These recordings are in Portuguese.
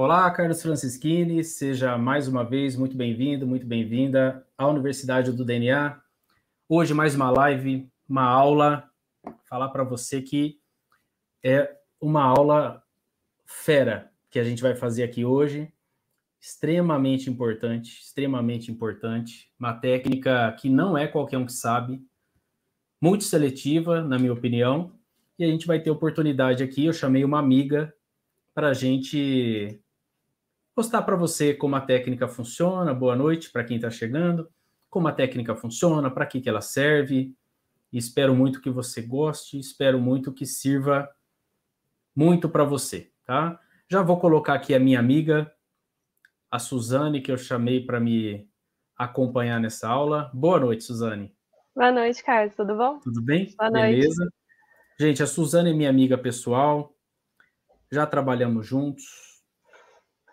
Olá, Carlos Francischini, seja mais uma vez muito bem-vindo, muito bem-vinda à Universidade do DNA. Hoje, mais uma live, uma aula, falar para você que é uma aula fera que a gente vai fazer aqui hoje, extremamente importante, extremamente importante, uma técnica que não é qualquer um que sabe, muito seletiva, na minha opinião, e a gente vai ter oportunidade aqui, eu chamei uma amiga para a gente mostrar para você como a técnica funciona. Boa noite para quem está chegando. Como a técnica funciona, para que, que ela serve. E espero muito que você goste, espero muito que sirva muito para você, tá? Já vou colocar aqui a minha amiga, a Suzane, que eu chamei para me acompanhar nessa aula. Boa noite, Suzane. Boa noite, Carlos. Tudo bom? Tudo bem? Boa Beleza. Noite. Gente, a Suzane é minha amiga pessoal. Já trabalhamos juntos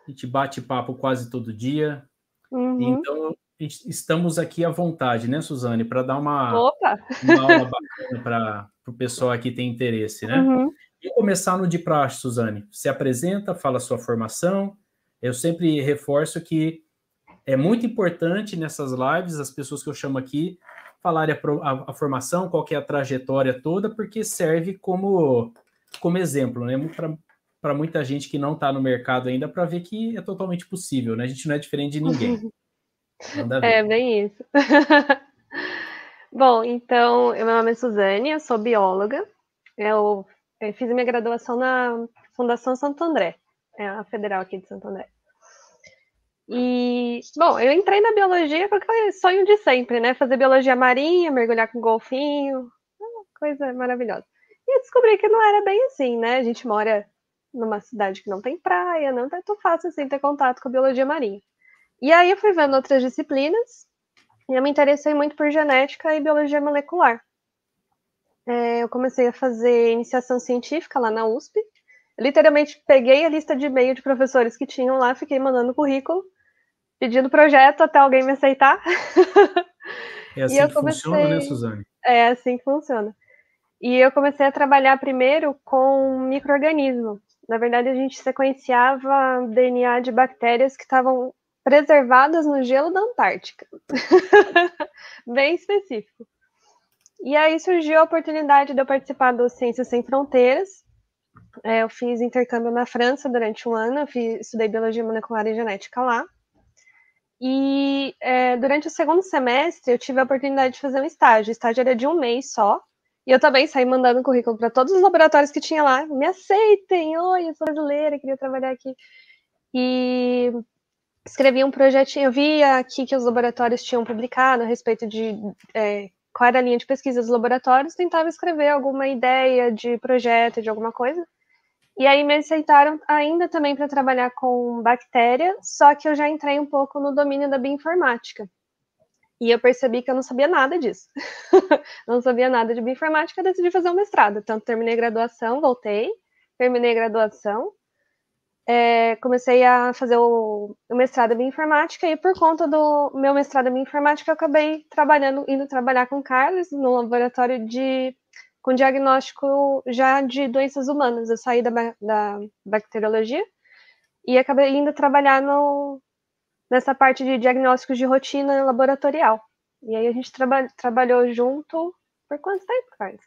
a gente bate papo quase todo dia. Uhum. Então, estamos aqui à vontade, né, Suzane, para dar uma, Opa. uma aula bacana para o pessoal aqui tem interesse, né? Uhum. E começar no de praxe, Suzane. Se apresenta, fala sua formação. Eu sempre reforço que é muito importante nessas lives as pessoas que eu chamo aqui falarem a, a, a formação, qual é a trajetória toda, porque serve como como exemplo, né? para muita gente que não está no mercado ainda para ver que é totalmente possível, né? A gente não é diferente de ninguém. Uhum. é bem isso. Bom, então, meu nome é Suzane, eu sou bióloga. Eu, eu fiz minha graduação na Fundação Santo André, é a federal aqui de Santo André. E, bom, eu entrei na biologia porque foi sonho de sempre, né? Fazer biologia marinha, mergulhar com golfinho, coisa maravilhosa. E eu descobri que não era bem assim, né? A gente mora numa cidade que não tem praia, não é tão fácil assim ter contato com a biologia marinha. E aí eu fui vendo outras disciplinas e eu me interessei muito por genética e biologia molecular. É, eu comecei a fazer iniciação científica lá na USP. literalmente peguei a lista de e-mail de professores que tinham lá, fiquei mandando currículo, pedindo projeto até alguém me aceitar. É assim que comecei... funciona, né, Suzane? É assim que funciona. E eu comecei a trabalhar primeiro com microorganismos. Na verdade, a gente sequenciava DNA de bactérias que estavam preservadas no gelo da Antártica. Bem específico. E aí surgiu a oportunidade de eu participar do Ciências Sem Fronteiras. É, eu fiz intercâmbio na França durante um ano, eu fiz, estudei Biologia Molecular e Genética lá. E é, durante o segundo semestre eu tive a oportunidade de fazer um estágio. O estágio era de um mês só, e eu também saí mandando currículo para todos os laboratórios que tinha lá. Me aceitem, oi, eu sou brasileira, queria trabalhar aqui. E escrevi um projetinho, eu via aqui que os laboratórios tinham publicado a respeito de é, qual era a linha de pesquisa dos laboratórios, tentava escrever alguma ideia de projeto, de alguma coisa. E aí me aceitaram ainda também para trabalhar com bactéria, só que eu já entrei um pouco no domínio da bioinformática. E eu percebi que eu não sabia nada disso. não sabia nada de bioinformática, decidi fazer um mestrado. Então, terminei graduação, voltei, terminei graduação, é, comecei a fazer o, o, mestrado em bioinformática e por conta do meu mestrado em bioinformática, eu acabei trabalhando, indo trabalhar com o Carlos no laboratório de com diagnóstico já de doenças humanas. Eu saí da, da bacteriologia e acabei indo trabalhar no, nessa parte de diagnósticos de rotina laboratorial. E aí a gente traba trabalhou junto por quanto tempo, Carlos?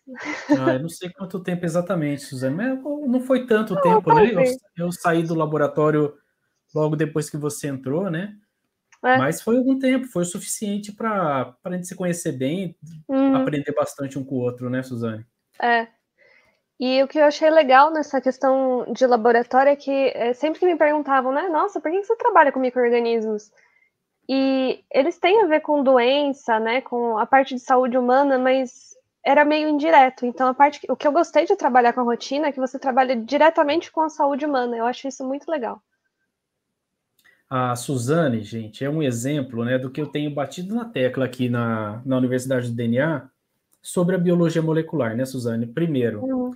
Ah, eu não sei quanto tempo exatamente, Suzana, mas não foi tanto não, tempo, né? Eu, eu, saí do laboratório logo depois que você entrou, né? É. Mas foi algum tempo, foi o suficiente para a gente se conhecer bem, uhum. aprender bastante um com o outro, né, Suzane? É, e o que eu achei legal nessa questão de laboratório é que é, sempre que me perguntavam, né, nossa, por que você trabalha com micro-organismos? E eles têm a ver com doença, né, com a parte de saúde humana, mas era meio indireto. Então, a parte que, o que eu gostei de trabalhar com a rotina é que você trabalha diretamente com a saúde humana. Eu acho isso muito legal. A Suzane, gente, é um exemplo né, do que eu tenho batido na tecla aqui na, na Universidade do DNA sobre a biologia molecular, né, Suzane? Primeiro, uhum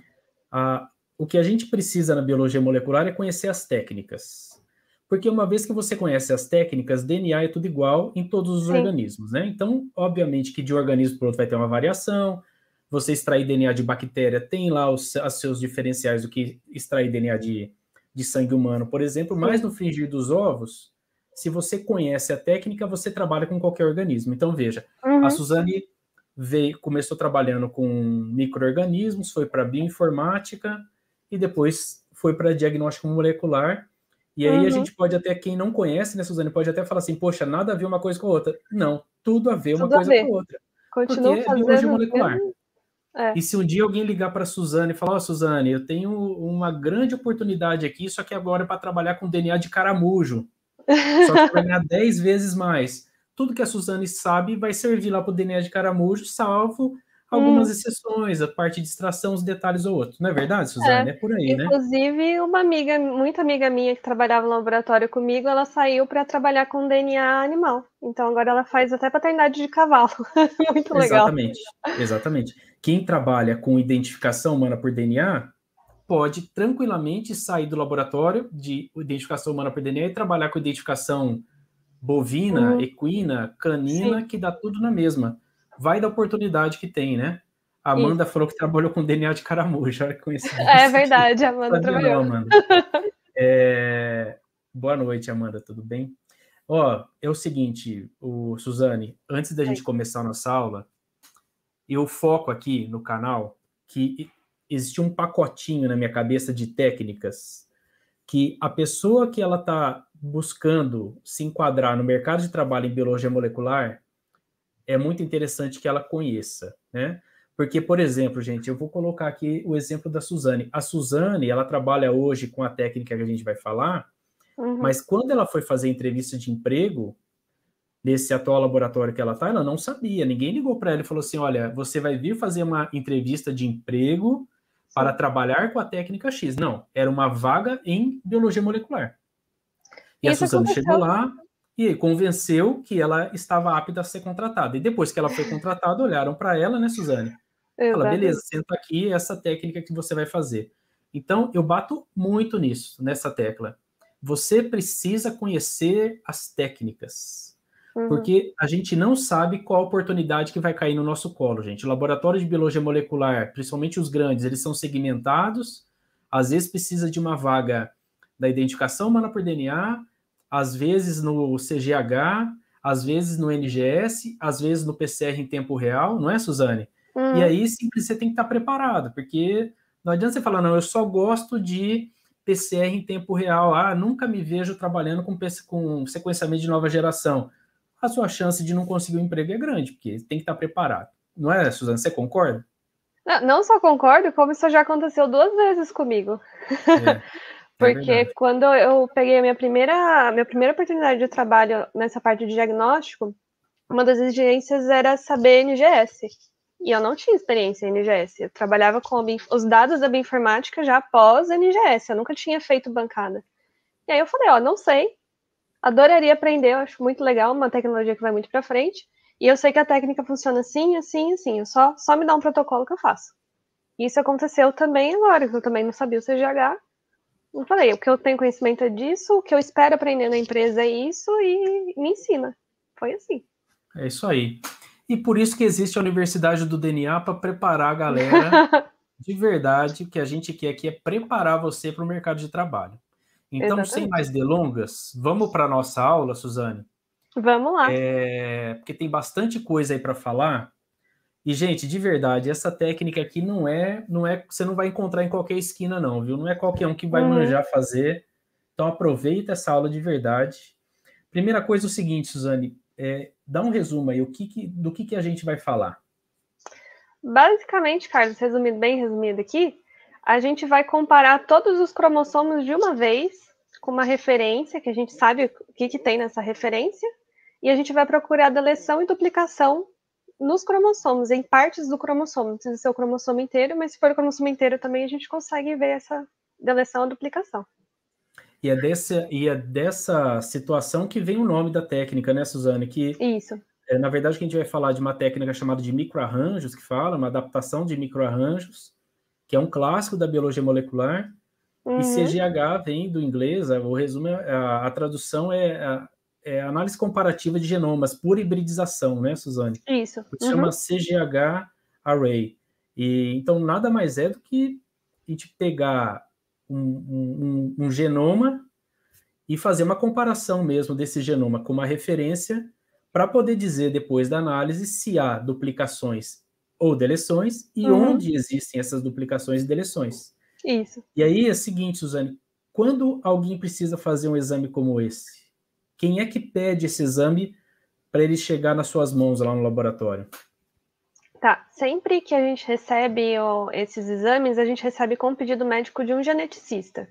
o que a gente precisa na biologia molecular é conhecer as técnicas. Porque uma vez que você conhece as técnicas, DNA é tudo igual em todos os Sim. organismos, né? Então, obviamente que de um organismo para outro vai ter uma variação. Você extrair DNA de bactéria tem lá os, os seus diferenciais do que extrair DNA de, de sangue humano, por exemplo. Mas no fringir dos ovos, se você conhece a técnica, você trabalha com qualquer organismo. Então, veja, uhum. a Suzane veio, começou trabalhando com microorganismos, foi para bioinformática e depois foi para diagnóstico molecular. E aí uhum. a gente pode até, quem não conhece, né, Suzane, pode até falar assim, poxa, nada a ver uma coisa com a outra. Não, tudo a ver uma coisa ver. com a outra. Continua porque é fazendo é biologia molecular. É. E se um dia alguém ligar para a Suzane e falar, ó, oh, Suzane, eu tenho uma grande oportunidade aqui, só que agora é para trabalhar com DNA de caramujo. Só que vai ganhar 10 vezes mais tudo que a Suzane sabe vai servir lá para o DNA de Caramujo, salvo algumas hum. exceções, a parte de extração, os detalhes ou outro. Não é verdade, Suzane? É, é por aí, Inclusive, né? Inclusive, uma amiga, muito amiga minha que trabalhava no laboratório comigo, ela saiu para trabalhar com DNA animal. Então agora ela faz até paternidade de cavalo. muito legal. Exatamente, exatamente. Quem trabalha com identificação humana por DNA pode tranquilamente sair do laboratório de identificação humana por DNA e trabalhar com identificação bovina, uhum. equina, canina, Sim. que dá tudo na mesma. Vai da oportunidade que tem, né? A Amanda Isso. falou que trabalhou com DNA de caramujo, olha que É verdade, a Amanda trabalhou. Não, Amanda. É... Boa noite, Amanda, tudo bem? Ó, é o seguinte, o Suzane, antes da gente começar a nossa aula, eu foco aqui no canal que existe um pacotinho na minha cabeça de técnicas que a pessoa que ela está buscando se enquadrar no mercado de trabalho em biologia molecular, é muito interessante que ela conheça, né? Porque, por exemplo, gente, eu vou colocar aqui o exemplo da Suzane. A Suzane, ela trabalha hoje com a técnica que a gente vai falar, uhum. mas quando ela foi fazer entrevista de emprego, nesse atual laboratório que ela está, ela não sabia. Ninguém ligou para ela e falou assim: olha, você vai vir fazer uma entrevista de emprego para trabalhar com a técnica X. Não, era uma vaga em biologia molecular. E Isso a Suzane aconteceu. chegou lá e convenceu que ela estava apta a ser contratada. E depois que ela foi contratada, olharam para ela, né, Suzane? Fala, beleza, senta aqui, é essa técnica que você vai fazer. Então, eu bato muito nisso, nessa tecla. Você precisa conhecer as técnicas. Uhum. Porque a gente não sabe qual oportunidade que vai cair no nosso colo, gente. Laboratórios laboratório de biologia molecular, principalmente os grandes, eles são segmentados. Às vezes precisa de uma vaga da identificação humana por DNA, às vezes no CGH, às vezes no NGS, às vezes no PCR em tempo real, não é, Suzane? Hum. E aí sim, você tem que estar tá preparado, porque não adianta você falar, não, eu só gosto de PCR em tempo real, ah, nunca me vejo trabalhando com, com sequenciamento de nova geração. A sua chance de não conseguir um emprego é grande, porque tem que estar tá preparado. Não é, Suzane? Você concorda? Não, não só concordo, como isso já aconteceu duas vezes comigo. É. É Porque é quando eu peguei a minha primeira, minha primeira oportunidade de trabalho nessa parte de diagnóstico, uma das exigências era saber NGS. E eu não tinha experiência em NGS. Eu trabalhava com os dados da bioinformática já após NGS. Eu nunca tinha feito bancada. E aí eu falei, ó, não sei. Adoraria aprender, eu acho muito legal, uma tecnologia que vai muito para frente. E eu sei que a técnica funciona assim, assim, assim. Eu só, só me dá um protocolo que eu faço. Isso aconteceu também agora, que eu também não sabia o CGH não falei, o que eu tenho conhecimento é disso, o que eu espero aprender na empresa é isso e me ensina. Foi assim. É isso aí. E por isso que existe a Universidade do DNA para preparar a galera de verdade. O que a gente quer aqui é preparar você para o mercado de trabalho. Então, Exatamente. sem mais delongas, vamos para a nossa aula, Suzane? Vamos lá. É, porque tem bastante coisa aí para falar. E, gente, de verdade, essa técnica aqui não é, não é, você não vai encontrar em qualquer esquina, não, viu? Não é qualquer um que vai uhum. manjar fazer. Então, aproveita essa aula de verdade. Primeira coisa é o seguinte, Suzane, é, dá um resumo aí, o que, que do que, que a gente vai falar. Basicamente, Carlos, resumido, bem resumido aqui, a gente vai comparar todos os cromossomos de uma vez com uma referência, que a gente sabe o que, que tem nessa referência, e a gente vai procurar deleção e duplicação nos cromossomos, em partes do cromossomo. Não precisa ser o cromossomo inteiro, mas se for o cromossomo inteiro também, a gente consegue ver essa deleção ou duplicação. E é, desse, e é dessa situação que vem o nome da técnica, né, Suzane? Que, Isso. É, na verdade, que a gente vai falar de uma técnica chamada de microarranjos, que fala, uma adaptação de microarranjos, que é um clássico da biologia molecular. Uhum. E CGH vem do inglês, é, o resumo, é, a, a tradução é a, é, análise comparativa de genomas por hibridização, né, Suzane? Isso. Uhum. Se chama CGH Array. E, então, nada mais é do que a gente pegar um, um, um genoma e fazer uma comparação mesmo desse genoma com uma referência para poder dizer depois da análise se há duplicações ou deleções e uhum. onde existem essas duplicações e deleções. Isso. E aí é o seguinte, Suzane, quando alguém precisa fazer um exame como esse? Quem é que pede esse exame para ele chegar nas suas mãos lá no laboratório? Tá, sempre que a gente recebe ó, esses exames, a gente recebe com o pedido médico de um geneticista.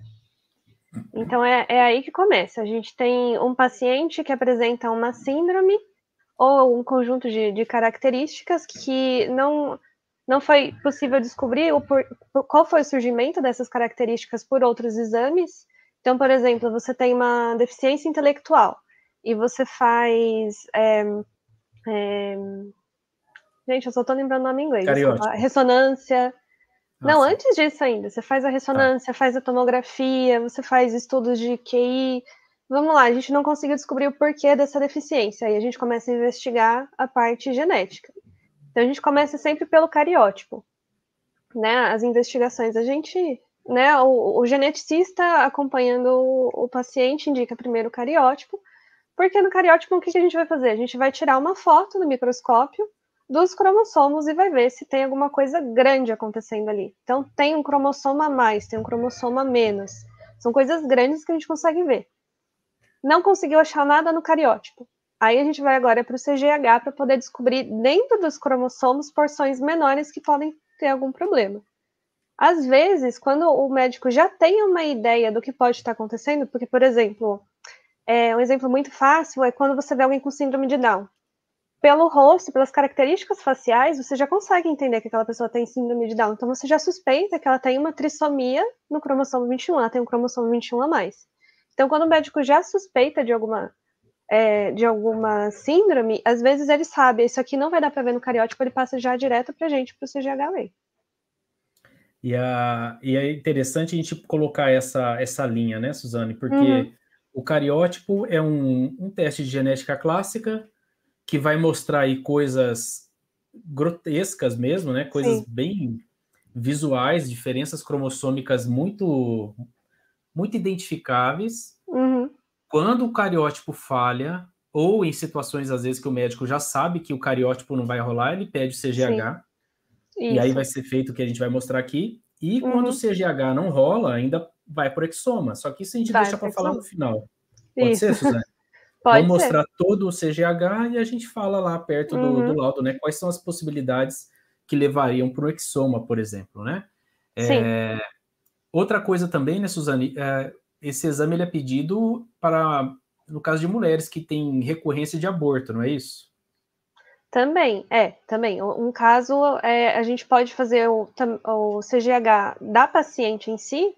Então é, é aí que começa. A gente tem um paciente que apresenta uma síndrome ou um conjunto de, de características que não, não foi possível descobrir o por, qual foi o surgimento dessas características por outros exames. Então, por exemplo, você tem uma deficiência intelectual e você faz. É, é... Gente, eu só tô lembrando o nome em inglês. Ressonância. Nossa. Ah, não, antes disso ainda, você faz a ressonância, ah. faz a tomografia, você faz estudos de QI. Vamos lá, a gente não conseguiu descobrir o porquê dessa deficiência, aí a gente começa a investigar a parte genética. Então a gente começa sempre pelo cariótipo, né? As investigações, a gente, né? O, o geneticista acompanhando o, o paciente indica primeiro o cariótipo, porque no cariótipo, o que a gente vai fazer? A gente vai tirar uma foto no microscópio dos cromossomos e vai ver se tem alguma coisa grande acontecendo ali. Então, tem um cromossoma a mais, tem um cromossoma a menos. São coisas grandes que a gente consegue ver. Não conseguiu achar nada no cariótipo. Aí a gente vai agora para o CGH para poder descobrir dentro dos cromossomos porções menores que podem ter algum problema. Às vezes, quando o médico já tem uma ideia do que pode estar acontecendo, porque, por exemplo, é, um exemplo muito fácil é quando você vê alguém com síndrome de Down. Pelo rosto, pelas características faciais, você já consegue entender que aquela pessoa tem síndrome de Down. Então você já suspeita que ela tem uma trissomia no cromossomo 21, ela tem um cromossomo 21 a mais. Então, quando o médico já suspeita de alguma é, de alguma síndrome, às vezes ele sabe, isso aqui não vai dar para ver no cariótipo, ele passa já direto para gente, para o CGHA. E, a, e é interessante a gente colocar essa, essa linha, né, Suzane? Porque uhum. O cariótipo é um, um teste de genética clássica que vai mostrar aí coisas grotescas mesmo, né? Coisas Sim. bem visuais, diferenças cromossômicas muito muito identificáveis. Uhum. Quando o cariótipo falha, ou em situações às vezes que o médico já sabe que o cariótipo não vai rolar, ele pede o CGH. E aí vai ser feito o que a gente vai mostrar aqui. E quando o uhum. CGH não rola, ainda vai para o exoma. Só que isso a gente vai deixa para falar no final. Pode isso. ser, Suzane? Pode Vamos ser. mostrar todo o CGH e a gente fala lá perto uhum. do, laudo, né? Quais são as possibilidades que levariam para o exoma, por exemplo, né? É, Sim. É, outra coisa também, né, Suzane? É, esse exame ele é pedido para, no caso de mulheres que têm recorrência de aborto, não é isso? Também, é, também. Um caso, é, a gente pode fazer o, o CGH da paciente em si,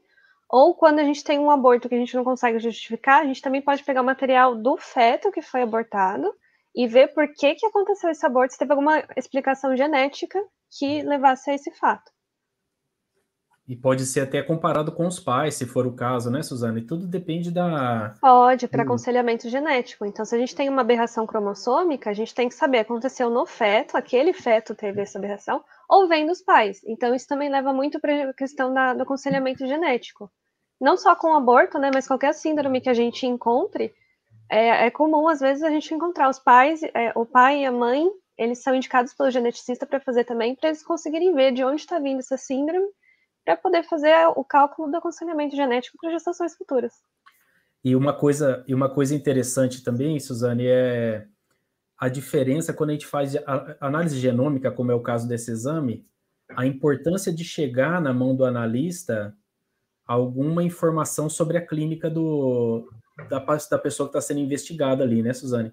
ou quando a gente tem um aborto que a gente não consegue justificar, a gente também pode pegar o material do feto que foi abortado e ver por que, que aconteceu esse aborto, se teve alguma explicação genética que levasse a esse fato. E pode ser até comparado com os pais, se for o caso, né, Suzana? E tudo depende da. Pode, para hum. aconselhamento genético. Então, se a gente tem uma aberração cromossômica, a gente tem que saber: aconteceu no feto, aquele feto teve essa aberração, ou vem dos pais. Então, isso também leva muito para a questão da, do aconselhamento genético. Não só com o aborto, né, mas qualquer síndrome que a gente encontre, é, é comum, às vezes, a gente encontrar os pais, é, o pai e a mãe, eles são indicados pelo geneticista para fazer também, para eles conseguirem ver de onde está vindo essa síndrome para poder fazer o cálculo do aconselhamento genético para gestações futuras. E uma coisa, e uma coisa interessante também, Suzane, é a diferença quando a gente faz a análise genômica, como é o caso desse exame, a importância de chegar na mão do analista alguma informação sobre a clínica do, da, da pessoa que está sendo investigada ali, né, Suzane?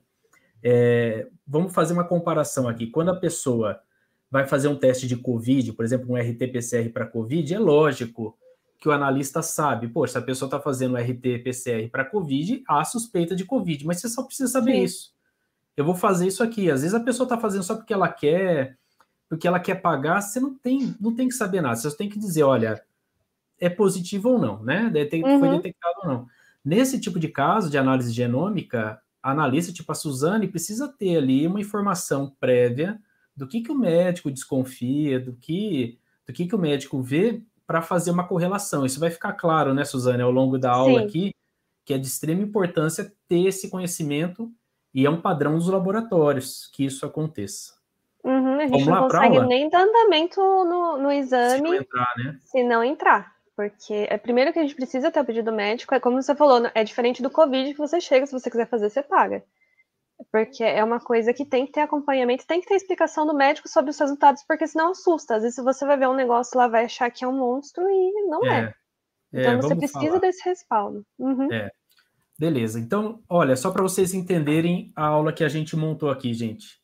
É, vamos fazer uma comparação aqui. Quando a pessoa vai fazer um teste de Covid, por exemplo, um RT-PCR para Covid, é lógico que o analista sabe, poxa, a pessoa está fazendo RT-PCR para Covid, há suspeita de Covid, mas você só precisa saber Sim. isso. Eu vou fazer isso aqui. Às vezes a pessoa está fazendo só porque ela quer, porque ela quer pagar, você não tem, não tem que saber nada, você só tem que dizer, olha, é positivo ou não, né? Foi uhum. detectado ou não. Nesse tipo de caso de análise genômica, a analista, tipo a Suzane, precisa ter ali uma informação prévia do que, que o médico desconfia, do que, do que, que o médico vê para fazer uma correlação. Isso vai ficar claro, né, Suzane, ao longo da aula Sim. aqui, que é de extrema importância ter esse conhecimento e é um padrão dos laboratórios que isso aconteça. Uhum, a gente Vamos não consegue nem dar andamento no, no exame se não, entrar, né? se não entrar, porque é primeiro que a gente precisa ter o pedido médico, é como você falou, é diferente do Covid que você chega, se você quiser fazer, você paga porque é uma coisa que tem que ter acompanhamento, tem que ter explicação do médico sobre os resultados, porque senão assusta. Às vezes você vai ver um negócio lá, vai achar que é um monstro e não é. é. é então é, você precisa falar. desse respaldo. Uhum. É. Beleza. Então, olha, só para vocês entenderem a aula que a gente montou aqui, gente.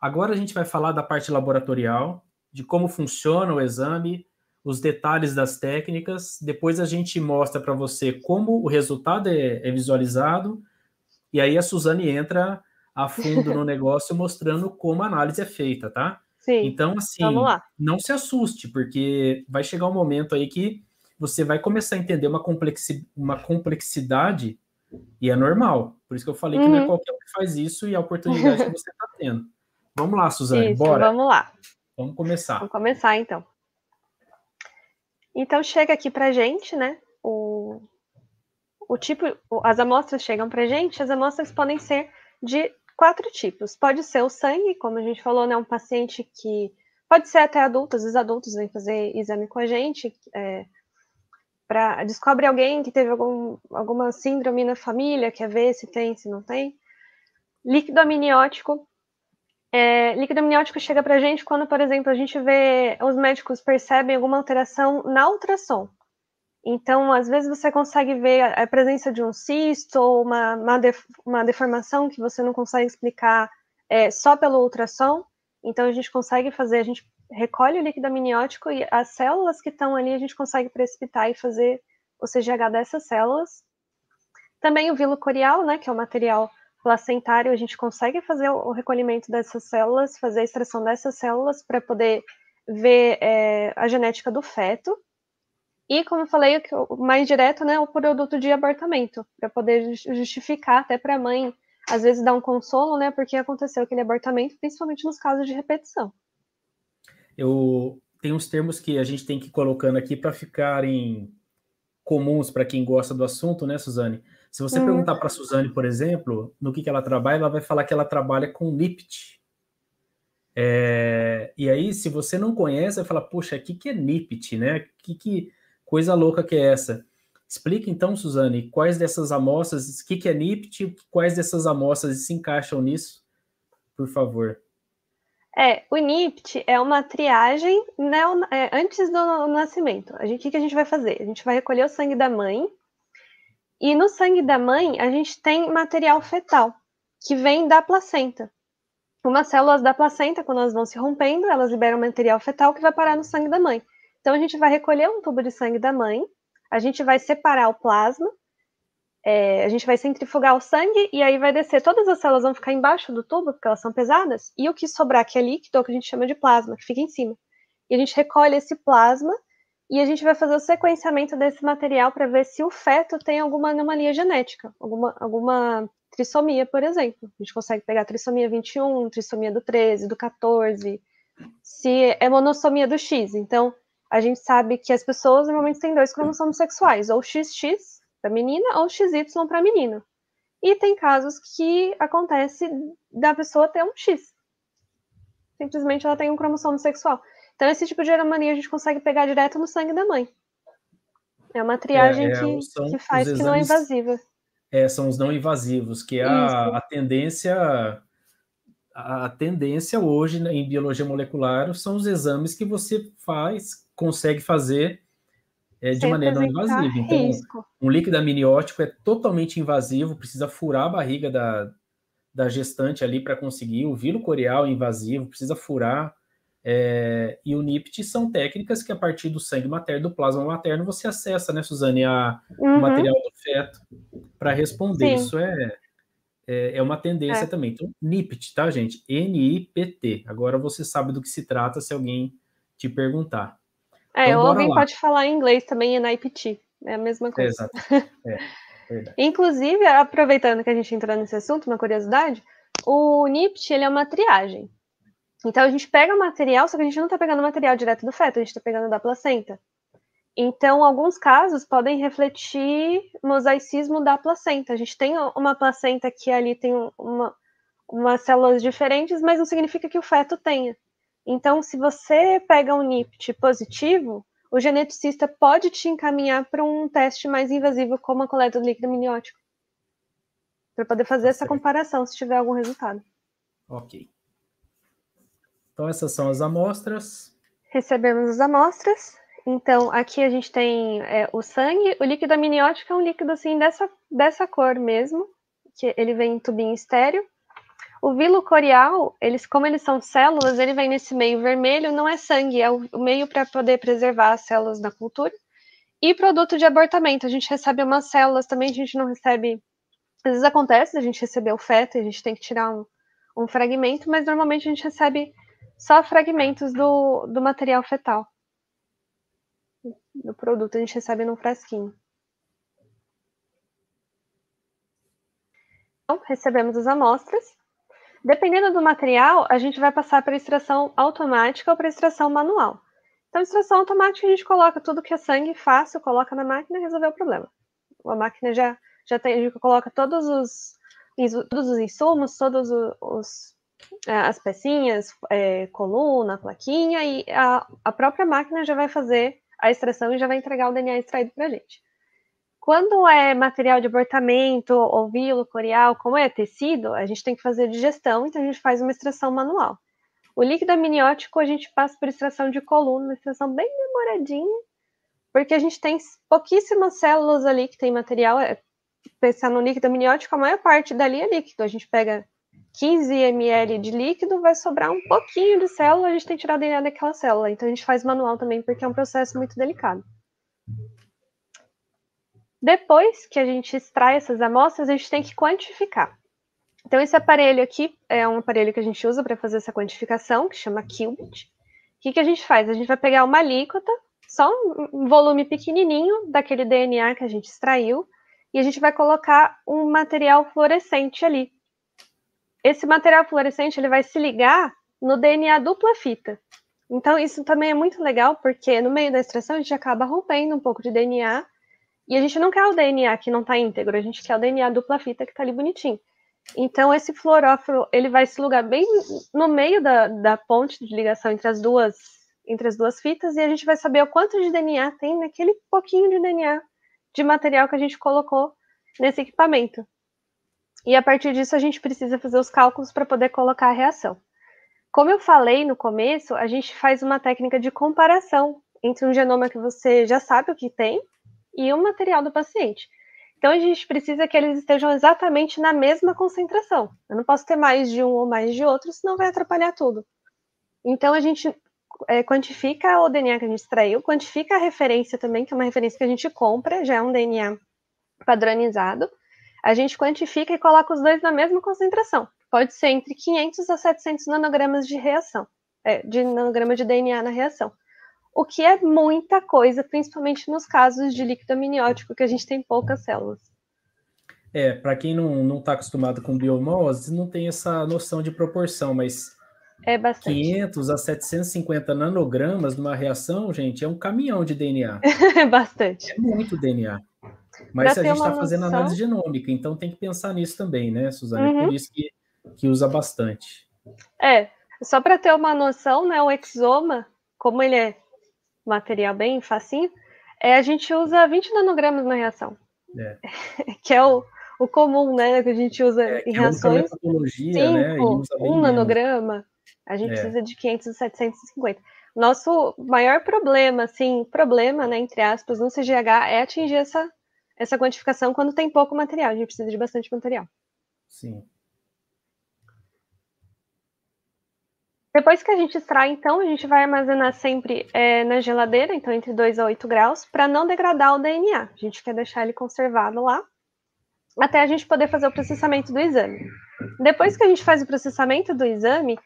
Agora a gente vai falar da parte laboratorial, de como funciona o exame, os detalhes das técnicas. Depois a gente mostra para você como o resultado é, é visualizado. E aí a Suzane entra a fundo no negócio, mostrando como a análise é feita, tá? Sim. Então, assim, não se assuste, porque vai chegar um momento aí que você vai começar a entender uma, complexi uma complexidade e é normal. Por isso que eu falei uhum. que não é uhum. qualquer um que faz isso e a oportunidade que você está tendo. Vamos lá, Suzane, isso, bora. Vamos lá. Vamos começar. Vamos começar, então. Então, chega aqui para gente, né? O, o tipo, as amostras chegam para gente, as amostras podem ser de quatro tipos. Pode ser o sangue, como a gente falou, né? Um paciente que pode ser até adulto, às vezes adultos vêm fazer exame com a gente, é, pra, descobre alguém que teve algum, alguma síndrome na família, quer ver se tem, se não tem. Líquido amniótico. É, líquido amniótico chega para a gente quando, por exemplo, a gente vê, os médicos percebem alguma alteração na ultrassom. Então, às vezes você consegue ver a presença de um cisto ou uma, uma, uma deformação que você não consegue explicar é, só pelo ultrassom. Então, a gente consegue fazer, a gente recolhe o líquido amniótico e as células que estão ali a gente consegue precipitar e fazer o CGH dessas células. Também o vilo corial, né, que é o material placentário, a gente consegue fazer o recolhimento dessas células, fazer a extração dessas células para poder ver é, a genética do feto. E, como eu falei, o mais direto, né, o produto de abortamento, para poder justificar até para a mãe, às vezes, dar um consolo, né, porque aconteceu aquele abortamento, principalmente nos casos de repetição. Eu tenho uns termos que a gente tem que ir colocando aqui para ficarem comuns para quem gosta do assunto, né, Suzane? Se você uhum. perguntar para Suzane, por exemplo, no que, que ela trabalha, ela vai falar que ela trabalha com NIPT. É... e aí, se você não conhece, vai falar, poxa, o que, que é NIPT, né? Que que coisa louca que é essa. Explica então, Suzane, quais dessas amostras, o que, que é NIPT, quais dessas amostras se encaixam nisso, por favor. É, o NIPT é uma triagem é, antes do nascimento. A gente, o que, que a gente vai fazer? A gente vai recolher o sangue da mãe, e no sangue da mãe a gente tem material fetal, que vem da placenta. Umas células da placenta, quando elas vão se rompendo, elas liberam material fetal que vai parar no sangue da mãe. Então, a gente vai recolher um tubo de sangue da mãe, a gente vai separar o plasma, é, a gente vai centrifugar o sangue e aí vai descer. Todas as células vão ficar embaixo do tubo, porque elas são pesadas, e o que sobrar, que é líquido, é o que a gente chama de plasma, que fica em cima. E a gente recolhe esse plasma e a gente vai fazer o sequenciamento desse material para ver se o feto tem alguma anomalia genética, alguma, alguma trissomia, por exemplo. A gente consegue pegar trissomia 21, trissomia do 13, do 14, se é monossomia do X. Então, a gente sabe que as pessoas normalmente têm dois cromossomos sexuais, ou XX para menina ou XY para menino. E tem casos que acontece da pessoa ter um X. Simplesmente ela tem um cromossomo sexual. Então, esse tipo de anomalia a gente consegue pegar direto no sangue da mãe. É uma triagem é, é, que, que, faz exames, que não é invasiva. É, são os não invasivos, que é a, a, tendência. A tendência hoje né, em biologia molecular são os exames que você faz consegue fazer é, de maneira não invasiva. Então, um líquido amniótico é totalmente invasivo, precisa furar a barriga da, da gestante ali para conseguir. O vilo coreal é invasivo, precisa furar. É, e o NIPT são técnicas que a partir do sangue materno, do plasma materno, você acessa, né, Suzane, a, uhum. o material do feto para responder. Sim. Isso é, é, é, uma tendência é. também. Então, NIPT, tá, gente? N-I-P-T. Agora você sabe do que se trata se alguém te perguntar. É, então, ou alguém lá. pode falar em inglês também, é naipiti. É a mesma coisa. Exato. É, Inclusive, aproveitando que a gente entrou nesse assunto, uma curiosidade, o NIPT ele é uma triagem. Então a gente pega o material, só que a gente não está pegando o material direto do feto, a gente está pegando da placenta. Então, alguns casos podem refletir mosaicismo da placenta. A gente tem uma placenta que ali tem uma, umas células diferentes, mas não significa que o feto tenha. Então, se você pega um NIPT positivo, o geneticista pode te encaminhar para um teste mais invasivo, como a coleta do líquido amniótico, para poder fazer essa comparação, se tiver algum resultado. Ok. Então, essas são as amostras. Recebemos as amostras. Então, aqui a gente tem é, o sangue. O líquido amniótico é um líquido assim dessa, dessa cor mesmo, que ele vem em tubinho estéreo. O vilo corial, eles, como eles são células, ele vem nesse meio vermelho, não é sangue, é o meio para poder preservar as células da cultura. E produto de abortamento, a gente recebe umas células também, a gente não recebe. Às vezes acontece, a gente recebeu o feto, a gente tem que tirar um, um fragmento, mas normalmente a gente recebe só fragmentos do, do material fetal. Do produto a gente recebe num frasquinho. Então, recebemos as amostras. Dependendo do material, a gente vai passar para extração automática ou para extração manual. Então, extração automática, a gente coloca tudo que é sangue fácil, coloca na máquina e resolveu o problema. A máquina já, já tem, coloca todos os, todos os insumos, todas é, as pecinhas, é, coluna, plaquinha, e a, a própria máquina já vai fazer a extração e já vai entregar o DNA extraído para a gente. Quando é material de abortamento, ovilo, corial, como é tecido, a gente tem que fazer digestão, então a gente faz uma extração manual. O líquido amniótico a gente passa por extração de coluna, uma extração bem demoradinha, porque a gente tem pouquíssimas células ali que tem material. É, pensar no líquido amniótico, a maior parte dali é líquido. A gente pega 15 ml de líquido, vai sobrar um pouquinho de célula, a gente tem que tirar a DNA daquela célula. Então a gente faz manual também, porque é um processo muito delicado. Depois que a gente extrai essas amostras, a gente tem que quantificar. Então, esse aparelho aqui é um aparelho que a gente usa para fazer essa quantificação, que chama qubit. O que, que a gente faz? A gente vai pegar uma alíquota, só um volume pequenininho daquele DNA que a gente extraiu, e a gente vai colocar um material fluorescente ali. Esse material fluorescente ele vai se ligar no DNA dupla fita. Então, isso também é muito legal, porque no meio da extração a gente acaba rompendo um pouco de DNA e a gente não quer o DNA que não está íntegro, a gente quer o DNA dupla fita que está ali bonitinho. Então, esse fluoróforo, ele vai se lugar bem no meio da, da ponte de ligação entre as duas entre as duas fitas e a gente vai saber o quanto de DNA tem naquele pouquinho de DNA de material que a gente colocou nesse equipamento. E a partir disso, a gente precisa fazer os cálculos para poder colocar a reação. Como eu falei no começo, a gente faz uma técnica de comparação entre um genoma que você já sabe o que tem e o material do paciente. Então, a gente precisa que eles estejam exatamente na mesma concentração. Eu não posso ter mais de um ou mais de outro, senão vai atrapalhar tudo. Então, a gente é, quantifica o DNA que a gente extraiu, quantifica a referência também, que é uma referência que a gente compra, já é um DNA padronizado. A gente quantifica e coloca os dois na mesma concentração. Pode ser entre 500 a 700 nanogramas de reação, é, de nanograma de DNA na reação o que é muita coisa, principalmente nos casos de líquido amniótico, que a gente tem poucas células. É, para quem não está acostumado com biomose, não tem essa noção de proporção, mas é bastante. 500 a 750 nanogramas numa reação, gente, é um caminhão de DNA. é bastante. É muito DNA. Mas a gente está fazendo análise genômica, então tem que pensar nisso também, né, Suzana? Uhum. por isso que, que usa bastante. É, só para ter uma noção, né, o exoma, como ele é material bem facinho, é a gente usa 20 nanogramas na reação. É. que é o, o comum, né? Que a gente usa é, em reações. Né, Cinco, né? um nanograma, a gente é. precisa de 500 a 750. Nosso maior problema, assim, problema, né, entre aspas, no CGH é atingir essa, essa quantificação quando tem pouco material. A gente precisa de bastante material. Sim. Depois que a gente extrai, então, a gente vai armazenar sempre é, na geladeira, então entre 2 a 8 graus, para não degradar o DNA. A gente quer deixar ele conservado lá até a gente poder fazer o processamento do exame. Depois que a gente faz o processamento do exame,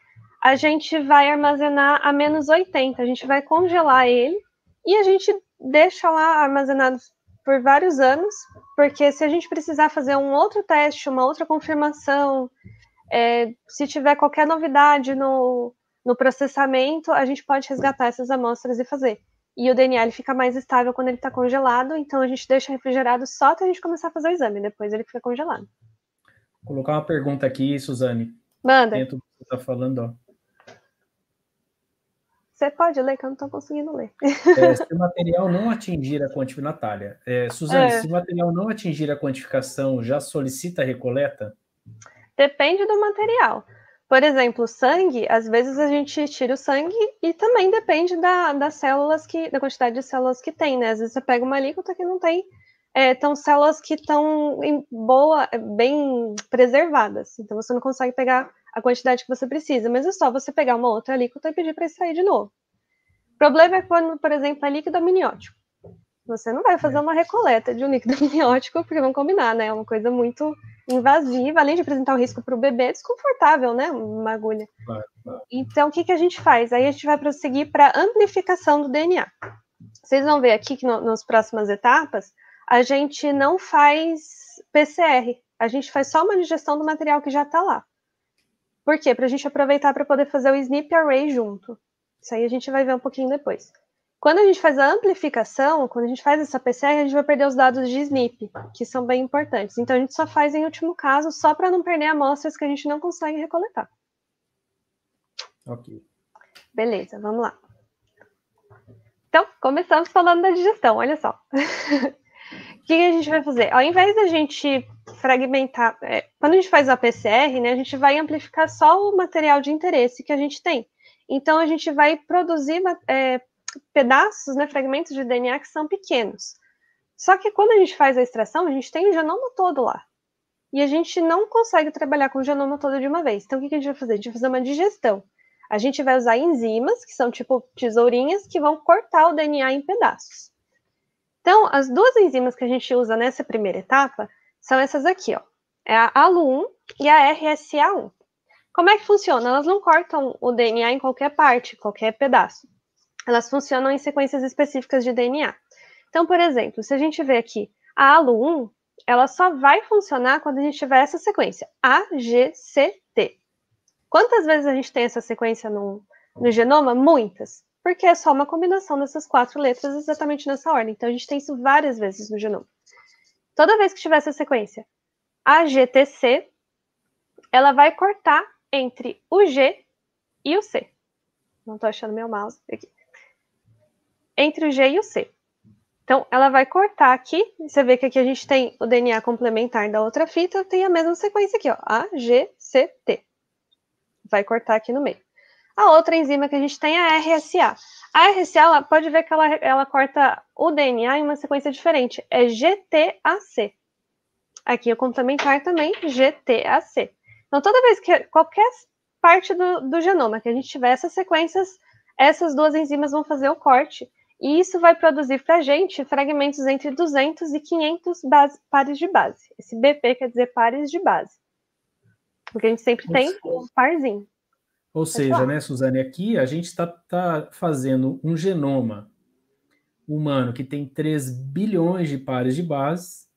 a gente vai armazenar a menos 80, a gente vai congelar ele e a gente deixa lá armazenado por vários anos, porque se a gente precisar fazer um outro teste, uma outra confirmação, é, se tiver qualquer novidade no, no processamento, a gente pode resgatar essas amostras e fazer. E o DNA ele fica mais estável quando ele está congelado, então a gente deixa refrigerado só até a gente começar a fazer o exame, depois ele fica congelado. Vou colocar uma pergunta aqui, Suzane. Manda. Dentro do que você está falando, ó. Você pode ler, que eu não estou conseguindo ler. É, se o material não atingir a quantificação, Natália, é, Suzane, é. se o material não atingir a quantificação, já solicita a recoleta? Depende do material. Por exemplo, sangue, às vezes a gente tira o sangue e também depende da, das células que, da quantidade de células que tem, né? Às vezes você pega uma alíquota que não tem é, tão células que estão em boa, é, bem preservadas. Então você não consegue pegar a quantidade que você precisa, mas é só você pegar uma outra alíquota e pedir para ele sair de novo. O problema é quando, por exemplo, é líquido amniótico. Você não vai fazer é. uma recoleta de um líquido amniótico, porque não combinar, né? É uma coisa muito invasiva, além de apresentar o um risco para o bebê, é desconfortável, né? Uma agulha. Então, o que, que a gente faz? Aí a gente vai prosseguir para amplificação do DNA. Vocês vão ver aqui que no, nas próximas etapas, a gente não faz PCR, a gente faz só uma digestão do material que já está lá. Por quê? Para a gente aproveitar para poder fazer o SNP array junto. Isso aí a gente vai ver um pouquinho depois. Quando a gente faz a amplificação, quando a gente faz essa PCR, a gente vai perder os dados de SNP, que são bem importantes. Então, a gente só faz em último caso, só para não perder amostras que a gente não consegue recoletar. Ok. Beleza, vamos lá. Então, começamos falando da digestão, olha só. o que a gente vai fazer? Ao invés da gente fragmentar, é, quando a gente faz a PCR, né, a gente vai amplificar só o material de interesse que a gente tem. Então, a gente vai produzir é, pedaços, né, fragmentos de DNA que são pequenos. Só que quando a gente faz a extração, a gente tem o genoma todo lá. E a gente não consegue trabalhar com o genoma todo de uma vez. Então, o que a gente vai fazer? A gente vai fazer uma digestão. A gente vai usar enzimas, que são tipo tesourinhas, que vão cortar o DNA em pedaços. Então, as duas enzimas que a gente usa nessa primeira etapa são essas aqui, ó. É a ALU1 e a RSA1. Como é que funciona? Elas não cortam o DNA em qualquer parte, qualquer pedaço elas funcionam em sequências específicas de DNA. Então, por exemplo, se a gente vê aqui a alu 1 ela só vai funcionar quando a gente tiver essa sequência, AGCT. Quantas vezes a gente tem essa sequência no, no genoma? Muitas, porque é só uma combinação dessas quatro letras exatamente nessa ordem. Então, a gente tem isso várias vezes no genoma. Toda vez que tiver essa sequência AGTC, ela vai cortar entre o G e o C. Não estou achando meu mouse aqui entre o G e o C. Então, ela vai cortar aqui, você vê que aqui a gente tem o DNA complementar da outra fita, tem a mesma sequência aqui, ó, A, G, C, T. Vai cortar aqui no meio. A outra enzima que a gente tem é a RSA. A RSA, ela, pode ver que ela, ela corta o DNA em uma sequência diferente, é GTAC. Aqui é o complementar também, GTAC. Então, toda vez que qualquer parte do, do genoma que a gente tiver essas sequências, essas duas enzimas vão fazer o corte e isso vai produzir para a gente fragmentos entre 200 e 500 base, pares de base. Esse BP quer dizer pares de base. Porque a gente sempre Ou tem seja. um parzinho. Ou Pode seja, falar. né, Suzane, aqui a gente está tá fazendo um genoma humano que tem 3 bilhões de pares de bases,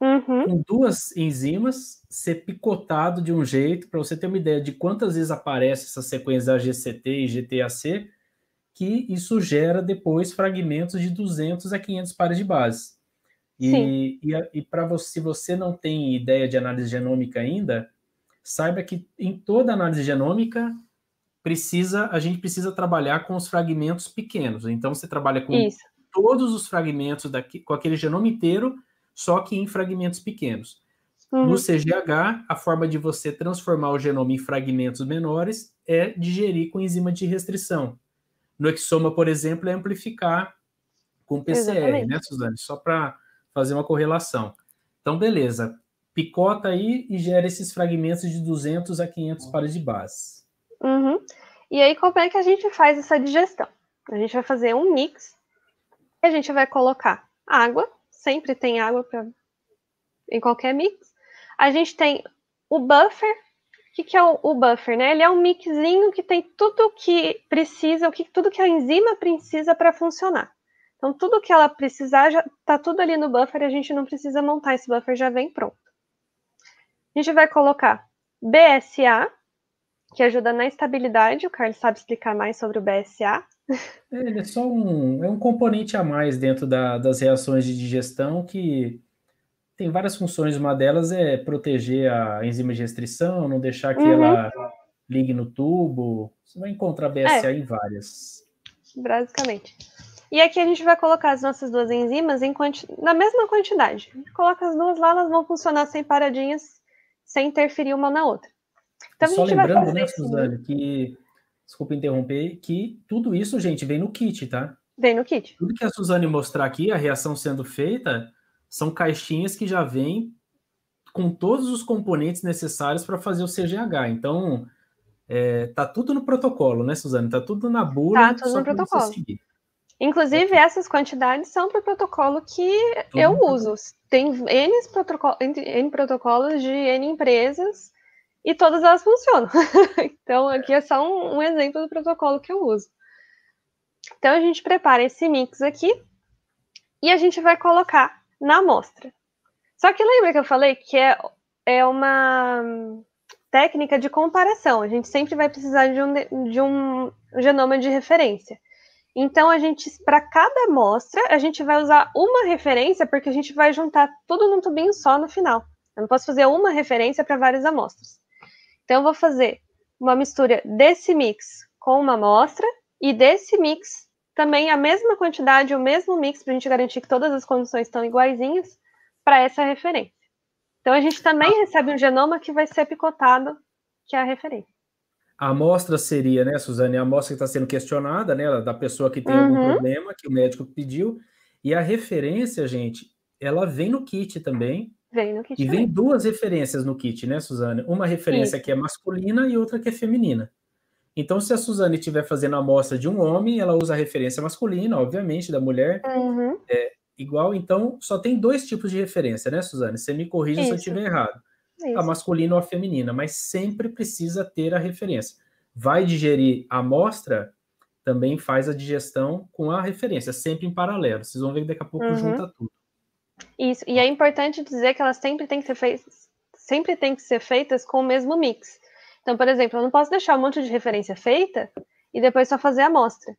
uhum. com duas enzimas, ser picotado de um jeito, para você ter uma ideia de quantas vezes aparece essa sequência da GCT e GTAC, que isso gera depois fragmentos de 200 a 500 pares de bases. E, e, e para você, se você não tem ideia de análise genômica ainda, saiba que em toda análise genômica precisa a gente precisa trabalhar com os fragmentos pequenos. Então você trabalha com isso. todos os fragmentos daqui, com aquele genoma inteiro, só que em fragmentos pequenos. Uhum. No CGH, a forma de você transformar o genoma em fragmentos menores é digerir com enzima de restrição no exoma, por exemplo, é amplificar com PCR, né, Exatamente. né, Suzane? Só para fazer uma correlação. Então, beleza. Picota aí e gera esses fragmentos de 200 a 500 uhum. pares de base. Uhum. E aí, como é que a gente faz essa digestão? A gente vai fazer um mix e a gente vai colocar água, sempre tem água pra... em qualquer mix. A gente tem o buffer, o que, que, é o, buffer, né? Ele é um mixinho que tem tudo que precisa, o que, tudo que a enzima precisa para funcionar. Então, tudo que ela precisar, já está tudo ali no buffer, a gente não precisa montar esse buffer, já vem pronto. A gente vai colocar BSA, que ajuda na estabilidade, o Carlos sabe explicar mais sobre o BSA. É, ele é só um, é um componente a mais dentro da, das reações de digestão que tem várias funções, uma delas é proteger a enzima de restrição, não deixar que uhum. ela ligue no tubo. Você vai encontrar BSA é. em várias. Basicamente. E aqui a gente vai colocar as nossas duas enzimas quanti... na mesma quantidade. A gente coloca as duas lá, elas vão funcionar sem paradinhas, sem interferir uma na outra. Então, Só lembrando, né, Suzane, que. Desculpa interromper, que tudo isso, gente, vem no kit, tá? Vem no kit. Tudo que a Suzane mostrar aqui, a reação sendo feita, são caixinhas que já vêm com todos os componentes necessários para fazer o CGH. Então, é, tá tudo no protocolo, né, Suzane? Tá tudo na bula. Tá tudo no protocolo. Inclusive, essas quantidades são para o protocolo que tudo eu uso. Tem N, protocolo, N protocolos de N empresas e todas elas funcionam. então, aqui é só um, um exemplo do protocolo que eu uso. Então, a gente prepara esse mix aqui e a gente vai colocar na amostra. Só que lembra que eu falei que é, é uma técnica de comparação. A gente sempre vai precisar de um, de um genoma de referência. Então, a gente, para cada amostra, a gente vai usar uma referência, porque a gente vai juntar tudo num tubinho só no final. Eu não posso fazer uma referência para várias amostras. Então, eu vou fazer uma mistura desse mix com uma amostra e desse mix também a mesma quantidade, o mesmo mix, para a gente garantir que todas as condições estão iguaizinhas para essa referência. Então a gente também ah. recebe um genoma que vai ser picotado, que é a referência. A amostra seria, né, Suzane, a amostra que está sendo questionada, né, da pessoa que tem uhum. algum problema, que o médico pediu, e a referência, gente, ela vem no kit também. Vem no kit. E também. vem duas referências no kit, né, Suzane? Uma referência Isso. que é masculina e outra que é feminina. Então, se a Suzane estiver fazendo a amostra de um homem, ela usa a referência masculina, obviamente, da mulher. Uhum. É, igual, então, só tem dois tipos de referência, né, Suzane? Você me corrija Isso. se eu estiver errado. Isso. A masculina ou a feminina, mas sempre precisa ter a referência. Vai digerir a amostra, também faz a digestão com a referência, sempre em paralelo. Vocês vão ver que daqui a pouco uhum. junta tudo. Isso, e é importante dizer que elas sempre têm que ser feitas, sempre têm que ser feitas com o mesmo mix. Então, por exemplo, eu não posso deixar um monte de referência feita e depois só fazer a amostra.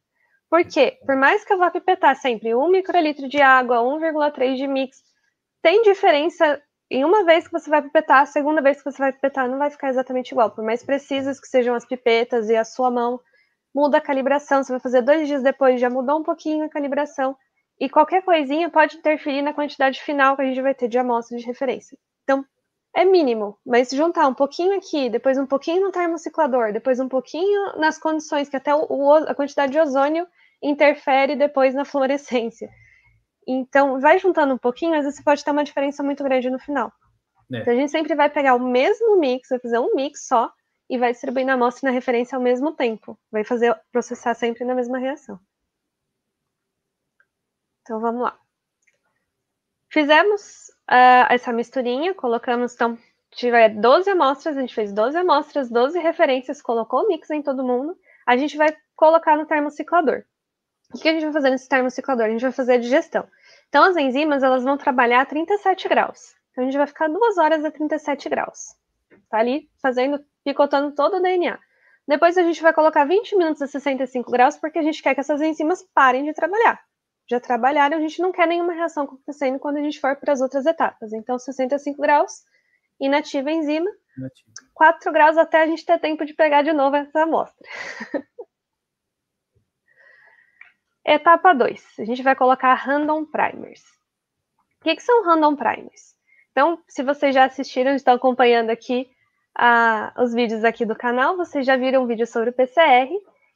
Por quê? Por mais que eu vá pipetar sempre 1 microlitro de água, 1,3 de mix, tem diferença em uma vez que você vai pipetar, a segunda vez que você vai pipetar não vai ficar exatamente igual. Por mais precisas que sejam as pipetas e a sua mão, muda a calibração. Você vai fazer dois dias depois, já mudou um pouquinho a calibração. E qualquer coisinha pode interferir na quantidade final que a gente vai ter de amostra de referência. Então, é mínimo, mas se juntar um pouquinho aqui, depois um pouquinho no termociclador, depois um pouquinho nas condições que até o, o, a quantidade de ozônio interfere depois na fluorescência. Então, vai juntando um pouquinho, às vezes você pode ter uma diferença muito grande no final. É. Então, a gente sempre vai pegar o mesmo mix, vai fazer um mix só e vai distribuir na amostra e na referência ao mesmo tempo. Vai fazer processar sempre na mesma reação. Então, vamos lá. Fizemos uh, essa misturinha, colocamos, então, tiver 12 amostras, a gente fez 12 amostras, 12 referências, colocou o mix em todo mundo, a gente vai colocar no termociclador. O que a gente vai fazer nesse termociclador? A gente vai fazer a digestão. Então, as enzimas, elas vão trabalhar a 37 graus. Então, a gente vai ficar duas horas a 37 graus. Tá ali fazendo, picotando todo o DNA. Depois a gente vai colocar 20 minutos a 65 graus, porque a gente quer que essas enzimas parem de trabalhar já trabalharam, a gente não quer nenhuma reação acontecendo quando a gente for para as outras etapas. Então, 65 graus, inativa a enzima, inativa. 4 graus até a gente ter tempo de pegar de novo essa amostra. Etapa 2, a gente vai colocar random primers. O que, que são random primers? Então, se vocês já assistiram, estão acompanhando aqui ah, os vídeos aqui do canal, vocês já viram um vídeo sobre o PCR,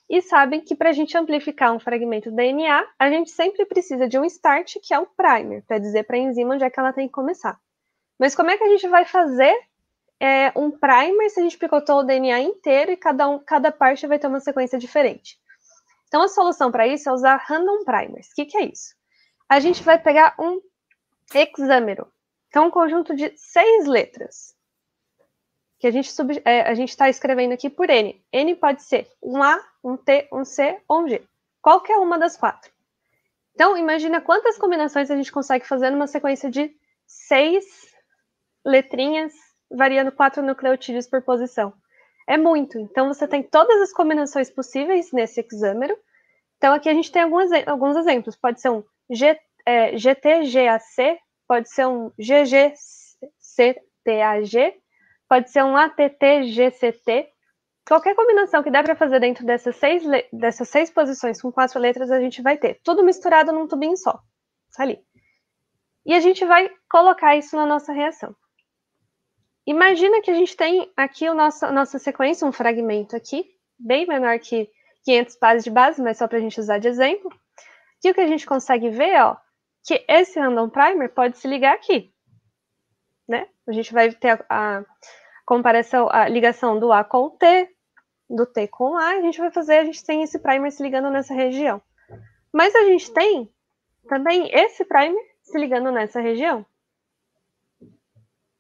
e sabem que para a gente amplificar um fragmento do DNA, a gente sempre precisa de um start, que é o primer, para dizer para a enzima onde é que ela tem que começar. Mas como é que a gente vai fazer é, um primer se a gente picotou o DNA inteiro e cada, um, cada parte vai ter uma sequência diferente? Então, a solução para isso é usar random primers. O que, que é isso? A gente vai pegar um hexâmero, então um conjunto de seis letras, que a gente é, está escrevendo aqui por N. N pode ser um A, um T, um C ou um G. Qualquer uma das quatro. Então, imagina quantas combinações a gente consegue fazer numa sequência de seis letrinhas, variando quatro nucleotídeos por posição. É muito. Então, você tem todas as combinações possíveis nesse exâmero. Então, aqui a gente tem alguns, alguns exemplos. Pode ser um G, é, GTGAC, pode ser um GGCTAG, pode ser um ATTGCT, qualquer combinação que der para fazer dentro dessas seis, dessas seis posições com quatro letras, a gente vai ter tudo misturado num tubinho só. Ali. E a gente vai colocar isso na nossa reação. Imagina que a gente tem aqui a nosso, nossa sequência, um fragmento aqui, bem menor que 500 pares de base, mas só para a gente usar de exemplo. E o que a gente consegue ver, ó, que esse random primer pode se ligar aqui. Né? A gente vai ter a, a comparação, a ligação do A com o T, do T com a gente vai fazer, a gente tem esse primer se ligando nessa região. Mas a gente tem também esse primer se ligando nessa região.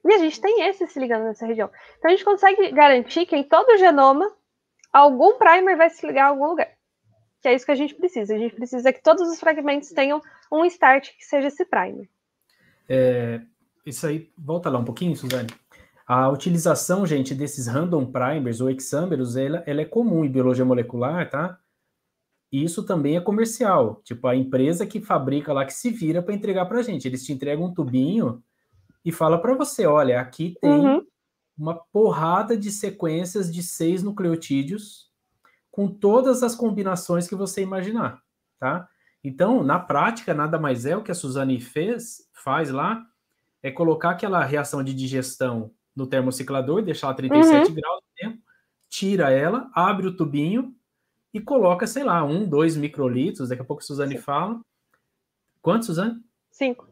E a gente tem esse se ligando nessa região. Então a gente consegue garantir que em todo o genoma algum primer vai se ligar a algum lugar. Que é isso que a gente precisa. A gente precisa que todos os fragmentos tenham um start que seja esse primer. É, isso aí, volta lá um pouquinho, Suzane. A utilização, gente, desses random primers ou hexâmeros, ela, ela é comum em biologia molecular, tá? E isso também é comercial. Tipo, a empresa que fabrica lá, que se vira para entregar para gente. Eles te entregam um tubinho e fala para você, olha, aqui tem uhum. uma porrada de sequências de seis nucleotídeos com todas as combinações que você imaginar, tá? Então, na prática, nada mais é o que a Suzane fez, faz lá, é colocar aquela reação de digestão no termociclador, deixar ela 37 uhum. graus no tempo, tira ela, abre o tubinho e coloca, sei lá, um, dois microlitros. Daqui a pouco a Suzane fala. Quanto, Suzane? Cinco.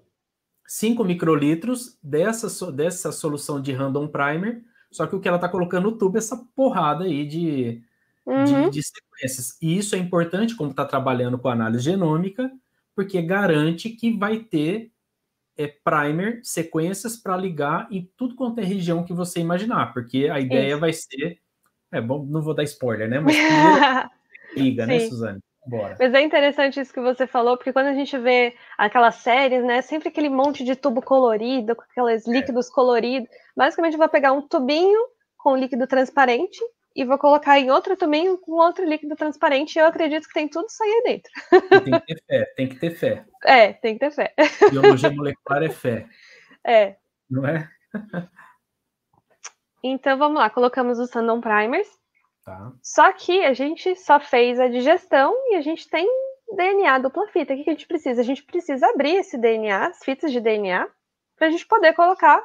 Cinco microlitros dessa, dessa solução de random primer, só que o que ela está colocando no tubo é essa porrada aí de, uhum. de, de, sequências. E isso é importante, como está trabalhando com análise genômica, porque garante que vai ter é, primer, sequências para ligar em tudo quanto é região que você imaginar, porque a ideia Isso. vai ser. É bom, não vou dar spoiler, né? Mas liga, né, Sim. né, Suzane? Bora. Mas é interessante isso que você falou, porque quando a gente vê aquelas séries, né, sempre aquele monte de tubo colorido, com aqueles é. líquidos é. coloridos, basicamente vai vou pegar um tubinho com líquido transparente, e vou colocar em outra também com outro líquido transparente. E eu acredito que tem tudo sair dentro. E tem que ter fé, tem que ter fé. É, tem que ter fé. Biologia molecular é fé. É. Não é? Então vamos lá, colocamos os Sandon Primers. Tá. Só que a gente só fez a digestão e a gente tem DNA dupla fita. O que a gente precisa? A gente precisa abrir esse DNA, as fitas de DNA, para a gente poder colocar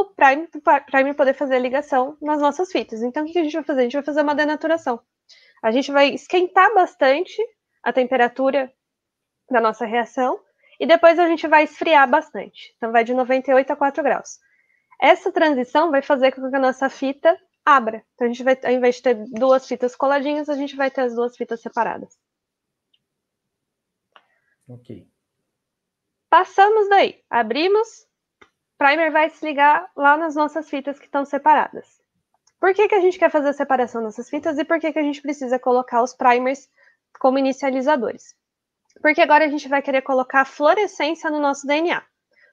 o prime para prime poder fazer a ligação nas nossas fitas. Então, o que a gente vai fazer? A gente vai fazer uma denaturação. A gente vai esquentar bastante a temperatura da nossa reação e depois a gente vai esfriar bastante. Então, vai de 98 a 4 graus. Essa transição vai fazer com que a nossa fita abra. Então, a gente vai, ao invés de ter duas fitas coladinhas, a gente vai ter as duas fitas separadas. Ok. Passamos daí, abrimos, primer vai se ligar lá nas nossas fitas que estão separadas. Por que, que a gente quer fazer a separação dessas fitas e por que, que a gente precisa colocar os primers como inicializadores? Porque agora a gente vai querer colocar fluorescência no nosso DNA.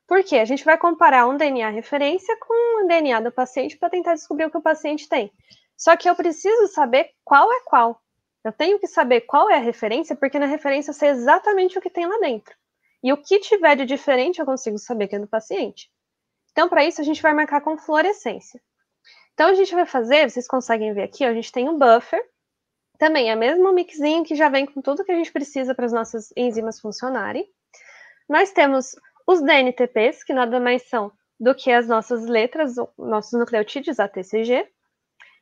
Por quê? A gente vai comparar um DNA referência com o DNA do paciente para tentar descobrir o que o paciente tem. Só que eu preciso saber qual é qual. Eu tenho que saber qual é a referência, porque na referência eu sei exatamente o que tem lá dentro. E o que tiver de diferente eu consigo saber que é do paciente. Então, para isso, a gente vai marcar com fluorescência. Então, a gente vai fazer, vocês conseguem ver aqui, a gente tem um buffer, também é mesmo mixinho que já vem com tudo que a gente precisa para as nossas enzimas funcionarem. Nós temos os DNTPs, que nada mais são do que as nossas letras, nossos nucleotídeos ATCG.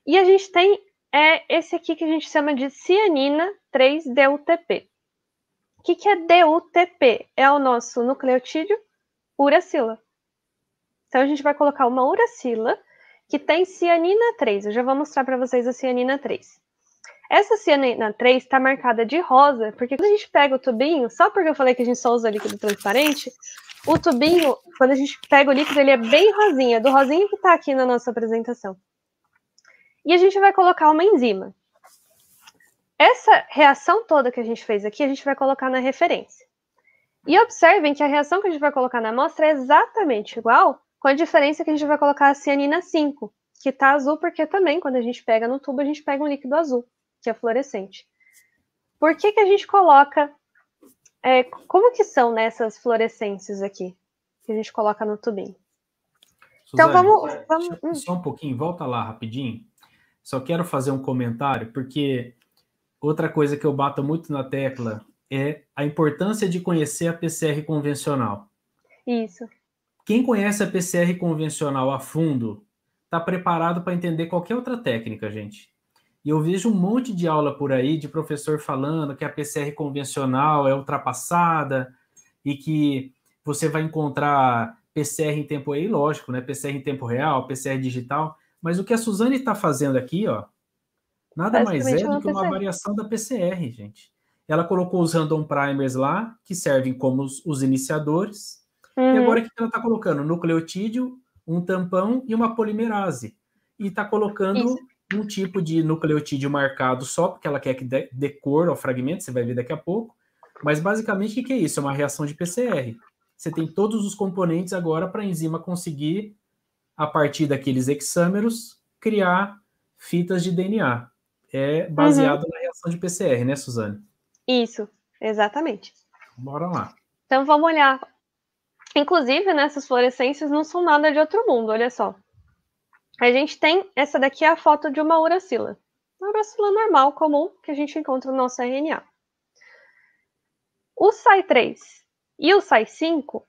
E a gente tem é, esse aqui que a gente chama de cianina 3-DUTP. O que, que é DUTP? É o nosso nucleotídeo uracila. Então a gente vai colocar uma uracila que tem cianina 3. Eu já vou mostrar para vocês a cianina 3. Essa cianina 3 está marcada de rosa, porque quando a gente pega o tubinho, só porque eu falei que a gente só usa líquido transparente, o tubinho, quando a gente pega o líquido, ele é bem rosinha, do rosinho que está aqui na nossa apresentação. E a gente vai colocar uma enzima. Essa reação toda que a gente fez aqui, a gente vai colocar na referência. E observem que a reação que a gente vai colocar na amostra é exatamente igual com a diferença que a gente vai colocar a cianina 5, que está azul porque também, quando a gente pega no tubo, a gente pega um líquido azul, que é fluorescente. Por que, que a gente coloca... É, como que são nessas né, fluorescências aqui, que a gente coloca no tubinho? Então, Suzane, então vamos... vamos... Só um pouquinho, volta lá rapidinho. Só quero fazer um comentário, porque outra coisa que eu bato muito na tecla é a importância de conhecer a PCR convencional. Isso. Quem conhece a PCR convencional a fundo está preparado para entender qualquer outra técnica, gente. E eu vejo um monte de aula por aí de professor falando que a PCR convencional é ultrapassada e que você vai encontrar PCR em tempo aí, lógico, né? PCR em tempo real, PCR digital. Mas o que a Suzane está fazendo aqui, ó, nada mais é do que uma variação da PCR, gente. Ela colocou os random primers lá, que servem como os, os iniciadores, Uhum. E agora uhum. o que ela está colocando? Nucleotídeo, um tampão e uma polimerase. E está colocando Isso. um tipo de nucleotídeo marcado só, porque ela quer que dê, dê cor ao fragmento, você vai ver daqui a pouco. Mas basicamente, o que é isso? É uma reação de PCR. Você tem todos os componentes agora para a enzima conseguir, a partir daqueles hexâmeros, criar fitas de DNA. É baseado uhum. na reação de PCR, né, Suzane? Isso, exatamente. Então, bora lá. Então vamos olhar Inclusive, nessas né, fluorescências não são nada de outro mundo, olha só. A gente tem, essa daqui é a foto de uma uracila. Uma uracila normal, comum, que a gente encontra no nosso RNA. O SAI3 e o SAI5,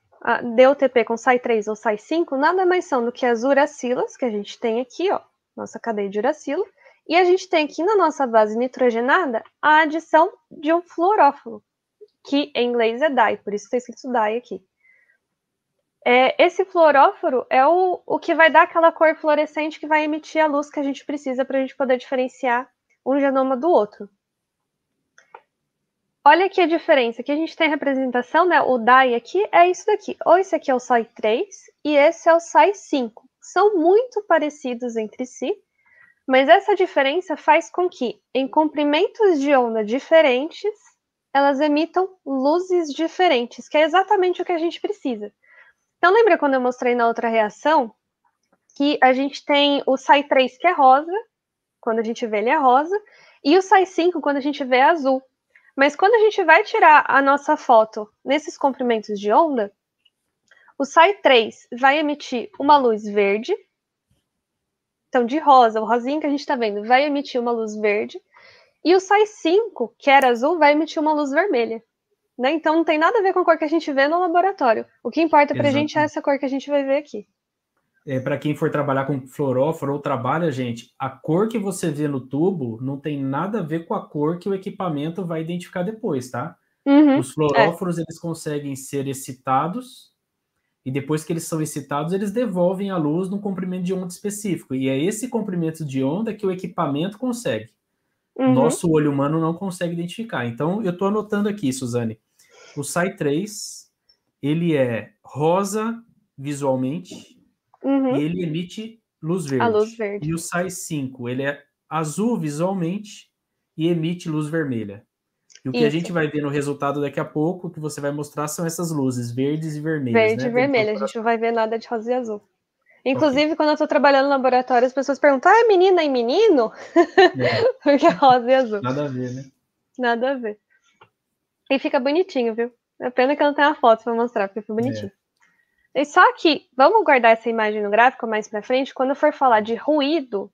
DOTP com SAI3 ou SAI5, nada mais são do que as uracilas, que a gente tem aqui, ó, nossa cadeia de uracila, e a gente tem aqui na nossa base nitrogenada a adição de um fluorófilo, que em inglês é dye, por isso está escrito dye aqui. É, esse fluoróforo é o, o que vai dar aquela cor fluorescente que vai emitir a luz que a gente precisa para a gente poder diferenciar um genoma do outro. Olha aqui a diferença. Aqui a gente tem a representação, né? O DAI aqui é isso daqui. Ou esse aqui é o SAI3 e esse é o SAI5. São muito parecidos entre si, mas essa diferença faz com que, em comprimentos de onda diferentes, elas emitam luzes diferentes, que é exatamente o que a gente precisa. Então, lembra quando eu mostrei na outra reação que a gente tem o sai 3 que é rosa, quando a gente vê ele é rosa, e o sai 5 quando a gente vê é azul. Mas quando a gente vai tirar a nossa foto nesses comprimentos de onda, o sai 3 vai emitir uma luz verde. Então, de rosa, o rosinho que a gente está vendo, vai emitir uma luz verde. E o sai 5, que era azul, vai emitir uma luz vermelha. Né? Então não tem nada a ver com a cor que a gente vê no laboratório. O que importa para a gente é essa cor que a gente vai ver aqui. É, para quem for trabalhar com fluoróforo ou trabalha, gente, a cor que você vê no tubo não tem nada a ver com a cor que o equipamento vai identificar depois, tá? Uhum, Os fluoróforos, é. eles conseguem ser excitados e depois que eles são excitados, eles devolvem a luz num comprimento de onda específico. E é esse comprimento de onda que o equipamento consegue. Uhum. Nosso olho humano não consegue identificar. Então, eu estou anotando aqui, Suzane. O Sai 3, ele é rosa visualmente uhum. e ele emite luz verde. luz verde. E o Sai 5, ele é azul visualmente e emite luz vermelha. E o que a gente vai ver no resultado daqui a pouco, que você vai mostrar, são essas luzes, verdes e vermelhas. Né? Verde né? e vermelha, a gente não vai ver nada de rosa e azul. Inclusive, okay. quando eu estou trabalhando no laboratório, as pessoas perguntam, ah, é menina e menino? É. Porque é rosa e azul. Nada a ver, né? Nada a ver. E fica bonitinho, viu? É pena que eu não tenho a foto para mostrar, porque foi bonitinho. É. E só que, vamos guardar essa imagem no gráfico mais para frente, quando eu for falar de ruído,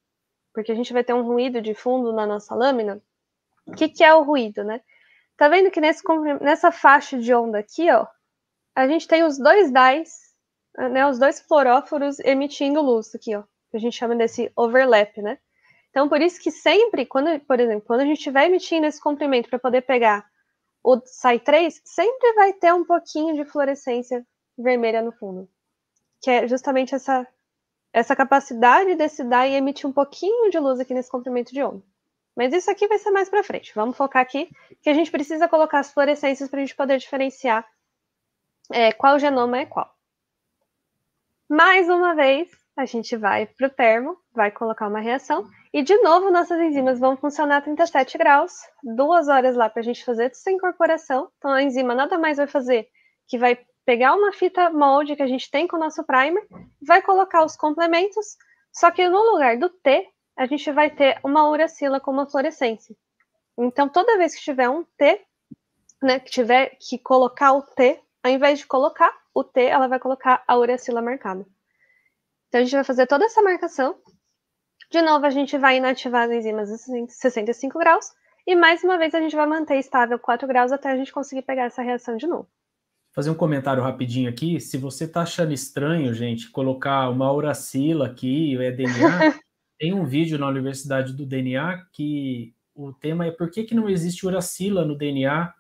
porque a gente vai ter um ruído de fundo na nossa lâmina. O que, que é o ruído, né? Tá vendo que nesse, nessa faixa de onda aqui, ó, a gente tem os dois DAIs, né, os dois fluoróforos emitindo luz aqui, ó, que a gente chama desse overlap, né? Então, por isso que sempre, quando, por exemplo, quando a gente estiver emitindo esse comprimento para poder pegar o sai 3 sempre vai ter um pouquinho de fluorescência vermelha no fundo, que é justamente essa, essa capacidade desse dye emitir um pouquinho de luz aqui nesse comprimento de onda. Mas isso aqui vai ser mais para frente. Vamos focar aqui, que a gente precisa colocar as fluorescências para a gente poder diferenciar é, qual genoma é qual. Mais uma vez, a gente vai para o termo, vai colocar uma reação, e de novo, nossas enzimas vão funcionar a 37 graus, duas horas lá para a gente fazer essa incorporação. Então a enzima nada mais vai fazer que vai pegar uma fita molde que a gente tem com o nosso primer, vai colocar os complementos, só que no lugar do T, a gente vai ter uma uracila com uma fluorescência. Então toda vez que tiver um T, né, que tiver que colocar o T, ao invés de colocar o T, ela vai colocar a uracila marcada. Então a gente vai fazer toda essa marcação de novo, a gente vai inativar as enzimas a 65 graus. E mais uma vez a gente vai manter estável 4 graus até a gente conseguir pegar essa reação de novo. Fazer um comentário rapidinho aqui. Se você está achando estranho, gente, colocar uma uracila aqui, o EDNA, tem um vídeo na Universidade do DNA que o tema é por que, que não existe uracila no DNA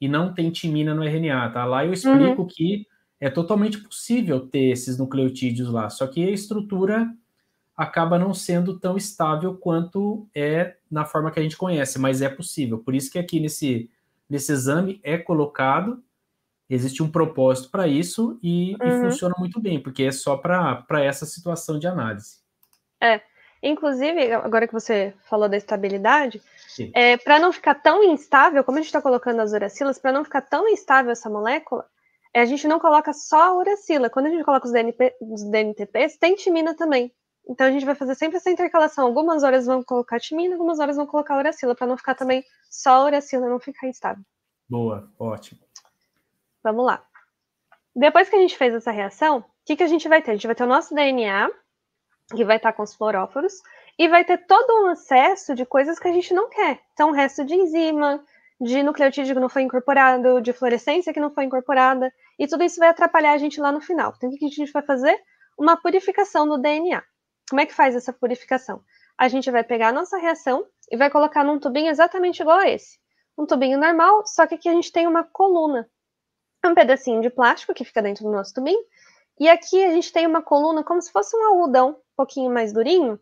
e não tem timina no RNA, tá? Lá eu explico uhum. que é totalmente possível ter esses nucleotídeos lá, só que a estrutura acaba não sendo tão estável quanto é na forma que a gente conhece, mas é possível. Por isso que aqui nesse, nesse exame é colocado, existe um propósito para isso e, uhum. e, funciona muito bem, porque é só para essa situação de análise. É. Inclusive, agora que você falou da estabilidade, é, para não ficar tão instável, como a gente está colocando as uracilas, para não ficar tão instável essa molécula, é, a gente não coloca só a uracila. Quando a gente coloca os, DNP, os DNTPs, tem timina também. Então a gente vai fazer sempre essa intercalação. Algumas horas vão colocar timina, algumas horas vão colocar uracila, para não ficar também só uracila, não ficar instável. Boa, ótimo. Vamos lá. Depois que a gente fez essa reação, o que, que a gente vai ter? A gente vai ter o nosso DNA, que vai estar tá com os fluoróforos, e vai ter todo um acesso de coisas que a gente não quer. Então, o resto de enzima, de nucleotídeo que não foi incorporado, de fluorescência que não foi incorporada, e tudo isso vai atrapalhar a gente lá no final. Então, o que a gente vai fazer? Uma purificação do DNA. Como é que faz essa purificação? A gente vai pegar a nossa reação e vai colocar num tubinho exatamente igual a esse. Um tubinho normal, só que aqui a gente tem uma coluna. Um pedacinho de plástico que fica dentro do nosso tubinho. E aqui a gente tem uma coluna como se fosse um algodão, um pouquinho mais durinho,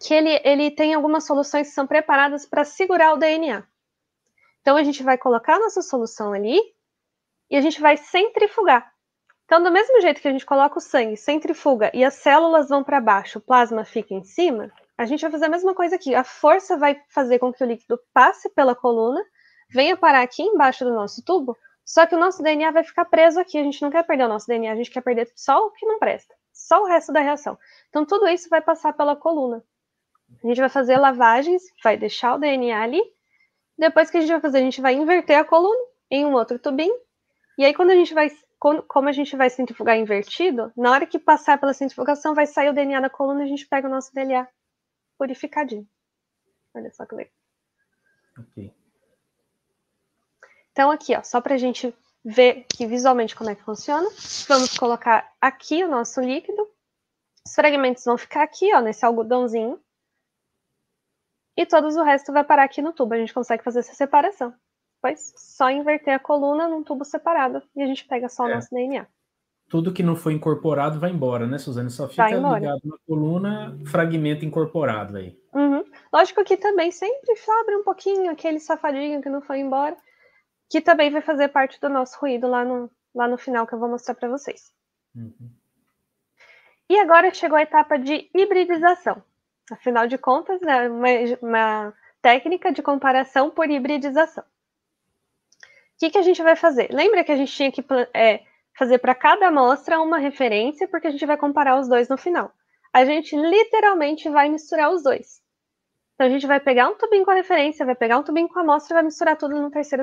que ele, ele tem algumas soluções que são preparadas para segurar o DNA. Então a gente vai colocar a nossa solução ali e a gente vai centrifugar. Então, do mesmo jeito que a gente coloca o sangue, centrifuga e as células vão para baixo, o plasma fica em cima, a gente vai fazer a mesma coisa aqui. A força vai fazer com que o líquido passe pela coluna, venha parar aqui embaixo do nosso tubo, só que o nosso DNA vai ficar preso aqui. A gente não quer perder o nosso DNA, a gente quer perder só o que não presta, só o resto da reação. Então, tudo isso vai passar pela coluna. A gente vai fazer lavagens, vai deixar o DNA ali. Depois que a gente vai fazer, a gente vai inverter a coluna em um outro tubinho. E aí, quando a gente vai como a gente vai centrifugar invertido, na hora que passar pela centrifugação, vai sair o DNA da coluna e a gente pega o nosso DNA purificadinho. Olha só que legal. Okay. Então, aqui, ó, só para a gente ver que visualmente como é que funciona, vamos colocar aqui o nosso líquido. Os fragmentos vão ficar aqui, ó, nesse algodãozinho. E todos o resto vai parar aqui no tubo. A gente consegue fazer essa separação depois, só inverter a coluna num tubo separado e a gente pega só é. o nosso DNA. Tudo que não foi incorporado vai embora, né, Suzane? Só fica ligado na coluna, fragmento incorporado aí. Uhum. Lógico que também sempre sobra um pouquinho aquele safadinho que não foi embora, que também vai fazer parte do nosso ruído lá no, lá no final que eu vou mostrar para vocês. Uhum. E agora chegou a etapa de hibridização. Afinal de contas, é uma, uma técnica de comparação por hibridização que, que a gente vai fazer? Lembra que a gente tinha que é, fazer para cada amostra uma referência, porque a gente vai comparar os dois no final. A gente literalmente vai misturar os dois. Então a gente vai pegar um tubinho com a referência, vai pegar um tubinho com a amostra e vai misturar tudo no terceiro,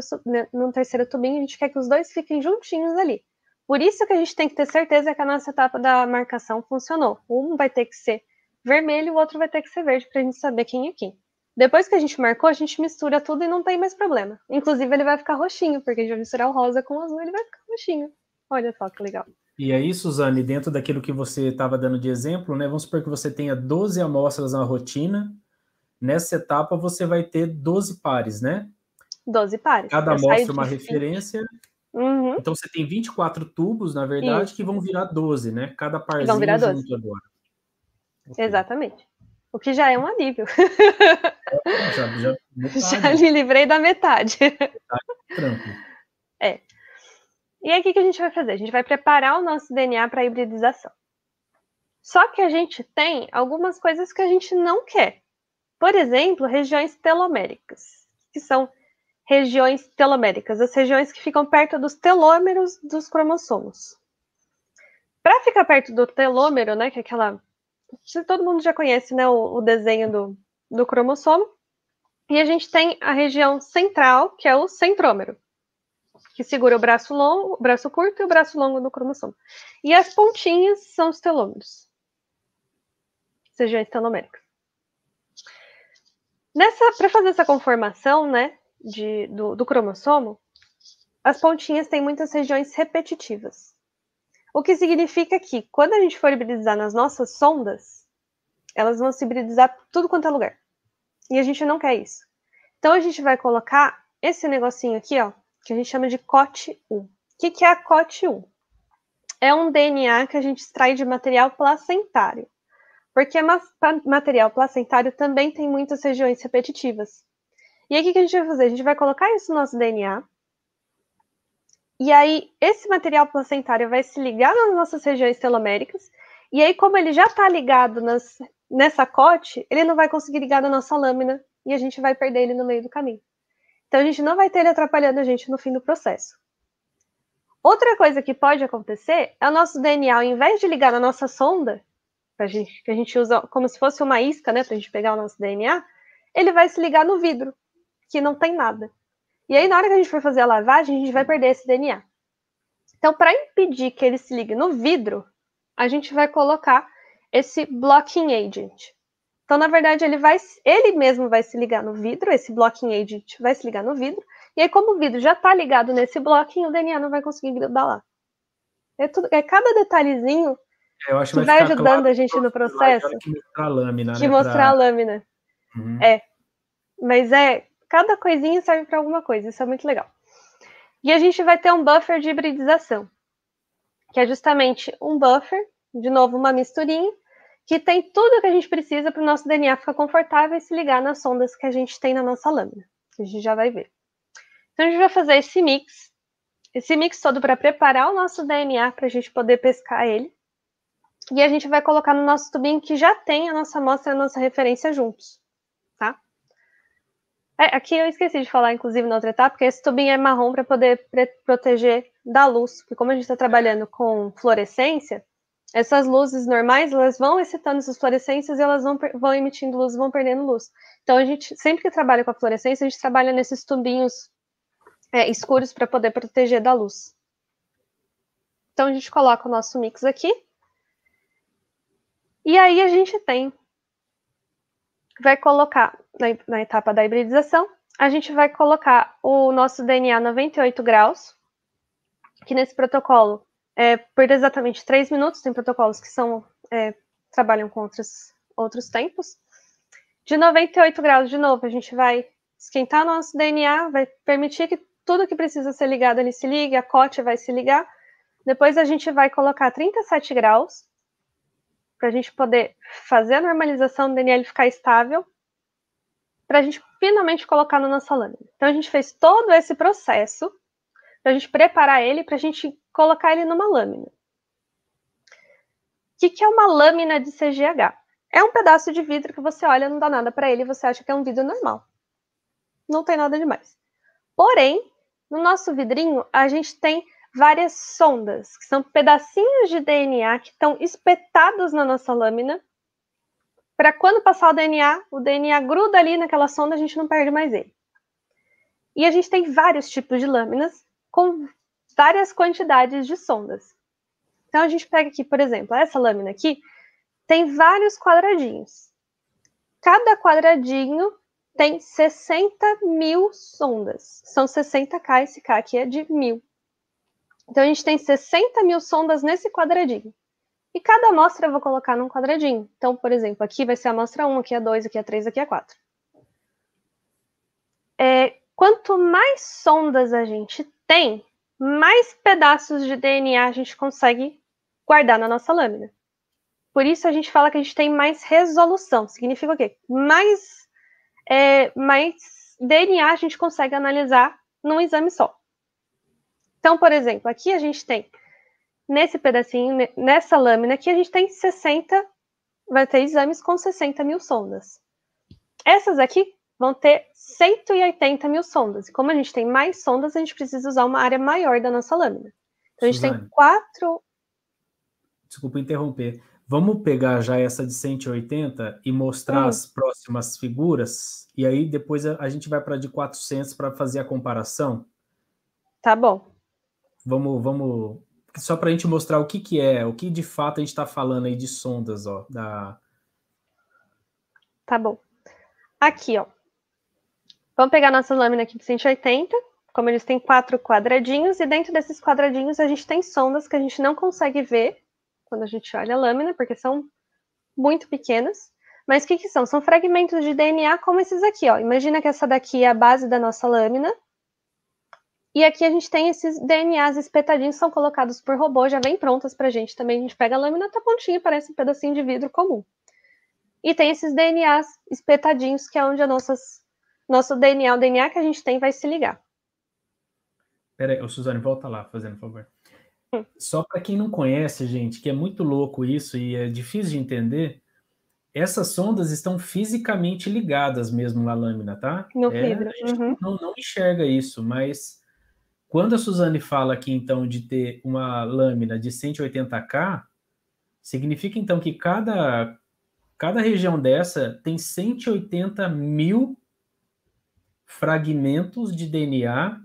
no né, terceiro tubinho. A gente quer que os dois fiquem juntinhos ali. Por isso que a gente tem que ter certeza que a nossa etapa da marcação funcionou. Um vai ter que ser vermelho, o outro vai ter que ser verde, para a gente saber quem é quem. Depois que a gente marcou, a gente mistura tudo e não tem mais problema. Inclusive, ele vai ficar roxinho, porque a gente vai misturar o rosa com o azul, ele vai ficar roxinho. Olha só que legal. E aí, é Suzane, dentro daquilo que você estava dando de exemplo, né? Vamos supor que você tenha 12 amostras na rotina. Nessa etapa, você vai ter 12 pares, né? 12 pares. Cada Eu amostra é uma referência. Uhum. Então, você tem 24 tubos, na verdade, Isso. que vão virar 12, né? Cada parzinho vão virar 12. junto agora. Okay. Exatamente o que já é um alívio. Já, já, já me livrei da metade. Tranquilo. É. E aí, o que a gente vai fazer? A gente vai preparar o nosso DNA para a hibridização. Só que a gente tem algumas coisas que a gente não quer. Por exemplo, regiões teloméricas, que são regiões teloméricas, as regiões que ficam perto dos telômeros dos cromossomos. Para ficar perto do telômero, né, que é aquela todo mundo já conhece né, o, o desenho do, do cromossomo. E a gente tem a região central, que é o centrômero, que segura o braço longo, o braço curto e o braço longo do cromossomo. E as pontinhas são os telômeros, regiões teloméricas. Nessa, para fazer essa conformação, né, de, do, do cromossomo, as pontinhas têm muitas regiões repetitivas. O que significa que, quando a gente for hibridizar nas nossas sondas, elas vão se hibridizar tudo quanto é lugar. E a gente não quer isso. Então a gente vai colocar esse negocinho aqui, ó, que a gente chama de COT1. O que, que é a COT1? É um DNA que a gente extrai de material placentário. Porque material placentário também tem muitas regiões repetitivas. E aí o que, que a gente vai fazer? A gente vai colocar isso no nosso DNA e aí, esse material placentário vai se ligar nas nossas regiões teloméricas. E aí, como ele já está ligado nas, nessa cote, ele não vai conseguir ligar na nossa lâmina e a gente vai perder ele no meio do caminho. Então, a gente não vai ter ele atrapalhando a gente no fim do processo. Outra coisa que pode acontecer é o nosso DNA, ao invés de ligar na nossa sonda, que a gente, que a gente usa como se fosse uma isca, né, para a gente pegar o nosso DNA, ele vai se ligar no vidro, que não tem nada. E aí, na hora que a gente for fazer a lavagem, a gente vai perder esse DNA. Então, para impedir que ele se ligue no vidro, a gente vai colocar esse blocking agent. Então, na verdade, ele vai, ele mesmo vai se ligar no vidro, esse blocking agent vai se ligar no vidro, e aí, como o vidro já está ligado nesse bloquinho, o DNA não vai conseguir grudar lá. É, tudo, é cada detalhezinho é, eu acho que vai, vai ajudando claro, a gente no processo. De mostrar a lâmina, De né, mostrar pra... a lâmina. Uhum. É. Mas é cada coisinha serve para alguma coisa, isso é muito legal. E a gente vai ter um buffer de hibridização, que é justamente um buffer, de novo uma misturinha, que tem tudo que a gente precisa para o nosso DNA ficar confortável e se ligar nas sondas que a gente tem na nossa lâmina. A gente já vai ver. Então a gente vai fazer esse mix, esse mix todo para preparar o nosso DNA para a gente poder pescar ele. E a gente vai colocar no nosso tubinho que já tem a nossa amostra e a nossa referência juntos. É, aqui eu esqueci de falar, inclusive, na outra etapa, que esse tubinho é marrom para poder proteger da luz. Porque como a gente está trabalhando com fluorescência, essas luzes normais, elas vão excitando essas fluorescências e elas vão, vão emitindo luz, vão perdendo luz. Então, a gente, sempre que trabalha com a fluorescência, a gente trabalha nesses tubinhos é, escuros para poder proteger da luz. Então, a gente coloca o nosso mix aqui. E aí, a gente tem vai colocar, na, na etapa da hibridização, a gente vai colocar o nosso DNA 98 graus, que nesse protocolo é por exatamente três minutos, tem protocolos que são é, trabalham com outros, outros tempos. De 98 graus, de novo, a gente vai esquentar nosso DNA, vai permitir que tudo que precisa ser ligado ele se ligue, a cote vai se ligar. Depois a gente vai colocar 37 graus, para a gente poder fazer a normalização do DNL ficar estável, para a gente finalmente colocar na nossa lâmina. Então, a gente fez todo esse processo para a gente preparar ele, para a gente colocar ele numa lâmina. O que, que é uma lâmina de CGH? É um pedaço de vidro que você olha, não dá nada para ele, você acha que é um vidro normal. Não tem nada demais. Porém, no nosso vidrinho, a gente tem várias sondas, que são pedacinhos de DNA que estão espetados na nossa lâmina, para quando passar o DNA, o DNA gruda ali naquela sonda, a gente não perde mais ele. E a gente tem vários tipos de lâminas com várias quantidades de sondas. Então a gente pega aqui, por exemplo, essa lâmina aqui tem vários quadradinhos. Cada quadradinho tem 60 mil sondas. São 60K, esse K aqui é de mil então, a gente tem 60 mil sondas nesse quadradinho. E cada amostra eu vou colocar num quadradinho. Então, por exemplo, aqui vai ser a amostra 1, aqui a é 2, aqui a é 3, aqui a é 4. É, quanto mais sondas a gente tem, mais pedaços de DNA a gente consegue guardar na nossa lâmina. Por isso a gente fala que a gente tem mais resolução. Significa o quê? Mais, é, mais DNA a gente consegue analisar num exame só. Então, por exemplo, aqui a gente tem, nesse pedacinho, nessa lâmina aqui, a gente tem 60, vai ter exames com 60 mil sondas. Essas aqui vão ter 180 mil sondas. E como a gente tem mais sondas, a gente precisa usar uma área maior da nossa lâmina. Então, a gente Suzane, tem quatro... Desculpa interromper. Vamos pegar já essa de 180 e mostrar hum. as próximas figuras, e aí depois a, gente vai para de 400 para fazer a comparação? Tá bom. Vamos, vamos só para a gente mostrar o que, que é, o que de fato a gente está falando aí de sondas, ó, da... Tá bom. Aqui, ó. Vamos pegar nossa lâmina aqui de 180, como eles têm quatro quadradinhos, e dentro desses quadradinhos a gente tem sondas que a gente não consegue ver quando a gente olha a lâmina, porque são muito pequenas. Mas o que, que são? São fragmentos de DNA como esses aqui, ó. Imagina que essa daqui é a base da nossa lâmina, e aqui a gente tem esses DNAs espetadinhos, são colocados por robô, já vem prontas para a gente também. A gente pega a lâmina, tá pontinha, parece um pedacinho de vidro comum. E tem esses DNAs espetadinhos, que é onde a nossas, nosso DNA, o DNA que a gente tem, vai se ligar. Peraí, o Suzane, volta lá, fazendo favor. Hum. Só para quem não conhece, gente, que é muito louco isso e é difícil de entender, essas sondas estão fisicamente ligadas mesmo na lâmina, tá? No é, vidro. Uhum. não, não enxerga isso, mas quando a Suzane fala aqui, então, de ter uma lâmina de 180K, significa, então, que cada, cada região dessa tem 180 mil fragmentos de DNA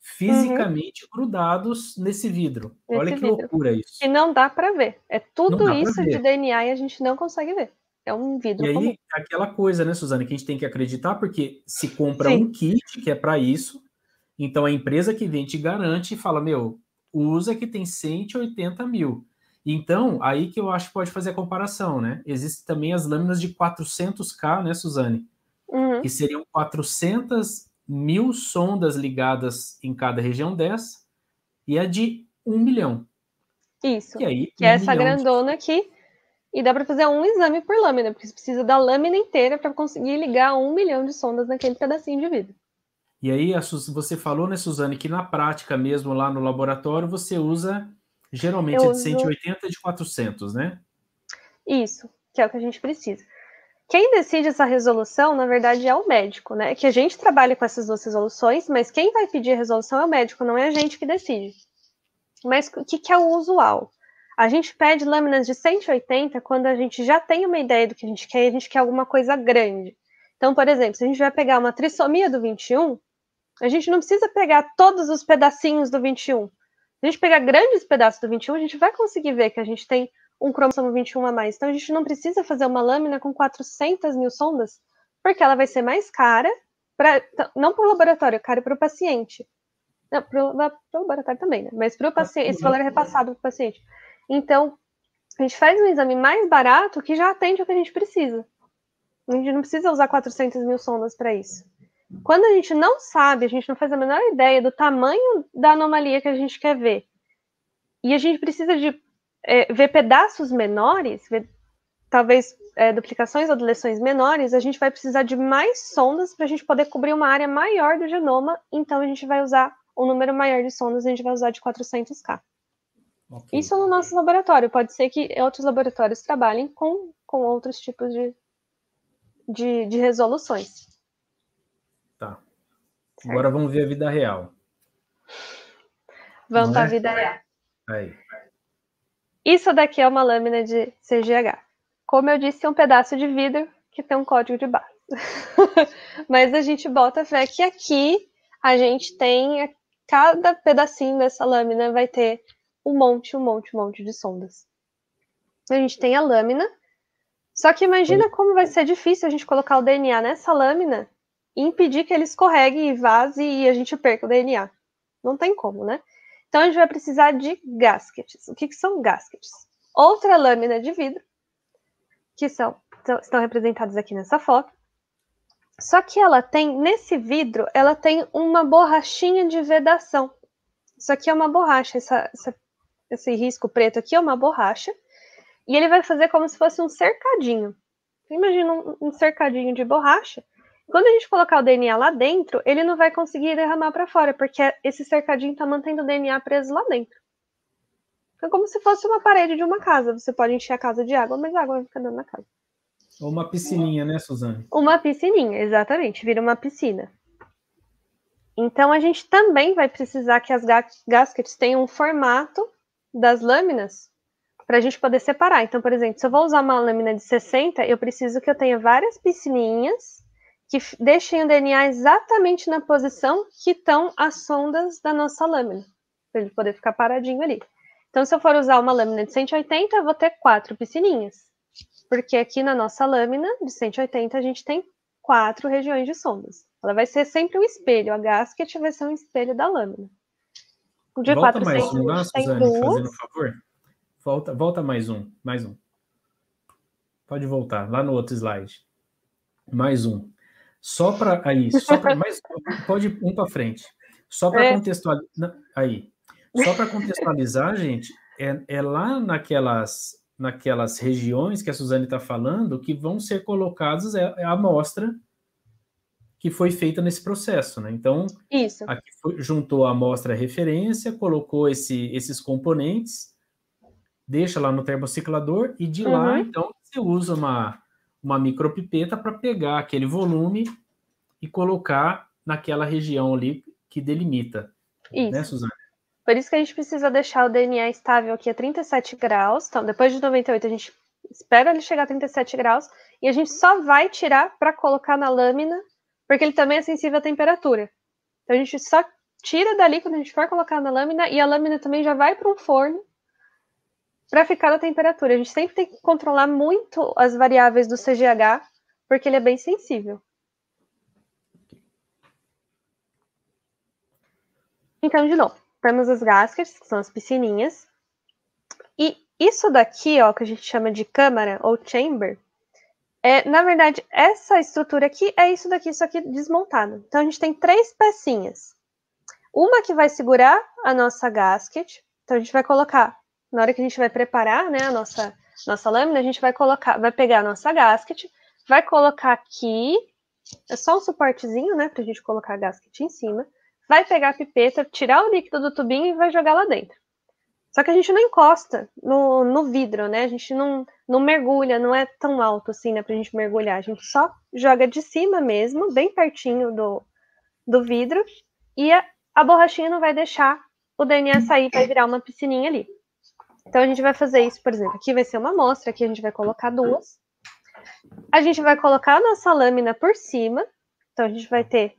fisicamente uhum. grudados nesse vidro. Nesse Olha que vidro. loucura isso. E não dá para ver. É tudo isso de DNA e a gente não consegue ver. É um vidro. E aí, é aquela coisa, né, Suzane, que a gente tem que acreditar, porque se compra Sim. um kit que é para isso, então a empresa que vende garante e fala: meu, usa que tem 180 mil. Então, aí que eu acho que pode fazer a comparação, né? Existem também as lâminas de 400K, né, Suzane? Uhum. Que seriam 400 mil sondas ligadas em cada região dessa, e a de 1 milhão. Isso. E aí, que é essa grandona de... aqui. E dá para fazer um exame por lâmina, porque você precisa da lâmina inteira para conseguir ligar um milhão de sondas naquele pedacinho de vidro. E aí, você falou, né, Suzane, que na prática mesmo, lá no laboratório, você usa geralmente Eu de 180 uso... de 400, né? Isso, que é o que a gente precisa. Quem decide essa resolução, na verdade, é o médico, né? Que a gente trabalha com essas duas resoluções, mas quem vai pedir a resolução é o médico, não é a gente que decide. Mas o que, que é o usual? A gente pede lâminas de 180 quando a gente já tem uma ideia do que a gente quer e a gente quer alguma coisa grande. Então, por exemplo, se a gente vai pegar uma trissomia do 21, a gente não precisa pegar todos os pedacinhos do 21. Se a gente pegar grandes pedaços do 21, a gente vai conseguir ver que a gente tem um cromossomo 21 a mais. Então a gente não precisa fazer uma lâmina com 400 mil sondas, porque ela vai ser mais cara, pra, não para o laboratório, cara para o paciente. Não, para o laboratório também, né? Mas para o paciente, esse valor é repassado para o paciente. Então, a gente faz um exame mais barato que já atende o que a gente precisa. A gente não precisa usar 400 mil sondas para isso. Quando a gente não sabe, a gente não faz a menor ideia do tamanho da anomalia que a gente quer ver. E a gente precisa de é, ver pedaços menores, ver, talvez é, duplicações ou deleções menores, a gente vai precisar de mais sondas para a gente poder cobrir uma área maior do genoma. Então a gente vai usar um número maior de sondas, a gente vai usar de 400K. Okay. Isso no nosso laboratório. Pode ser que outros laboratórios trabalhem com, com outros tipos de, de, de resoluções. Agora vamos ver a vida real. Vamos para é? a vida real. Aí. Isso daqui é uma lâmina de CGH. Como eu disse, é um pedaço de vidro que tem um código de barra. Mas a gente bota fé que aqui a gente tem cada pedacinho dessa lâmina vai ter um monte, um monte, um monte de sondas. A gente tem a lâmina. Só que imagina como vai ser difícil a gente colocar o DNA nessa lâmina impedir que ele escorregue e vaze e a gente perca o DNA. Não tem como, né? Então a gente vai precisar de gaskets. O que, que são gaskets? Outra lâmina de vidro, que são, estão representadas aqui nessa foto. Só que ela tem, nesse vidro, ela tem uma borrachinha de vedação. Isso aqui é uma borracha, essa, essa, esse risco preto aqui é uma borracha. E ele vai fazer como se fosse um cercadinho. Imagina um, um cercadinho de borracha quando a gente colocar o DNA lá dentro, ele não vai conseguir derramar para fora, porque esse cercadinho está mantendo o DNA preso lá dentro. É como se fosse uma parede de uma casa. Você pode encher a casa de água, mas a água vai ficar dentro da casa. Ou uma piscininha, né, Suzane? Uma piscininha, exatamente. Vira uma piscina. Então, a gente também vai precisar que as gaskets tenham um formato das lâminas para a gente poder separar. Então, por exemplo, se eu vou usar uma lâmina de 60, eu preciso que eu tenha várias piscininhas que deixem o DNA exatamente na posição que estão as sondas da nossa lâmina, para ele poder ficar paradinho ali. Então, se eu for usar uma lâmina de 180, eu vou ter quatro piscininhas, porque aqui na nossa lâmina de 180 a gente tem quatro regiões de sondas. Ela vai ser sempre um espelho, a gasket vai ser um espelho da lâmina. De volta 400, mais um lá, Suzane, duas. fazendo um favor. Volta, volta mais um, mais um. Pode voltar, lá no outro slide. Mais um. Só para aí, só para mais pode um para frente. Só para é. contextualizar aí. Só para contextualizar, gente, é, é lá naquelas naquelas regiões que a Suzane está falando que vão ser colocadas é, é, a amostra que foi feita nesse processo, né? Então, Isso. aqui foi, juntou a amostra referência, colocou esse, esses componentes, deixa lá no termociclador e de uhum. lá, então, você usa uma uma micropipeta para pegar aquele volume e colocar naquela região ali que delimita. Né, isso. Né, Suzana? Por isso que a gente precisa deixar o DNA estável aqui a 37 graus. Então, depois de 98, a gente espera ele chegar a 37 graus e a gente só vai tirar para colocar na lâmina, porque ele também é sensível à temperatura. Então, a gente só tira dali quando a gente for colocar na lâmina e a lâmina também já vai para um forno para ficar na temperatura. A gente sempre tem que controlar muito as variáveis do CGH, porque ele é bem sensível. Então, de novo, temos as gaskets, que são as piscininhas. E isso daqui, ó, que a gente chama de câmara ou chamber, é, na verdade, essa estrutura aqui é isso daqui, isso aqui desmontado. Então, a gente tem três pecinhas. Uma que vai segurar a nossa gasket. Então, a gente vai colocar na hora que a gente vai preparar né, a nossa, nossa lâmina, a gente vai colocar, vai pegar a nossa gasket, vai colocar aqui, é só um suportezinho, né, para a gente colocar a gasket em cima, vai pegar a pipeta, tirar o líquido do tubinho e vai jogar lá dentro. Só que a gente não encosta no, no vidro, né? A gente não, não mergulha, não é tão alto assim, né, para a gente mergulhar. A gente só joga de cima mesmo, bem pertinho do, do vidro, e a, a borrachinha não vai deixar o DNA sair, vai virar uma piscininha ali. Então a gente vai fazer isso, por exemplo, aqui vai ser uma amostra, aqui a gente vai colocar duas. A gente vai colocar a nossa lâmina por cima, então a gente vai ter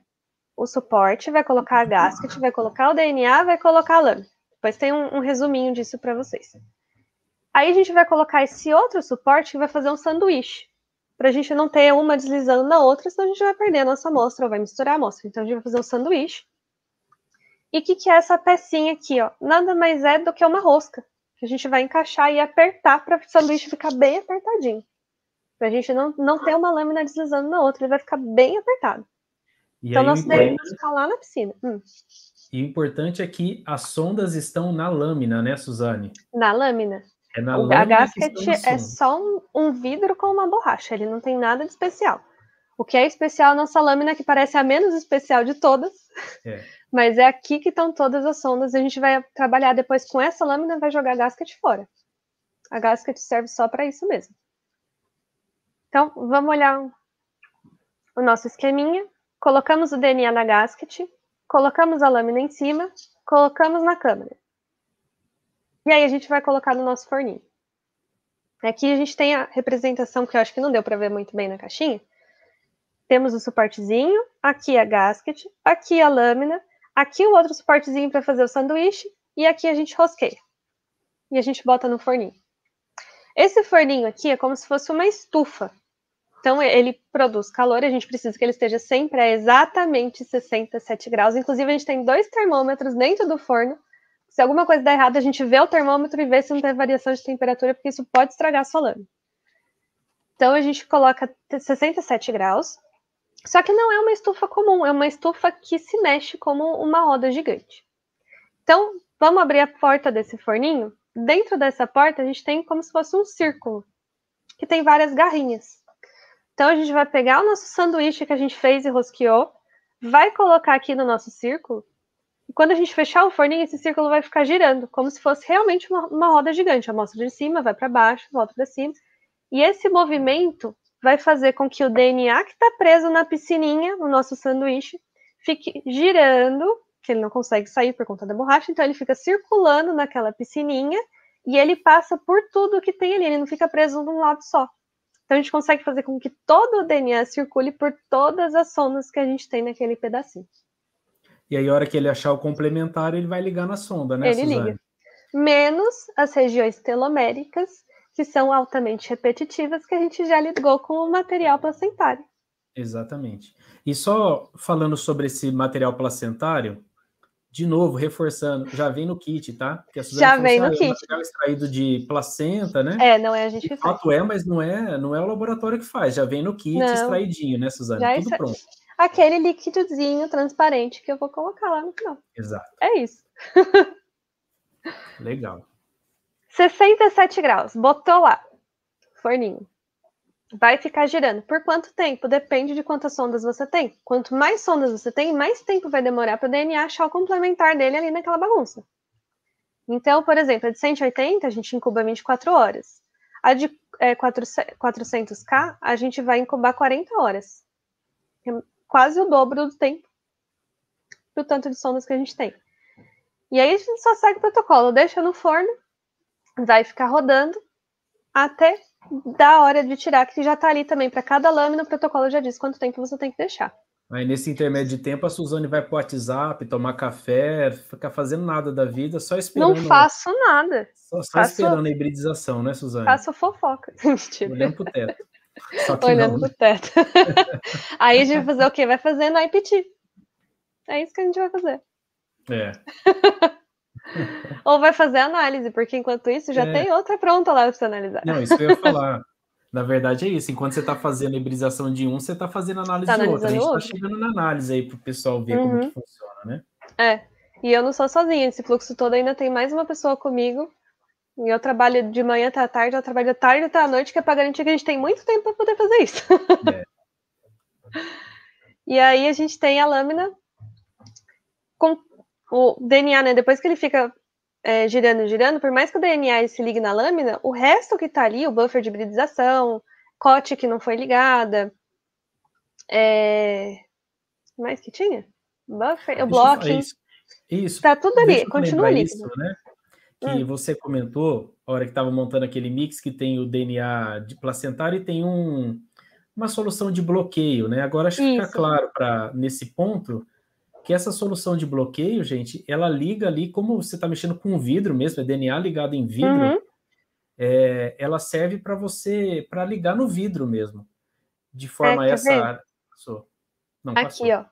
o suporte, vai colocar a gasket, vai colocar o DNA, vai colocar a lâmina. Depois tem um, um resuminho disso para vocês. Aí a gente vai colocar esse outro suporte que vai fazer um sanduíche, para a gente não ter uma deslizando na outra, senão a gente vai perder a nossa amostra ou vai misturar a amostra. Então a gente vai fazer um sanduíche. E o que, que é essa pecinha aqui? Ó? Nada mais é do que uma rosca que a gente vai encaixar e apertar para o sanduíche ficar bem apertadinho. Para a gente não, não ter uma lâmina deslizando na outra, ele vai ficar bem apertado. E então, nosso desenho vai é ficar lá na piscina. Hum. E o importante é que as sondas estão na lâmina, né, Suzane? Na lâmina. É na o lâmina. A gasket é só um, um vidro com uma borracha, ele não tem nada de especial. O que é especial nossa lâmina, que parece a menos especial de todas, é. mas é aqui que estão todas as sondas. A gente vai trabalhar depois com essa lâmina, vai jogar a gasket fora. A gasket serve só para isso mesmo. Então, vamos olhar o nosso esqueminha. Colocamos o DNA na gasket, colocamos a lâmina em cima, colocamos na câmera. E aí a gente vai colocar no nosso forninho. Aqui a gente tem a representação que eu acho que não deu para ver muito bem na caixinha, temos o suportezinho, aqui a gasket, aqui a lâmina, aqui o outro suportezinho para fazer o sanduíche, e aqui a gente rosqueia. E a gente bota no forninho. Esse forninho aqui é como se fosse uma estufa. Então, ele produz calor a gente precisa que ele esteja sempre a exatamente 67 graus. Inclusive, a gente tem dois termômetros dentro do forno. Se alguma coisa der errado, a gente vê o termômetro e vê se não tem variação de temperatura, porque isso pode estragar a sua lâmina. Então, a gente coloca 67 graus. Só que não é uma estufa comum, é uma estufa que se mexe como uma roda gigante. Então, vamos abrir a porta desse forninho? Dentro dessa porta, a gente tem como se fosse um círculo, que tem várias garrinhas. Então, a gente vai pegar o nosso sanduíche que a gente fez e rosqueou, vai colocar aqui no nosso círculo, e quando a gente fechar o forninho, esse círculo vai ficar girando, como se fosse realmente uma, uma roda gigante. A mostra de cima, vai para baixo, volta para cima. E esse movimento vai fazer com que o DNA que está preso na piscininha, no nosso sanduíche, fique girando, que ele não consegue sair por conta da borracha, então ele fica circulando naquela piscininha e ele passa por tudo que tem ali, ele não fica preso num lado só. Então a gente consegue fazer com que todo o DNA circule por todas as sondas que a gente tem naquele pedacinho. E aí, a hora que ele achar o complementar, ele vai ligar na sonda, né? Ele Suzane? liga. Menos as regiões teloméricas, que são altamente repetitivas, que a gente já ligou com o material placentário. Exatamente. E só falando sobre esse material placentário, de novo, reforçando, já vem no kit, tá? já vem no é kit. É material extraído de placenta, né? É, não é a gente que faz. fato é, mas não é, não é o laboratório que faz, já vem no kit não. extraidinho, né, Suzana? Já Tudo extra... pronto. Aquele líquidozinho transparente que eu vou colocar lá no final. Exato. É isso. Legal. 67 graus, botou lá, forninho. Vai ficar girando. Por quanto tempo? Depende de quantas sondas você tem. Quanto mais sondas você tem, mais tempo vai demorar para o DNA achar o complementar dele ali naquela bagunça. Então, por exemplo, a de 180 a gente incuba 24 horas. A de é, 400K a gente vai incubar 40 horas. É quase o dobro do tempo do tanto de sondas que a gente tem. E aí a gente só segue o protocolo, deixa no forno, vai ficar rodando até da hora de tirar, que já está ali também para cada lâmina, o protocolo já diz quanto tempo você tem que deixar. Aí nesse intermédio de tempo a Suzane vai pro WhatsApp, tomar café, ficar fazendo nada da vida, só esperando. Não faço nada. Só, só faço... esperando a hibridização, né, Suzane? Faço fofoca. Mentira. Olhando pro teto. Olhando não, pro né? teto. aí a gente vai fazer o quê? Vai fazer no IPT. É isso que a gente vai fazer. É. Ou vai fazer análise, porque enquanto isso já é... tem outra pronta lá para você analisar. Não, isso que eu ia falar. Na verdade é isso. Enquanto você está fazendo a hibridação de um, você está fazendo análise tá de outro. A gente está chegando na análise aí para o pessoal ver uhum. como que uhum. funciona, né? É. E eu não sou sozinha. Esse fluxo todo ainda tem mais uma pessoa comigo. E eu trabalho de manhã até a tarde, eu trabalho da tarde até a noite, que é para garantir que a gente tem muito tempo para poder fazer isso. É. e aí a gente tem a lâmina com o DNA, né, depois que ele fica é, girando, girando, por mais que o DNA se ligue na lâmina, o resto que tá ali, o buffer de hibridização, cote que não foi ligada, é... mais que tinha? Buffer, o blocking. Isso, Tá tudo ali, continua ali. Isso, né? Que hum. você comentou, a hora que estava montando aquele mix, que tem o DNA de placentário e tem um, uma solução de bloqueio, né? Agora acho que fica claro para nesse ponto que essa solução de bloqueio, gente, ela liga ali, como você está mexendo com vidro mesmo, é DNA ligado em vidro, uhum. é, ela serve para você, para ligar no vidro mesmo, de é, forma é, essa... Não, aqui, passou. ó.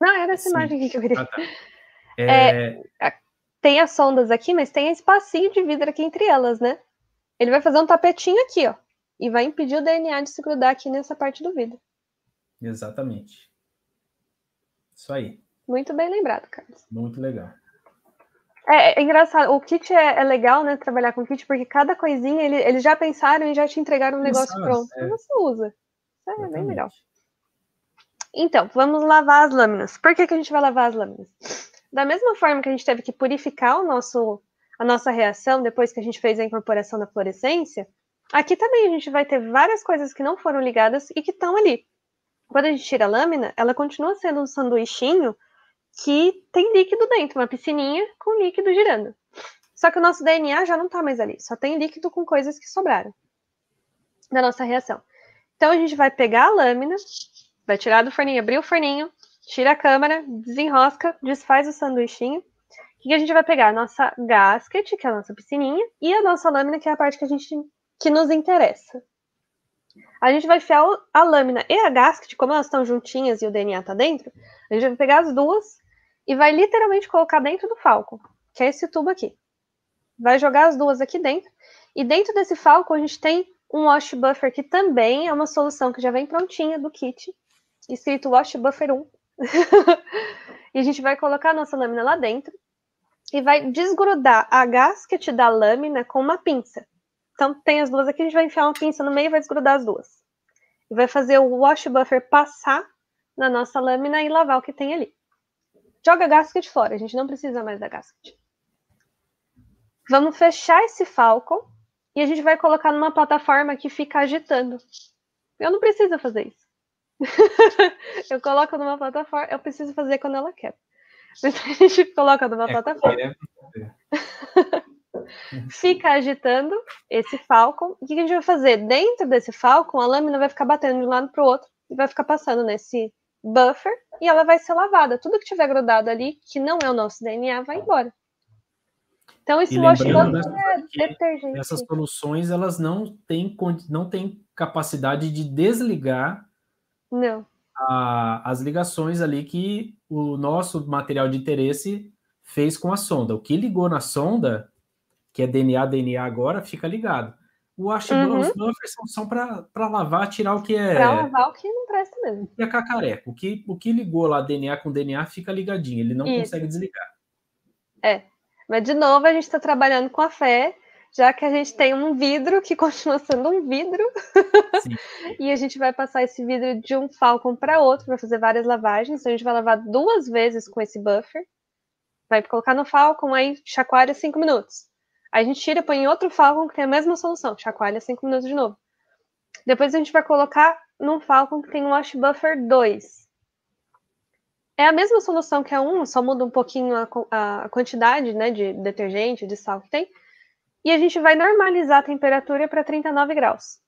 Não, era essa Sim. imagem aqui que eu queria. Ah, tá. é... é. tem as sondas aqui, mas tem espacinho de vidro aqui entre elas, né? Ele vai fazer um tapetinho aqui, ó, e vai impedir o DNA de se grudar aqui nessa parte do vidro. Exatamente. Isso aí. Muito bem lembrado, Carlos. Muito legal. É, é engraçado, o kit é, é, legal, né? Trabalhar com kit, porque cada coisinha ele, eles já pensaram e já te entregaram um negócio Nossa, pronto. É. Você usa. é, é bem legal. Então, vamos lavar as lâminas. Por que, que a gente vai lavar as lâminas? Da mesma forma que a gente teve que purificar o nosso, a nossa reação depois que a gente fez a incorporação da fluorescência, aqui também a gente vai ter várias coisas que não foram ligadas e que estão ali. Quando a gente tira a lâmina, ela continua sendo um sanduichinho que tem líquido dentro, uma piscininha com líquido girando. Só que o nosso DNA já não tá mais ali, só tem líquido com coisas que sobraram da nossa reação. Então a gente vai pegar a lâmina, vai tirar do forninho, abrir o forninho, tira a câmera, desenrosca, desfaz o sanduichinho. O que a gente vai pegar? A nossa gasket, que é a nossa piscininha, e a nossa lâmina, que é a parte que a gente que nos interessa a gente vai enfiar a lâmina e a gasket, como elas estão juntinhas e o DNA tá dentro, a gente vai pegar as duas e vai literalmente colocar dentro do falco, que é esse tubo aqui. Vai jogar as duas aqui dentro, e dentro desse falco a gente tem um wash buffer, que também é uma solução que já vem prontinha do kit, escrito wash buffer 1. e a gente vai colocar a nossa lâmina lá dentro, e vai desgrudar a gasket da lâmina com uma pinça. Então tem as duas aqui, a gente vai enfiar uma pinça no meio e vai desgrudar as duas. E vai fazer o wash buffer passar na nossa lâmina e lavar o que tem ali. Joga a gasket fora, a gente não precisa mais da gasket. Vamos fechar esse falco e a gente vai colocar numa plataforma que fica agitando. Eu não preciso fazer isso. eu coloco numa plataforma, eu preciso fazer quando ela quer. Mas a gente coloca numa é plataforma. Né? Uhum. fica agitando esse Falcon. O que a gente vai fazer? Dentro desse Falcon, a lâmina vai ficar batendo de um lado para o outro e vai ficar passando nesse buffer e ela vai ser lavada. Tudo que tiver grudado ali, que não é o nosso DNA, vai embora. Então, esse washboard é detergente. Essas soluções, elas não têm, não têm capacidade de desligar não. A, as ligações ali que o nosso material de interesse fez com a sonda. O que ligou na sonda que é DNA, DNA agora, fica ligado. O Ashburn, uhum. os buffers são, só para lavar, tirar o que é. Para lavar o que não presta mesmo. E a é cacareca. O que, o que ligou lá DNA com DNA fica ligadinho, ele não Isso. consegue desligar. É. Mas, de novo, a gente está trabalhando com a fé, já que a gente tem um vidro que continua sendo um vidro. e a gente vai passar esse vidro de um Falcon para outro, para fazer várias lavagens. Então, a gente vai lavar duas vezes com esse buffer. Vai colocar no Falcon, aí chacoalha cinco minutos Aí a gente tira, põe em outro Falcon que tem a mesma solução, chacoalha 5 minutos de novo. Depois a gente vai colocar num Falcon que tem um Wash Buffer 2. É a mesma solução que a 1, só muda um pouquinho a, a quantidade né, de detergente, de sal que tem. E a gente vai normalizar a temperatura para 39 graus.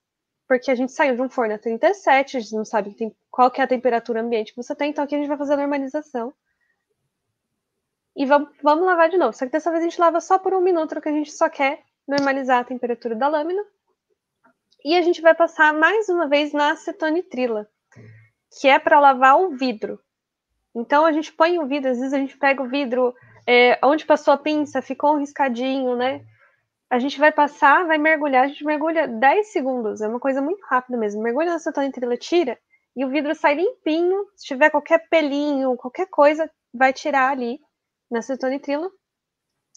Porque a gente saiu de um forno a 37, a gente não sabe tem, qual que é a temperatura ambiente que você tem, então aqui a gente vai fazer a normalização e vamos, vamos lavar de novo. Só que dessa vez a gente lava só por um minuto, porque a gente só quer normalizar a temperatura da lâmina. E a gente vai passar mais uma vez na acetonitrila, que é para lavar o vidro. Então a gente põe o vidro, às vezes a gente pega o vidro é, onde passou a pinça, ficou um riscadinho, né? A gente vai passar, vai mergulhar, a gente mergulha 10 segundos, é uma coisa muito rápida mesmo. Mergulha na acetonitrila, tira, e o vidro sai limpinho. Se tiver qualquer pelinho, qualquer coisa, vai tirar ali nessa acetonitrila.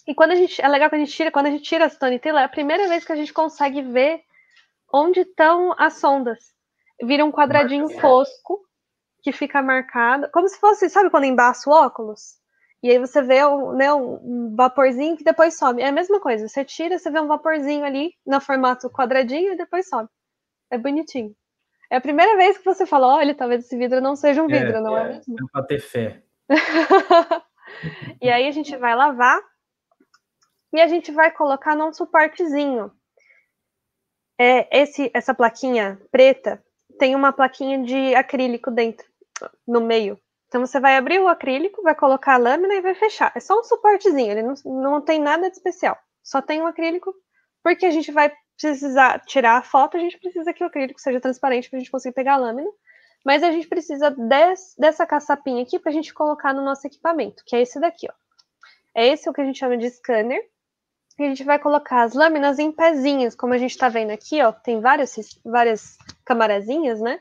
E quando a gente, é legal que a gente tira, quando a gente tira a acetonitrila, é a primeira vez que a gente consegue ver onde estão as sondas. Vira um quadradinho Marca. fosco que fica marcado, como se fosse, sabe quando embaça o óculos? E aí você vê um, né, um vaporzinho que depois some. É a mesma coisa, você tira, você vê um vaporzinho ali no formato quadradinho e depois some. É bonitinho. É a primeira vez que você fala, olha, talvez esse vidro não seja um é, vidro, é, não é, é mesmo? É pra ter fé. E aí a gente vai lavar e a gente vai colocar num suportezinho. É, esse, essa plaquinha preta tem uma plaquinha de acrílico dentro, no meio. Então você vai abrir o acrílico, vai colocar a lâmina e vai fechar. É só um suportezinho, ele não, não tem nada de especial. Só tem o um acrílico, porque a gente vai precisar tirar a foto, a gente precisa que o acrílico seja transparente para a gente conseguir pegar a lâmina. Mas a gente precisa des, dessa caçapinha aqui para a gente colocar no nosso equipamento, que é esse daqui, ó. É esse o que a gente chama de scanner. E a gente vai colocar as lâminas em pezinhos, como a gente está vendo aqui, ó. Tem várias, várias camarazinhas, né?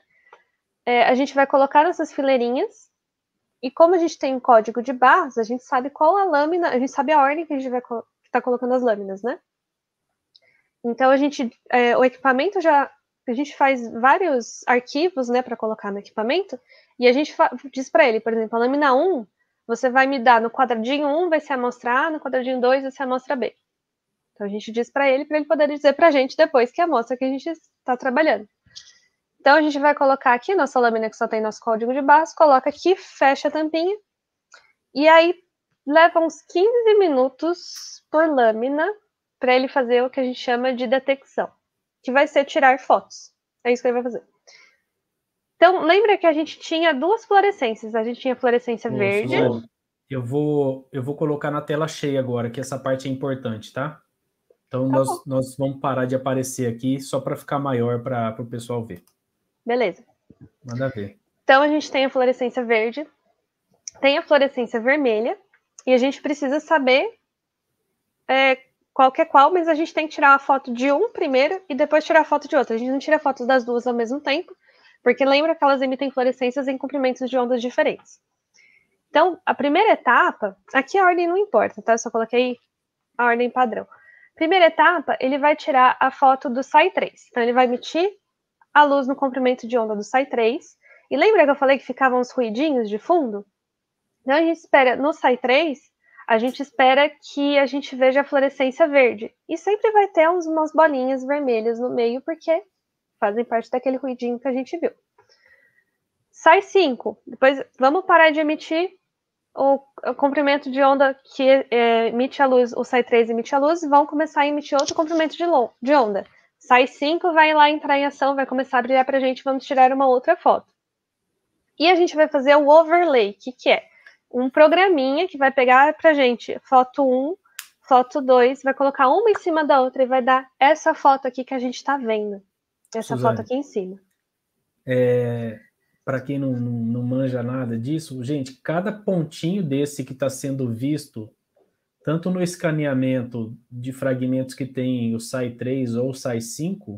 É, a gente vai colocar nessas fileirinhas. E como a gente tem um código de barras, a gente sabe qual a lâmina, a gente sabe a ordem que a gente vai estar tá colocando as lâminas, né? Então a gente, é, o equipamento já a gente faz vários arquivos, né, para colocar no equipamento, e a gente diz para ele, por exemplo, a lâmina 1, você vai me dar no quadradinho 1 vai ser a amostra A, no quadradinho 2 vai ser a amostra B. Então a gente diz para ele, para ele poder dizer para a gente depois que é a amostra que a gente está trabalhando. Então a gente vai colocar aqui nossa lâmina que só tem nosso código de base, coloca aqui, fecha a tampinha, e aí leva uns 15 minutos por lâmina para ele fazer o que a gente chama de detecção que vai ser tirar fotos. É isso que ele vai fazer. Então, lembra que a gente tinha duas fluorescências. A gente tinha fluorescência Nossa, verde. Eu vou, eu vou colocar na tela cheia agora, que essa parte é importante, tá? Então, tá nós, nós vamos parar de aparecer aqui só para ficar maior para o pessoal ver. Beleza. Manda ver. Então, a gente tem a fluorescência verde, tem a fluorescência vermelha, e a gente precisa saber é, qualquer qual, mas a gente tem que tirar a foto de um primeiro e depois tirar a foto de outro. A gente não tira fotos das duas ao mesmo tempo, porque lembra que elas emitem fluorescências em comprimentos de ondas diferentes. Então, a primeira etapa, aqui a ordem não importa, tá? Eu só coloquei a ordem padrão. Primeira etapa, ele vai tirar a foto do SAI 3. Então, ele vai emitir a luz no comprimento de onda do SAI 3. E lembra que eu falei que ficavam os ruidinhos de fundo? Então, a gente espera no SAI 3 a gente espera que a gente veja a fluorescência verde. E sempre vai ter uns, umas bolinhas vermelhas no meio, porque fazem parte daquele ruidinho que a gente viu. Sai 5. Depois vamos parar de emitir o, o comprimento de onda que é, emite a luz, o Sai 3 emite a luz, e vão começar a emitir outro comprimento de, de onda. Sai 5 vai lá entrar em ação, vai começar a brilhar para a gente, vamos tirar uma outra foto. E a gente vai fazer o overlay, o que, que é? um programinha que vai pegar para gente foto 1, foto 2, vai colocar uma em cima da outra e vai dar essa foto aqui que a gente está vendo. Essa Suzane, foto aqui em cima. É, para quem não, não, não, manja nada disso, gente, cada pontinho desse que está sendo visto, tanto no escaneamento de fragmentos que tem o SAI 3 ou o SAI 5,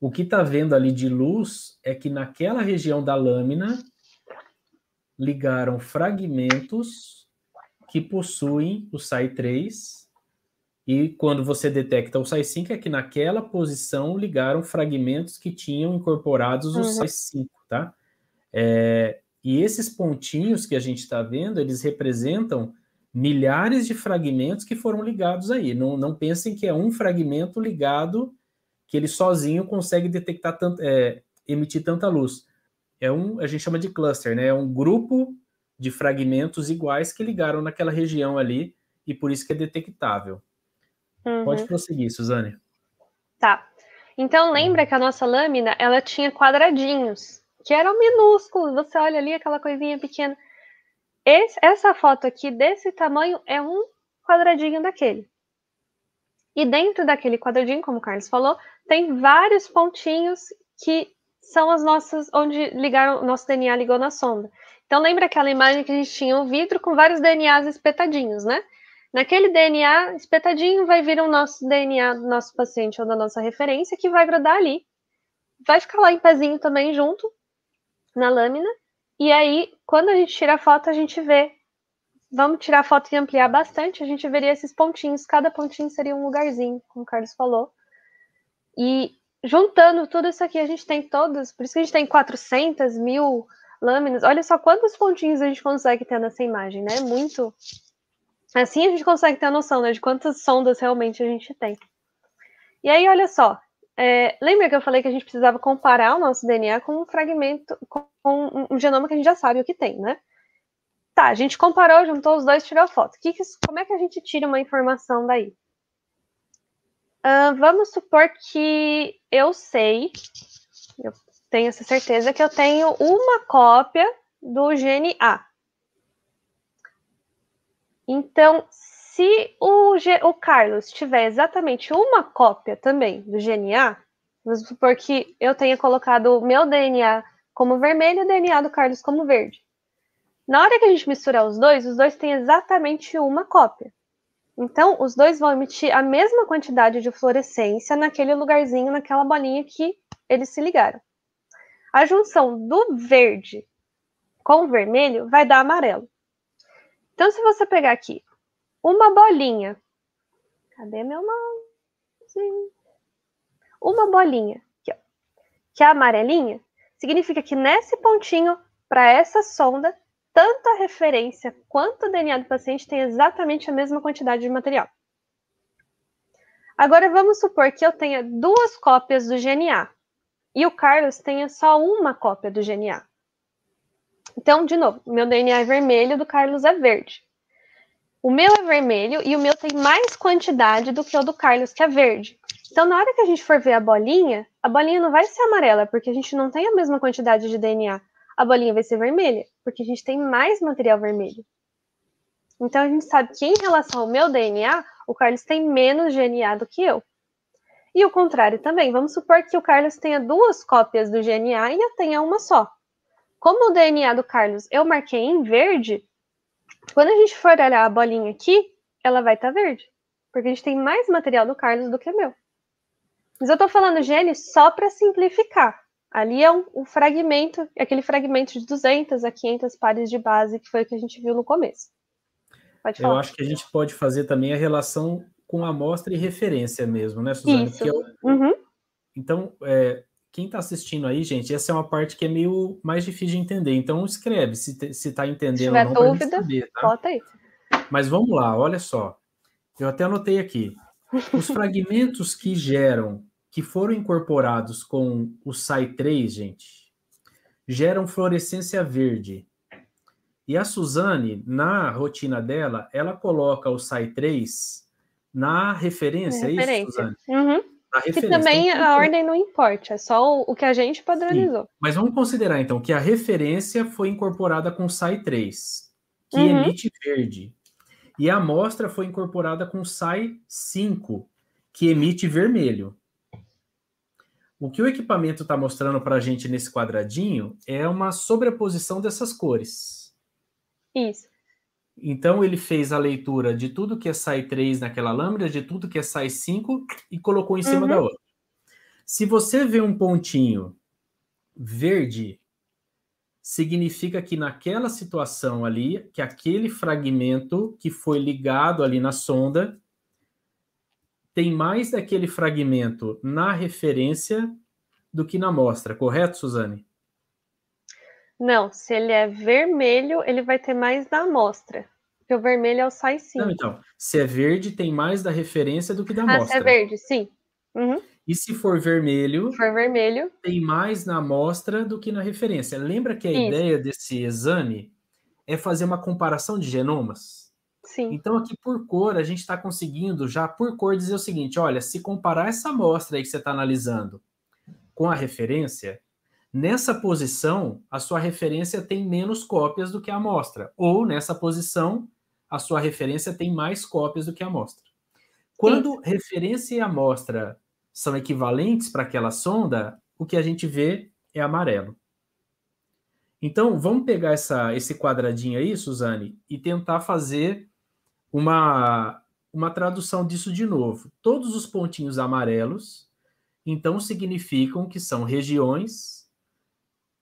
o que está vendo ali de luz é que naquela região da lâmina ligaram fragmentos que possuem o SAI3 e quando você detecta o SAI5 é que naquela posição ligaram fragmentos que tinham incorporados o uhum. SAI5, tá? É, e esses pontinhos que a gente está vendo, eles representam milhares de fragmentos que foram ligados aí. Não, não pensem que é um fragmento ligado que ele sozinho consegue detectar tanto, é, emitir tanta luz é um, a gente chama de cluster, né? É um grupo de fragmentos iguais que ligaram naquela região ali e por isso que é detectável. Uhum. Pode prosseguir, Suzane. Tá. Então lembra que a nossa lâmina ela tinha quadradinhos que eram minúsculos. Você olha ali aquela coisinha pequena. Esse, essa foto aqui desse tamanho é um quadradinho daquele. E dentro daquele quadradinho, como o Carlos falou, tem vários pontinhos que são as nossas onde ligaram nosso DNA ligou na sonda. Então lembra aquela imagem que a gente tinha um vidro com vários DNAs espetadinhos, né? Naquele DNA espetadinho vai vir o nosso DNA do nosso paciente ou da nossa referência que vai grudar ali. Vai ficar lá em pezinho também junto na lâmina. E aí, quando a gente tira a foto, a gente vê. Vamos tirar a foto e ampliar bastante, a gente veria esses pontinhos. Cada pontinho seria um lugarzinho, como o Carlos falou. E juntando tudo isso aqui, a gente tem todos, por isso que a gente tem 400 mil lâminas. Olha só quantos pontinhos a gente consegue ter nessa imagem, né? Muito. Assim a gente consegue ter a noção né, de quantas sondas realmente a gente tem. E aí, olha só. É, lembra que eu falei que a gente precisava comparar o nosso DNA com um fragmento, com um, um genoma que a gente já sabe o que tem, né? Tá, a gente comparou, juntou os dois, tirou a foto. Que que, como é que a gente tira uma informação daí? Uh, vamos supor que eu sei, eu tenho essa certeza que eu tenho uma cópia do gene A. Então, se o, o Carlos tiver exatamente uma cópia também do gene A, vamos supor que eu tenha colocado o meu DNA como vermelho e o DNA do Carlos como verde. Na hora que a gente misturar os dois, os dois têm exatamente uma cópia. Então, os dois vão emitir a mesma quantidade de fluorescência naquele lugarzinho, naquela bolinha que eles se ligaram. A junção do verde com o vermelho vai dar amarelo. Então, se você pegar aqui uma bolinha, cadê meu mãozinho? Uma bolinha, aqui, ó, que é amarelinha, significa que nesse pontinho, para essa sonda, tanto a referência quanto o DNA do paciente têm exatamente a mesma quantidade de material. Agora vamos supor que eu tenha duas cópias do GNA e o Carlos tenha só uma cópia do GNA. Então, de novo, meu DNA é vermelho, do Carlos é verde. O meu é vermelho e o meu tem mais quantidade do que o do Carlos, que é verde. Então, na hora que a gente for ver a bolinha, a bolinha não vai ser amarela, porque a gente não tem a mesma quantidade de DNA a bolinha vai ser vermelha, porque a gente tem mais material vermelho. Então a gente sabe que em relação ao meu DNA, o Carlos tem menos DNA do que eu. E o contrário também. Vamos supor que o Carlos tenha duas cópias do DNA e eu tenha uma só. Como o DNA do Carlos eu marquei em verde, quando a gente for olhar a bolinha aqui, ela vai estar tá verde. Porque a gente tem mais material do Carlos do que meu. Mas eu estou falando gene só para simplificar. Ali é um, um fragmento, é aquele fragmento de 200 a 500 pares de base que foi o que a gente viu no começo. Eu acho que a gente pode fazer também a relação com amostra e referência mesmo, né, Suzana? Isso. Eu... Uhum. Então, é, quem está assistindo aí, gente, essa é uma parte que é meio mais difícil de entender. Então, escreve se está entendendo ou não. Dúvida, saber, tá? bota aí. Mas vamos lá, olha só. Eu até anotei aqui. Os fragmentos que geram que foram incorporados com o SAI 3, gente, geram fluorescência verde. E a Suzane, na rotina dela, ela coloca o SAI 3 na referência, é, referência. isso, Suzane? Uhum. Na referência. Que também então, a ordem não importa, é só o que a gente padronizou. Sim. Mas vamos considerar, então, que a referência foi incorporada com o SAI 3, que uhum. emite verde. E a amostra foi incorporada com o SAI 5, que emite vermelho. O que o equipamento está mostrando para a gente nesse quadradinho é uma sobreposição dessas cores. Isso. Então ele fez a leitura de tudo que é SAI 3 naquela lâmina, de tudo que é SAI 5 e colocou em cima uhum. da outra. Se você vê um pontinho verde, significa que naquela situação ali, que aquele fragmento que foi ligado ali na sonda tem mais daquele fragmento na referência do que na mostra, correto, Suzane? Não, se ele é vermelho, ele vai ter mais da amostra. Porque o vermelho é o sai Não, então, se é verde, tem mais da referência do que da amostra. Ah, se é verde, sim. Uhum. E se for vermelho, se for vermelho, tem mais na amostra do que na referência. Lembra que a Isso. ideia desse exame é fazer uma comparação de genomas? Sim. Então, aqui por cor, a gente está conseguindo já por cor dizer o seguinte: olha, se comparar essa amostra aí que você está analisando com a referência, nessa posição, a sua referência tem menos cópias do que a amostra, ou nessa posição, a sua referência tem mais cópias do que a amostra. Quando Sim. referência e amostra são equivalentes para aquela sonda, o que a gente vê é amarelo. Então, vamos pegar essa, esse quadradinho aí, Suzane, e tentar fazer uma, uma tradução disso de novo. Todos os pontinhos amarelos, então, significam que são regiões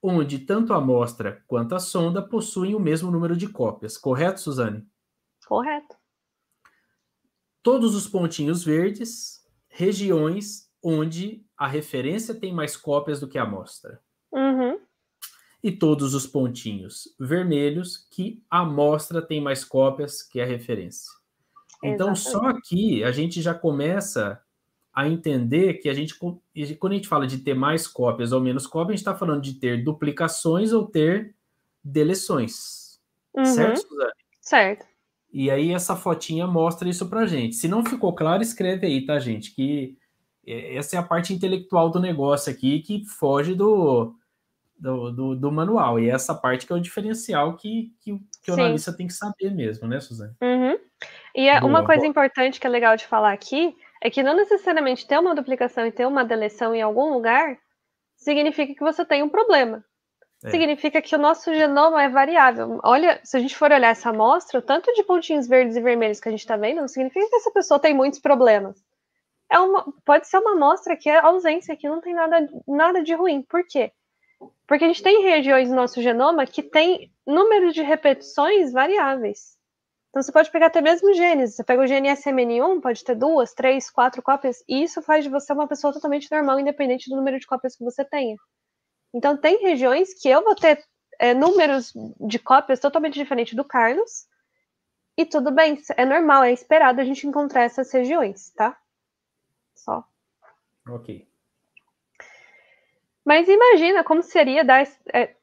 onde tanto a amostra quanto a sonda possuem o mesmo número de cópias. Correto, Suzane? Correto. Todos os pontinhos verdes, regiões onde a referência tem mais cópias do que a amostra. Uhum e todos os pontinhos vermelhos que a amostra tem mais cópias que a referência. Então, Exatamente. só aqui a gente já começa a entender que a gente, quando a gente fala de ter mais cópias ou menos cópias, a gente está falando de ter duplicações ou ter deleções. Uhum. Certo, Suzane? Certo. E aí essa fotinha mostra isso pra gente. Se não ficou claro, escreve aí, tá, gente? Que é, essa é a parte intelectual do negócio aqui que foge do do, do, do, manual. E é essa parte que é o diferencial que, que, que o analista tem que saber mesmo, né, Suzane? Uhum. E é uma coisa importante que é legal de falar aqui é que não necessariamente ter uma duplicação e ter uma deleção em algum lugar significa que você tem um problema. É. Significa que o nosso genoma é variável. Olha, se a gente for olhar essa amostra, o tanto de pontinhos verdes e vermelhos que a gente está vendo, não significa que essa pessoa tem muitos problemas. É uma, pode ser uma amostra que é ausência, que não tem nada, nada de ruim. Por quê? Porque a gente tem regiões no nosso genoma que tem número de repetições variáveis. Então você pode pegar até mesmo genes. Você pega o gene SMN1, pode ter duas, três, quatro cópias, e isso faz de você uma pessoa totalmente normal, independente do número de cópias que você tenha. Então tem regiões que eu vou ter é, números de cópias totalmente diferentes do Carlos, e tudo bem, é normal, é esperado a gente encontrar essas regiões, tá? Só. Ok. Mas imagina como seria dar, é,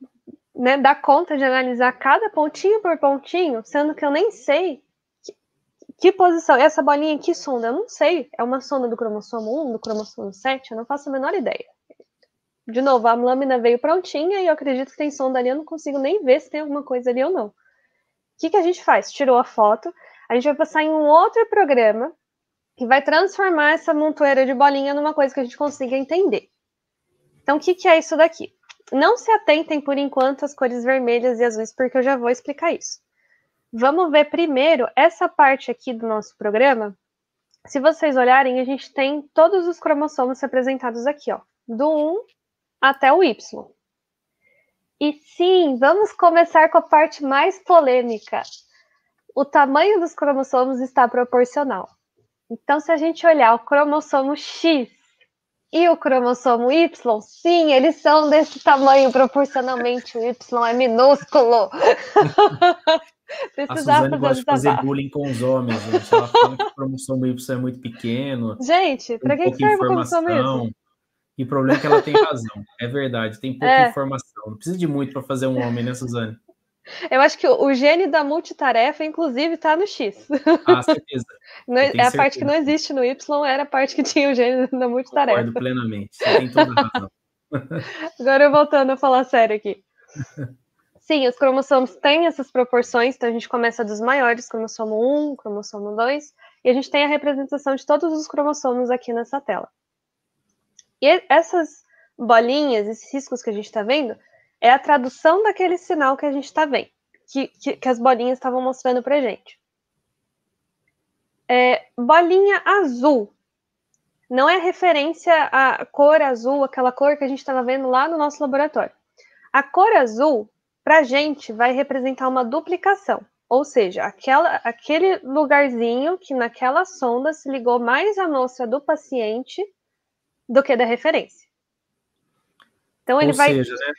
né, dar conta de analisar cada pontinho por pontinho, sendo que eu nem sei que, que posição. Essa bolinha aqui, sonda, eu não sei. É uma sonda do cromossomo 1, do cromossomo 7, eu não faço a menor ideia. De novo, a lâmina veio prontinha e eu acredito que tem sonda ali, eu não consigo nem ver se tem alguma coisa ali ou não. O que, que a gente faz? Tirou a foto, a gente vai passar em um outro programa que vai transformar essa montoeira de bolinha numa coisa que a gente consiga entender. Então, o que, que é isso daqui? Não se atentem, por enquanto, às cores vermelhas e azuis, porque eu já vou explicar isso. Vamos ver primeiro essa parte aqui do nosso programa. Se vocês olharem, a gente tem todos os cromossomos representados aqui, ó, do 1 até o Y. E sim, vamos começar com a parte mais polêmica. O tamanho dos cromossomos está proporcional. Então, se a gente olhar o cromossomo X, e o cromossomo Y, sim, eles são desse tamanho, proporcionalmente o Y é minúsculo. Precisava a gosta de fazer bullying com os homens, gente. Ela fala que o cromossomo Y é muito pequeno. Gente, para que serve o cromossomo Y? E o problema é que ela tem razão. É verdade, tem pouca é. informação. Não precisa de muito para fazer um homem, né, Suzane? Eu acho que o gene da multitarefa, inclusive, está no X. Ah, certeza. não, é a parte que não existe no Y, era a parte que tinha o gene da multitarefa. Concordo plenamente, você tem toda a razão. Agora eu voltando a falar sério aqui. Sim, os cromossomos têm essas proporções, então a gente começa dos maiores, cromossomo 1, cromossomo 2, e a gente tem a representação de todos os cromossomos aqui nessa tela. E essas bolinhas, esses riscos que a gente está vendo, é a tradução daquele sinal que a gente está vendo, que, que, que, as bolinhas estavam mostrando para gente. É, bolinha azul. Não é referência à cor azul, aquela cor que a gente estava vendo lá no nosso laboratório. A cor azul, para a gente, vai representar uma duplicação. Ou seja, aquela, aquele lugarzinho que naquela sonda se ligou mais à amostra do paciente do que da referência. Então ele Ou vai. Seja, né?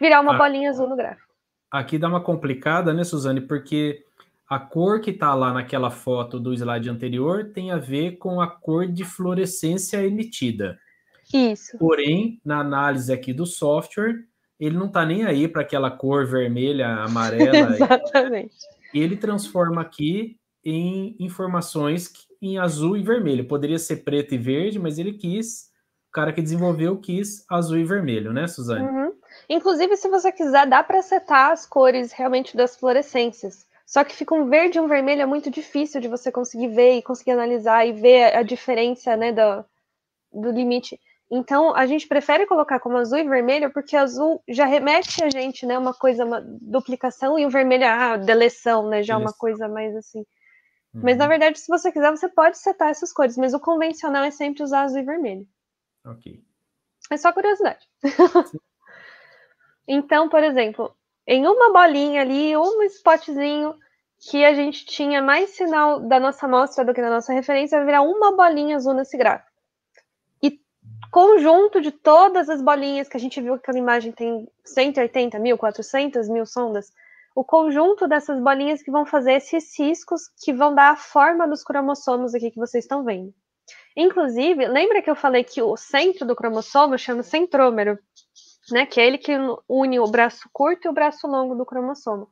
virar uma a, ah. bolinha azul no gráfico. Aqui dá uma complicada, né, Suzane? Porque a cor que está lá naquela foto do slide anterior tem a ver com a cor de fluorescência emitida. Isso. Porém, na análise aqui do software, ele não está nem aí para aquela cor vermelha, amarela. Exatamente. ele transforma aqui em informações em azul e vermelho. Poderia ser preto e verde, mas ele quis, o cara que desenvolveu quis azul e vermelho, né, Suzane? Uhum. Inclusive, se você quiser, dá para setar as cores realmente das fluorescências. Só que fica um verde e um vermelho é muito difícil de você conseguir ver e conseguir analisar e ver a diferença né, do, do limite. Então, a gente prefere colocar como azul e vermelho, porque azul já remete a gente, né? Uma coisa, uma duplicação, e o vermelho, é, ah, deleção, né? Já é uma coisa mais assim. Uhum. Mas, na uhum. verdade, se você quiser, você pode setar essas cores, mas o convencional é sempre usar azul e vermelho. Ok. É só curiosidade. Sim. Então, por exemplo, em uma bolinha ali, um spotzinho que a gente tinha mais sinal da nossa amostra do que da nossa referência, vai virar uma bolinha azul nesse gráfico. E conjunto de todas as bolinhas que a gente viu que aquela imagem tem 180 mil, 400 mil sondas, o conjunto dessas bolinhas que vão fazer esses ciscos que vão dar a forma dos cromossomos aqui que vocês estão vendo. Inclusive, lembra que eu falei que o centro do cromossomo chama centrômero? né, que é ele que une o braço curto e o braço longo do cromossomo.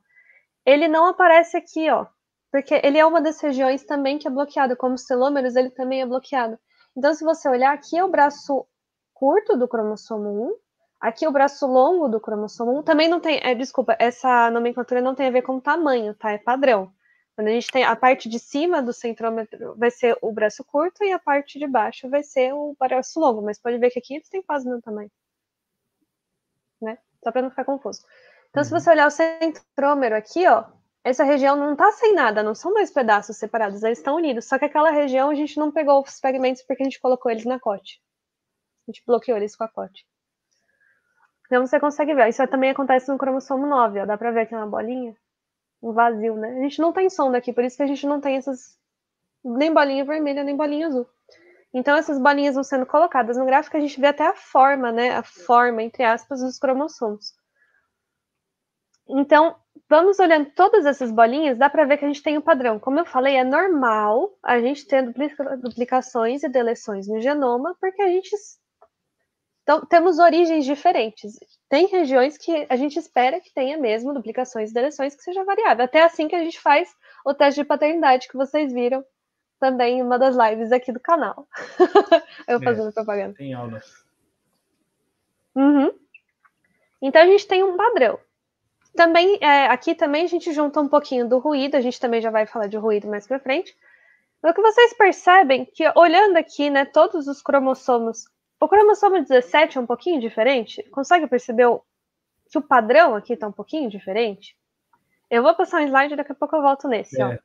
Ele não aparece aqui, ó, porque ele é uma das regiões também que é bloqueada, como os telômeros, ele também é bloqueado. Então, se você olhar, aqui é o braço curto do cromossomo 1, aqui é o braço longo do cromossomo 1, também não tem, é, desculpa, essa nomenclatura não tem a ver com tamanho, tá? É padrão. Quando a gente tem a parte de cima do centrômetro vai ser o braço curto e a parte de baixo vai ser o braço longo, mas pode ver que aqui eles têm quase o mesmo tamanho só para não ficar confuso. Então, se uhum. você olhar o centrômero aqui, ó, essa região não está sem nada, não são dois pedaços separados, eles estão unidos. Só que aquela região a gente não pegou os pigmentos porque a gente colocou eles na cote. A gente bloqueou eles com a cote. Então você consegue ver. Isso também acontece no cromossomo 9, ó. Dá pra ver aqui uma bolinha? Um vazio, né? A gente não tem sonda aqui, por isso que a gente não tem essas... Nem bolinha vermelha, nem bolinha azul. Então, essas bolinhas vão sendo colocadas no gráfico, a gente vê até a forma, né? A forma, entre aspas, dos cromossomos. Então, vamos olhando todas essas bolinhas, dá para ver que a gente tem um padrão. Como eu falei, é normal a gente ter duplicações e deleções no genoma, porque a gente então, temos origens diferentes. Tem regiões que a gente espera que tenha mesmo duplicações e deleções que seja variável. Até assim que a gente faz o teste de paternidade que vocês viram também em uma das lives aqui do canal. eu é, fazendo propaganda. Tem aulas. Uhum. Então a gente tem um padrão. Também é, aqui também a gente junta um pouquinho do ruído, a gente também já vai falar de ruído mais para frente. O que vocês percebem que olhando aqui, né, todos os cromossomos, o cromossomo 17 é um pouquinho diferente. Consegue perceber o, que o padrão aqui está um pouquinho diferente? Eu vou passar um slide daqui a pouco eu volto nesse. É. Ó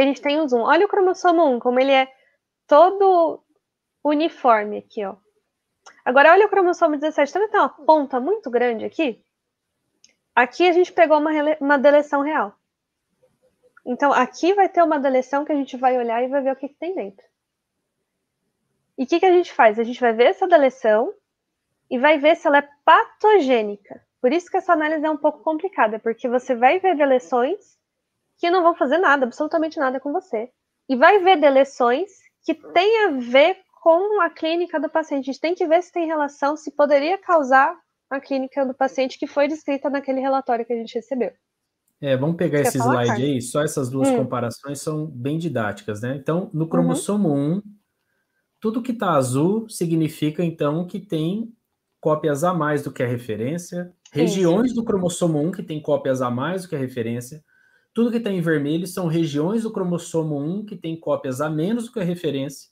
a gente tem o zoom. Olha o cromossomo 1, como ele é todo uniforme aqui, ó. Agora, olha o cromossomo 17. Também tem uma ponta muito grande aqui? Aqui a gente pegou uma, uma deleção real. Então, aqui vai ter uma deleção que a gente vai olhar e vai ver o que, que tem dentro. E o que, que a gente faz? A gente vai ver essa deleção e vai ver se ela é patogênica. Por isso que essa análise é um pouco complicada, porque você vai ver deleções que não vão fazer nada, absolutamente nada com você. E vai ver deleções que têm a ver com a clínica do paciente. A gente tem que ver se tem relação, se poderia causar a clínica do paciente que foi descrita naquele relatório que a gente recebeu. É, vamos pegar Você esse slide falar? aí, só essas duas hum. comparações são bem didáticas, né? Então, no uhum. cromossomo uhum. 1, tudo que está azul significa, então, que tem cópias a mais do que a referência, regiões Isso. do cromossomo 1 que tem cópias a mais do que a referência, tudo que está em vermelho são regiões do cromossomo 1 que tem cópias a menos do que a referência.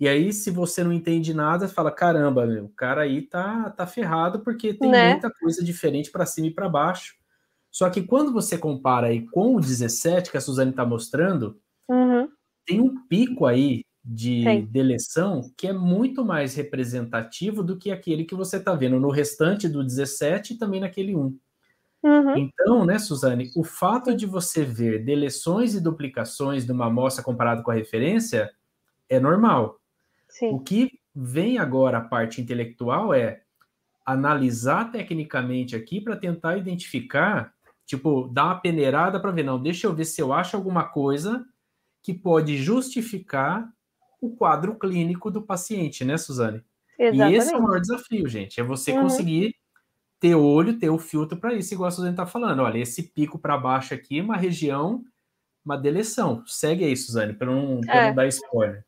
E aí, se você não entende nada, fala: caramba, meu, o cara aí tá, tá ferrado porque tem né? muita coisa diferente para cima e para baixo. Só que quando você compara aí com o 17 que a Suzane está mostrando, uhum. tem um pico aí de deleção que é muito mais representativo do que aquele que você está vendo no restante do 17 e também naquele 1. Uhum. Então, né, Suzane, o fato de você ver deleções e duplicações de uma amostra comparado com a referência é normal. Sim. O que vem agora a parte intelectual é analisar tecnicamente aqui para tentar identificar, tipo, dar uma peneirada para ver, não, deixa eu ver se eu acho alguma coisa que pode justificar o quadro clínico do paciente, né, Suzane? Exatamente. E esse é o maior desafio, gente, é você uhum. conseguir ter olho, ter o filtro para isso, igual a Suzane está falando. Olha, esse pico para baixo aqui, é uma região, uma deleção. Segue aí, Suzane, para não, é. não, dar spoiler.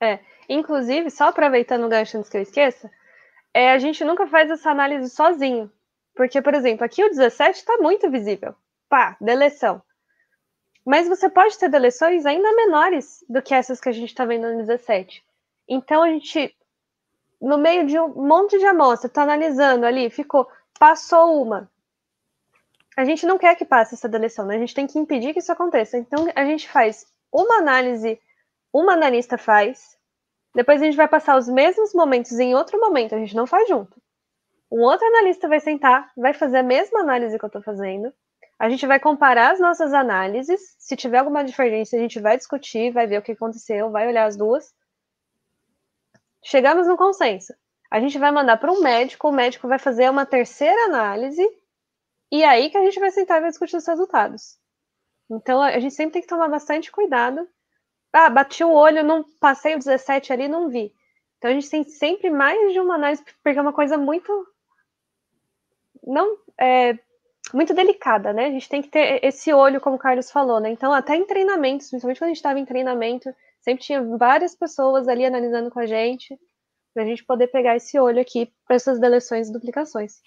É. Inclusive, só aproveitando o gancho antes que eu esqueça, é, a gente nunca faz essa análise sozinho. Porque, por exemplo, aqui o 17 está muito visível. Pá, deleção. Mas você pode ter deleções ainda menores do que essas que a gente está vendo no 17. Então, a gente no meio de um monte de amostra, está analisando ali, ficou Passou uma. A gente não quer que passe essa deleção, né? A gente tem que impedir que isso aconteça. Então a gente faz uma análise, uma analista faz, depois a gente vai passar os mesmos momentos em outro momento, a gente não faz junto. Um outro analista vai sentar, vai fazer a mesma análise que eu estou fazendo. A gente vai comparar as nossas análises. Se tiver alguma diferença, a gente vai discutir, vai ver o que aconteceu, vai olhar as duas. Chegamos no consenso. A gente vai mandar para um médico, o médico vai fazer uma terceira análise, e é aí que a gente vai sentar e vai discutir os resultados. Então a gente sempre tem que tomar bastante cuidado. Ah, bati o olho, não passei o 17 ali, não vi. Então a gente tem sempre mais de uma análise, porque é uma coisa muito. Não. É, muito delicada, né? A gente tem que ter esse olho, como o Carlos falou, né? Então, até em treinamentos, principalmente quando a gente estava em treinamento, sempre tinha várias pessoas ali analisando com a gente para a gente poder pegar esse olho aqui para essas deleções e duplicações.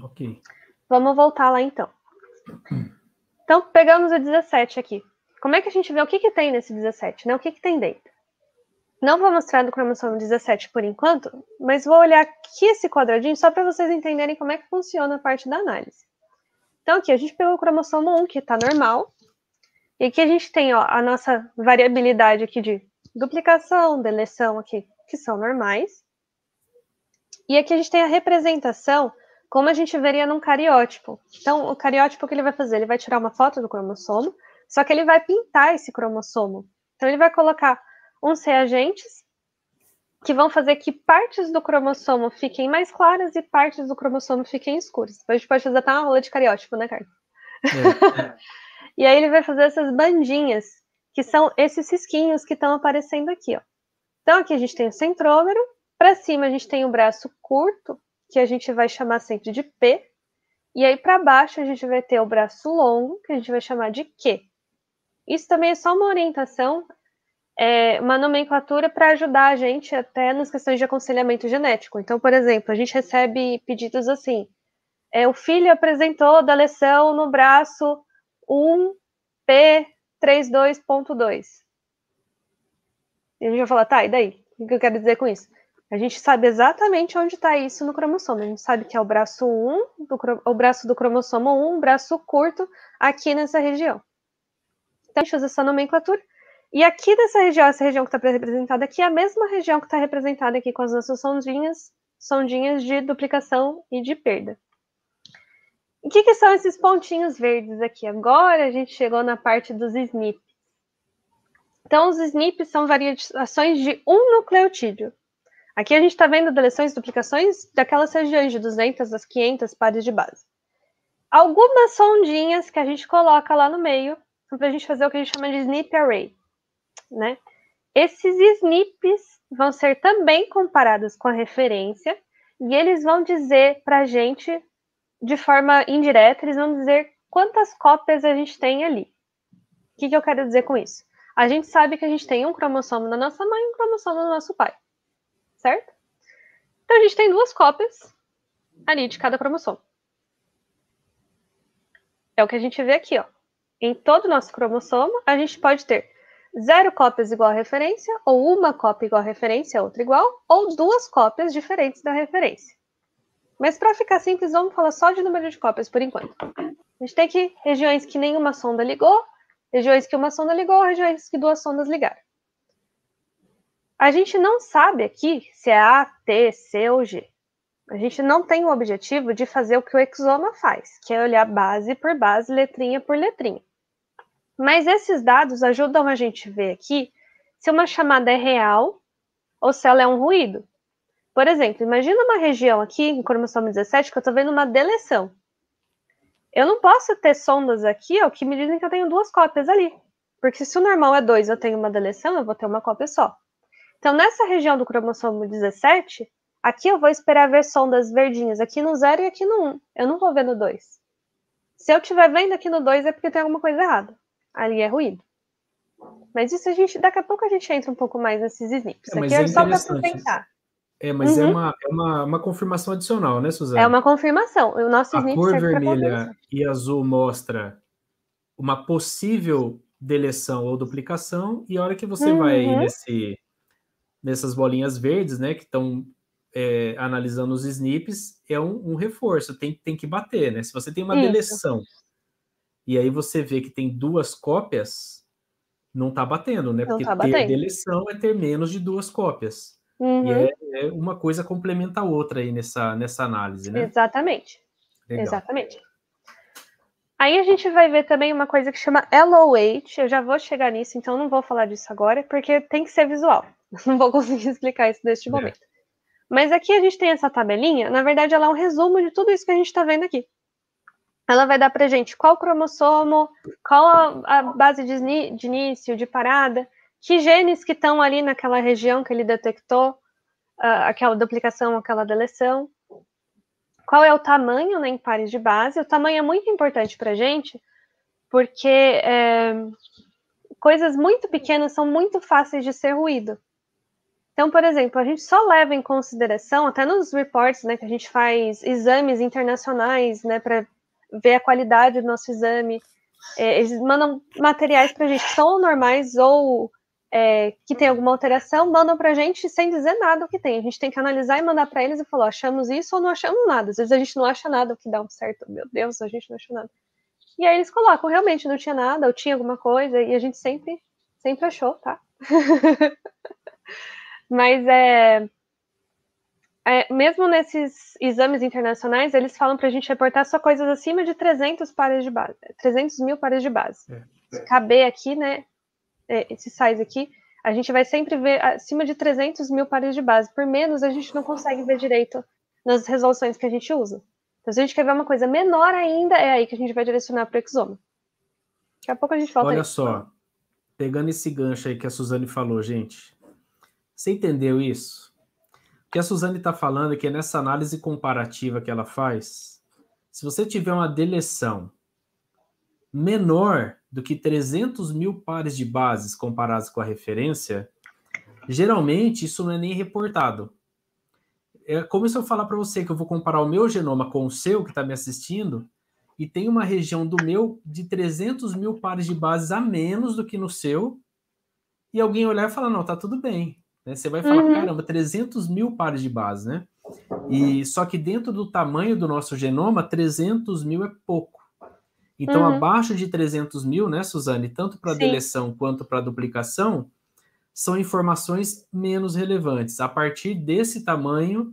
Ok. Vamos voltar lá então. Então, pegamos o 17 aqui. Como é que a gente vê o que, que tem nesse 17, né? O que, que tem dentro? Não vou mostrar do cromossomo 17 por enquanto, mas vou olhar aqui esse quadradinho só para vocês entenderem como é que funciona a parte da análise. Então, aqui a gente pegou o cromossomo 1, que está normal, e aqui a gente tem ó, a nossa variabilidade aqui de duplicação, deleção aqui que são normais. E aqui a gente tem a representação, como a gente veria num cariótipo. Então, o cariótipo o que ele vai fazer? Ele vai tirar uma foto do cromossomo, só que ele vai pintar esse cromossomo. Então, ele vai colocar uns reagentes que vão fazer que partes do cromossomo fiquem mais claras e partes do cromossomo fiquem escuras. Então, a gente pode fazer até uma rola de cariótipo, né, Carlos? é. e aí ele vai fazer essas bandinhas, que são esses risquinhos que estão aparecendo aqui, ó. Então, aqui a gente tem o centrômero, para cima a gente tem o braço curto, que a gente vai chamar sempre de P, e aí para baixo a gente vai ter o braço longo, que a gente vai chamar de Q. Isso também é só uma orientação, é, uma nomenclatura para ajudar a gente até nas questões de aconselhamento genético. Então, por exemplo, a gente recebe pedidos assim, é, o filho apresentou da leção no braço 1P32.2. E a gente vai falar, tá, e daí? O que eu quero dizer com isso? A gente sabe exatamente onde está isso no cromossomo. A gente sabe que é o braço 1, do, o braço do cromossomo 1, braço curto, aqui nessa região. Então, a gente usa essa nomenclatura. E aqui nessa região, essa região que está representada aqui, é a mesma região que está representada aqui com as nossas sondinhas, sondinhas de duplicação e de perda. O que, que, são esses pontinhos verdes aqui? Agora a gente chegou na parte dos SNPs. Então, os SNPs são variações de um nucleotídeo. Aqui a gente está vendo deleções e duplicações daquelas regiões de 200 às 500 pares de base. Algumas sondinhas que a gente coloca lá no meio para a gente fazer o que a gente chama de SNP array. Né? Esses SNPs vão ser também comparados com a referência e eles vão dizer para a gente, de forma indireta, eles vão dizer quantas cópias a gente tem ali. O que, que eu quero dizer com isso? A gente sabe que a gente tem um cromossomo da nossa mãe e um cromossomo do nosso pai, certo? Então a gente tem duas cópias ali de cada cromossomo. É o que a gente vê aqui, ó. Em todo o nosso cromossomo, a gente pode ter zero cópias igual a referência, ou uma cópia igual a referência, outra igual, ou duas cópias diferentes da referência. Mas para ficar simples, vamos falar só de número de cópias por enquanto. A gente tem aqui regiões que nenhuma sonda ligou regiões que uma sonda ligou, regiões que duas sondas ligaram. A gente não sabe aqui se é A, T, C ou G. A gente não tem o objetivo de fazer o que o exoma faz, que é olhar base por base, letrinha por letrinha. Mas esses dados ajudam a gente ver aqui se uma chamada é real ou se ela é um ruído. Por exemplo, imagina uma região aqui em cromossomo 17 que eu estou vendo uma deleção. Eu não posso ter sondas aqui, ó, que me dizem que eu tenho duas cópias ali. Porque se o normal é dois, eu tenho uma deleção, eu vou ter uma cópia só. Então, nessa região do cromossomo 17, aqui eu vou esperar ver sondas verdinhas aqui no 0 e aqui no 1. Um. Eu não vou ver no 2. Se eu estiver vendo aqui no 2, é porque tem alguma coisa errada. Ali é ruído. Mas isso a gente, daqui a pouco a gente entra um pouco mais nesses snips. É, aqui é, é só para sustentar. É, mas é uhum. é, uma, é uma, uma, confirmação adicional, né, Suzana? É uma confirmação. O nosso a cor vermelha e azul mostra uma possível deleção ou duplicação, e a hora que você uhum. vai nesse, nessas bolinhas verdes, né, que estão é, analisando os snips, é um, um, reforço, tem, tem que bater, né? Se você tem uma Isso. deleção e aí você vê que tem duas cópias, não tá batendo, né? Não Porque tá batendo. ter deleção é ter menos de duas cópias. Uhum. E é, é, uma coisa complementa a outra aí nessa, nessa análise, né? Exatamente. Legal. Exatamente. Aí a gente vai ver também uma coisa que chama LOH, eu já vou chegar nisso, então não vou falar disso agora, porque tem que ser visual. Não vou conseguir explicar isso neste é. momento. Mas aqui a gente tem essa tabelinha, na verdade ela é um resumo de tudo isso que a gente está vendo aqui. Ela vai dar para gente qual cromossomo, qual a, base de início, de parada, que genes que estão ali naquela região que ele detectou, uh, aquela duplicação, aquela deleção. Qual é o tamanho né, em pares de base? O tamanho é muito importante para a gente, porque é, coisas muito pequenas são muito fáceis de ser ruído. Então, por exemplo, a gente só leva em consideração, até nos reports, né, que a gente faz exames internacionais, né, para ver a qualidade do nosso exame. É, eles mandam materiais para a gente que são normais ou é, que tem alguma alteração, mandam para a gente sem dizer nada o que tem. A gente tem que analisar e mandar para eles e falar: achamos isso ou não achamos nada. Às vezes a gente não acha nada, o que dá um certo, meu Deus, a gente não achou nada. E aí eles colocam: realmente não tinha nada, ou tinha alguma coisa, e a gente sempre, sempre achou, tá? Mas é, é, mesmo nesses exames internacionais, eles falam para a gente reportar só coisas acima de 300 pares de base, 300 mil pares de base. É. Caber aqui, né, é, esses sais aqui, a gente vai sempre ver acima de 300 mil pares de base. Por menos, a gente não consegue ver direito nas resoluções que a gente usa. Então, se a gente quer ver uma coisa menor ainda, é aí que a gente vai direcionar para o exoma. Daqui a pouco a gente volta. Olha só, pegando esse gancho aí que a Suzane falou, gente, você entendeu isso? O que a Suzane está falando é que nessa análise comparativa que ela faz, se você tiver uma deleção menor do que 300 mil pares de bases comparados com a referência, geralmente isso não é nem reportado. É como se eu falar para você que eu vou comparar o meu genoma com o seu, que está me assistindo, e tem uma região do meu de 300 mil pares de bases a menos do que no seu, e alguém olhar e falar, não, tá tudo bem. Né? Você vai falar, uhum. caramba, 300 mil pares de bases, né? E só que dentro do tamanho do nosso genoma, 300 mil é pouco. Então, uhum. abaixo de 300 mil, né, Suzane, tanto para deleção quanto para duplicação, são informações menos relevantes. A partir desse tamanho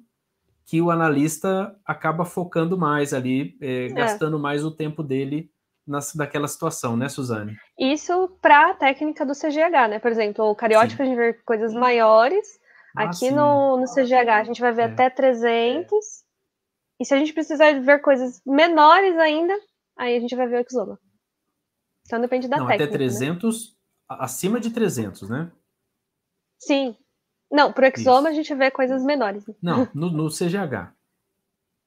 que o analista acaba focando mais ali, é, é. gastando mais o tempo dele nas, naquela situação, né, Suzane? Isso para a técnica do CGH, né? Por exemplo, o cariótico sim. a gente vê coisas maiores. Ah, Aqui no, no CGH a gente vai ver é. até 300. É. E se a gente precisar ver coisas menores ainda, aí a gente vai ver o exoma. Então depende da Não, técnica. Até 300, né? acima de 300, né? Sim. Não, pro exoma Isso. a gente vê coisas menores. Né? Não, no, no CGH.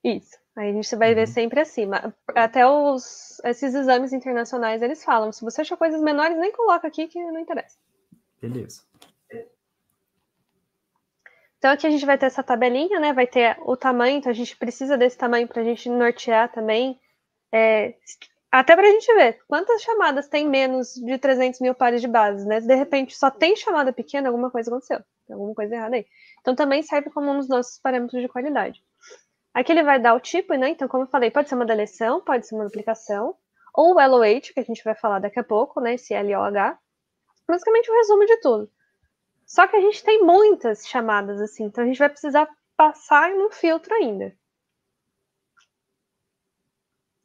Isso. Aí a gente vai uhum. ver sempre acima. Até os, esses exames internacionais, eles falam. Se você achar coisas menores, nem coloca aqui que não interessa. Beleza. Então aqui a gente vai ter essa tabelinha, né? Vai ter o tamanho, então a gente precisa desse tamanho para a gente nortear também é, até para a gente ver quantas chamadas tem menos de 300 mil pares de bases, né? De repente só tem chamada pequena, alguma coisa aconteceu, tem alguma coisa errada aí. Então também serve como um dos nossos parâmetros de qualidade. Aqui ele vai dar o tipo, né? Então, como eu falei, pode ser uma deleção, pode ser uma duplicação, ou o LOH, que a gente vai falar daqui a pouco, né? Esse LOH. Basicamente o um resumo de tudo. Só que a gente tem muitas chamadas assim, então a gente vai precisar passar em um filtro ainda.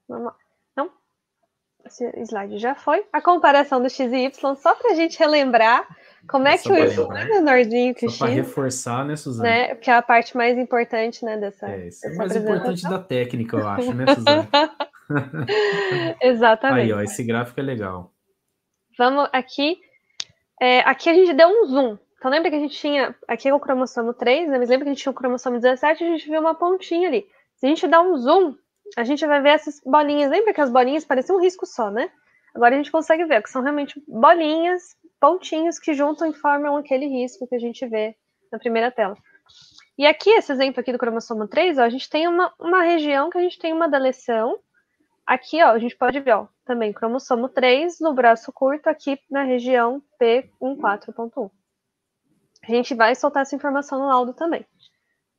Vamos lá. Não? Esse slide já foi. A comparação do X e Y, só para a gente relembrar como é, que o Y é menorzinho que o X. Para reforçar, né, Suzana? Né? Que é a parte mais importante né, dessa. É, isso é mais importante da técnica, eu acho, né, Suzana? Exatamente. Aí, ó, esse gráfico é legal. Vamos aqui. É, aqui a gente deu um zoom. Então lembra que a gente tinha. Aqui é o cromossomo 3, né? Mas lembra que a gente tinha o cromossomo 17 e a gente viu uma pontinha ali. Se a gente dá um zoom, a gente vai ver essas bolinhas. Lembra que as bolinhas pareciam um risco só, né? Agora a gente consegue ver que são realmente bolinhas, pontinhos que juntam e formam aquele risco que a gente vê na primeira tela. E aqui, esse exemplo aqui do cromossomo 3, ó, a gente tem uma, uma região que a gente tem uma deleção. Aqui, ó, a gente pode ver, ó, também cromossomo 3 no braço curto, aqui na região P14.1. A gente vai soltar essa informação no laudo também.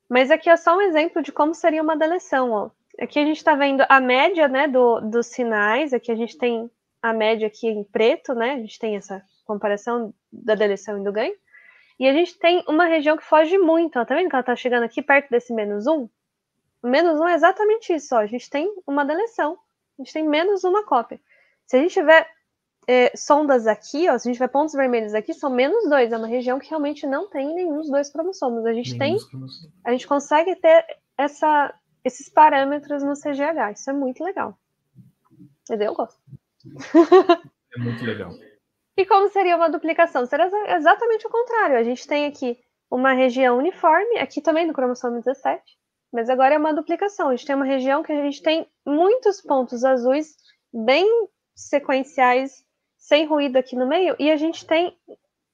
Mas aqui é só um exemplo de como seria uma deleção, ó. Aqui a gente está vendo a média né, do, dos sinais, aqui a gente tem a média aqui em preto, né? A gente tem essa comparação da deleção e do ganho. E a gente tem uma região que foge muito, ó, tá vendo que ela está chegando aqui perto desse menos 1? menos 1 é exatamente isso, ó, a gente tem uma deleção, a gente tem menos uma cópia. Se a gente tiver é, sondas aqui, ó, se a gente tiver pontos vermelhos aqui, são menos dois é uma região que realmente não tem nenhum dos dois cromossomos. A gente nenhum tem, a gente consegue ter essa esses parâmetros no CGH. Isso é muito legal. entendeu? eu gosto. É muito legal. e como seria uma duplicação? Seria exatamente o contrário. A gente tem aqui uma região uniforme, aqui também no cromossomo 17, mas agora é uma duplicação. A gente tem uma região que a gente tem muitos pontos azuis bem sequenciais, sem ruído aqui no meio, e a gente tem.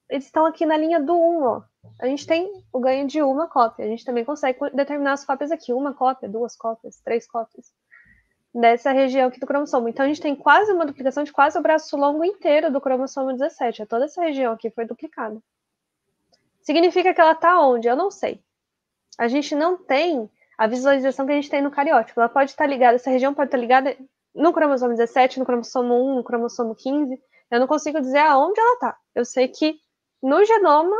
Eles estão aqui na linha do 1, ó a gente tem o ganho de uma cópia. A gente também consegue determinar as cópias aqui, uma cópia, duas cópias, três cópias dessa região aqui do cromossomo. Então a gente tem quase uma duplicação de quase o braço longo inteiro do cromossomo 17. É toda essa região aqui foi duplicada. Significa que ela está onde? Eu não sei. A gente não tem a visualização que a gente tem no cariótipo. Ela pode estar tá ligada, essa região pode estar tá ligada no cromossomo 17, no cromossomo 1, no cromossomo 15. Eu não consigo dizer aonde ela está. Eu sei que no genoma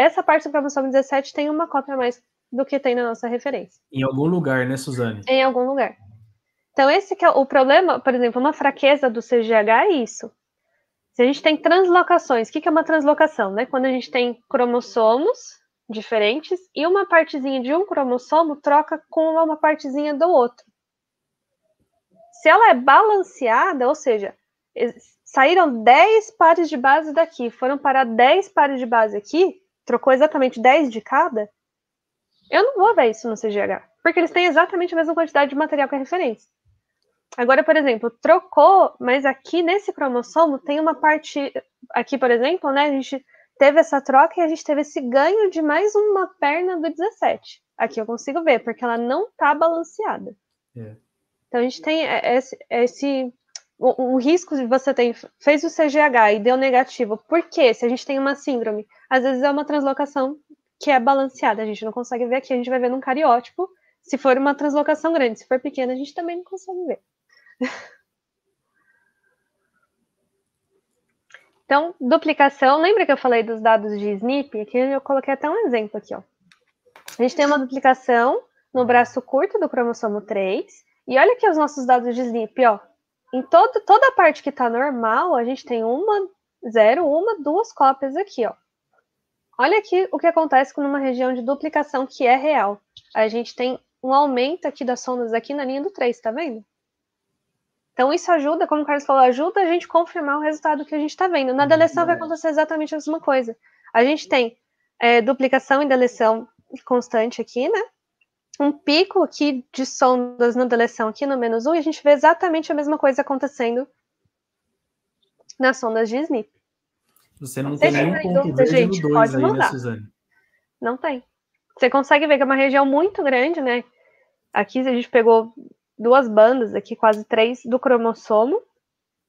essa parte do cromossomo 17 tem uma cópia a mais do que tem na nossa referência. Em algum lugar, né, Suzane? Em algum lugar. Então, esse que é o problema, por exemplo, uma fraqueza do CGH é isso. Se a gente tem translocações, o que é uma translocação? Né? Quando a gente tem cromossomos diferentes e uma partezinha de um cromossomo troca com uma partezinha do outro. Se ela é balanceada, ou seja, saíram 10 pares de base daqui, foram parar 10 pares de base aqui, trocou exatamente 10 de cada, eu não vou ver isso no CGH, porque eles têm exatamente a mesma quantidade de material que a referência. Agora, por exemplo, trocou, mas aqui nesse cromossomo tem uma parte. Aqui, por exemplo, né? A gente teve essa troca e a gente teve esse ganho de mais uma perna do 17. Aqui eu consigo ver, porque ela não tá balanceada. É. Então a gente tem é, é esse, é esse o, o, risco de você ter fez o CGH e deu negativo, por quê? Se a gente tem uma síndrome, às vezes é uma translocação que é balanceada, a gente não consegue ver aqui, a gente vai ver num cariótipo, se for uma translocação grande, se for pequena, a gente também não consegue ver. Então, duplicação, lembra que eu falei dos dados de SNP? Aqui eu coloquei até um exemplo aqui, ó. A gente tem uma duplicação no braço curto do cromossomo 3, e olha aqui os nossos dados de SNP, ó, em todo, toda a parte que está normal, a gente tem uma, zero, uma, duas cópias aqui, ó. Olha aqui o que acontece com uma região de duplicação que é real. A gente tem um aumento aqui das sondas aqui na linha do 3, tá vendo? Então isso ajuda, como o Carlos falou, ajuda a gente confirmar o resultado que a gente está vendo. Na deleção vai acontecer exatamente a mesma coisa. A gente tem é, duplicação e deleção constante aqui, né? um pico aqui de sondas na deleção aqui no menos um, e a gente vê exatamente a mesma coisa acontecendo nas sondas de SNP. Você não tem nenhum ponto verde gente, no 2 aí, né, mandar. né, Suzane? Não tem. Você consegue ver que é uma região muito grande, né? Aqui a gente pegou duas bandas, aqui quase três, do cromossomo,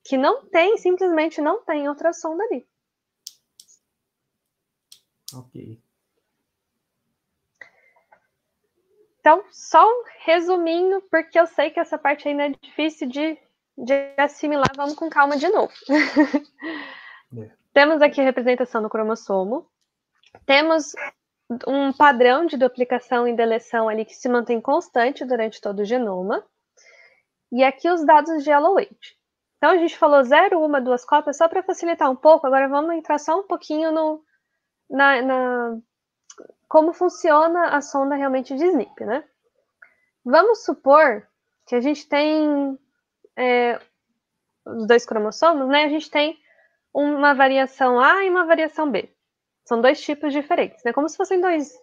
que não tem, simplesmente não tem outra sonda ali. Ok. Então, só um resuminho, porque eu sei que essa parte ainda é difícil de, de assimilar. Vamos com calma de novo. É. Temos aqui a representação do cromossomo. Temos um padrão de duplicação e deleção ali que se mantém constante durante todo o genoma. E aqui os dados de Allowage. Então, a gente falou 0, 1, duas cópias, só para facilitar um pouco. Agora, vamos entrar só um pouquinho no, na, na como funciona a sonda realmente de SNP, né? Vamos supor que a gente tem é, os dois cromossomos, né? A gente tem uma variação A e uma variação B. São dois tipos diferentes, né? Como se fossem dois,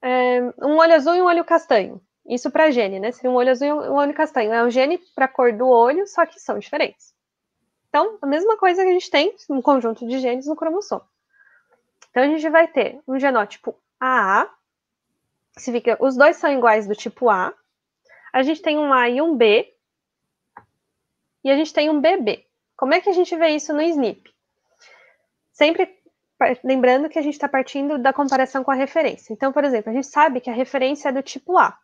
é, um olho azul e um olho castanho. Isso para gene, né? Seria um olho azul e um olho castanho. É um gene para a cor do olho, só que são diferentes. Então, a mesma coisa que a gente tem um conjunto de genes no cromossomo. Então, a gente vai ter um genótipo a A. Se fica, os dois são iguais do tipo A. A gente tem um A e um B. E a gente tem um BB. Como é que a gente vê isso no SNP? Sempre lembrando que a gente está partindo da comparação com a referência. Então, por exemplo, a gente sabe que a referência é do tipo A.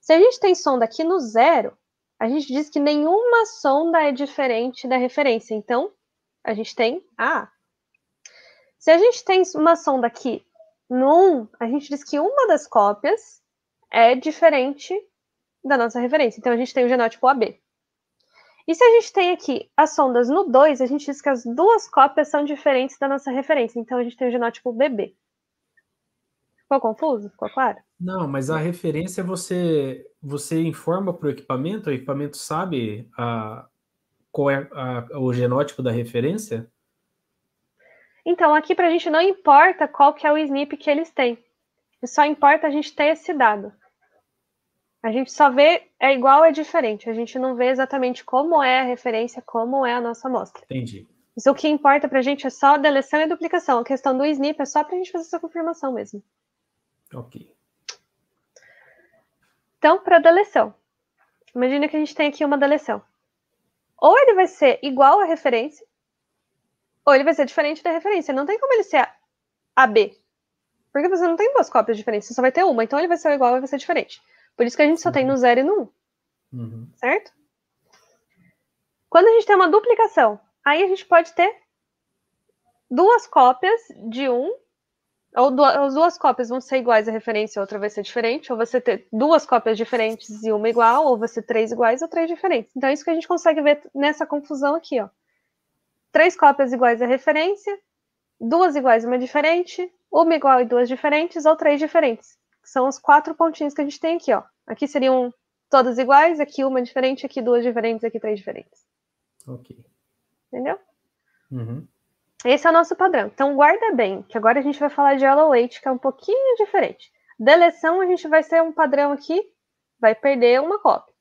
Se a gente tem sonda aqui no zero, a gente diz que nenhuma sonda é diferente da referência. Então, a gente tem A. Se a gente tem uma sonda aqui num, a gente diz que uma das cópias é diferente da nossa referência. Então, a gente tem o genótipo AB. E se a gente tem aqui as sondas no 2, a gente diz que as duas cópias são diferentes da nossa referência. Então, a gente tem o genótipo BB. Ficou confuso? Ficou claro? Não, mas a referência você você informa para o equipamento, o equipamento sabe a, qual é a, o genótipo da referência? Então, aqui para a gente não importa qual que é o SNP que eles têm. Só importa a gente ter esse dado. A gente só vê é igual é diferente. A gente não vê exatamente como é a referência, como é a nossa amostra. Entendi. Mas o que importa para a gente é só deleção e duplicação. A questão do SNP é só para a gente fazer essa confirmação mesmo. Ok. Então, para deleção. Imagina que a gente tem aqui uma deleção. Ou ele vai ser igual à referência, ou ele vai ser diferente da referência. Não tem como ele ser AB. Porque você não tem duas cópias diferentes, você só vai ter uma. Então ele vai ser igual ou vai ser diferente. Por isso que a gente só tem no uhum. zero e no 1. Um, uhum. Certo? Quando a gente tem uma duplicação, aí a gente pode ter duas cópias de um, ou duas, as duas cópias vão ser iguais à referência, outra vai ser diferente, ou você ter duas cópias diferentes e uma igual, ou você três iguais ou três diferentes. Então é isso que a gente consegue ver nessa confusão aqui, ó três cópias iguais à referência, duas iguais e uma diferente, uma igual e duas diferentes, ou três diferentes. São os quatro pontinhos que a gente tem aqui, ó. Aqui seriam todas iguais, aqui uma diferente, aqui duas diferentes, aqui três diferentes. Ok. Entendeu? Uhum. Esse é o nosso padrão. Então, guarda bem, que agora a gente vai falar de hello weight, que é um pouquinho diferente. Deleção, a gente vai ser um padrão aqui, vai perder uma cópia.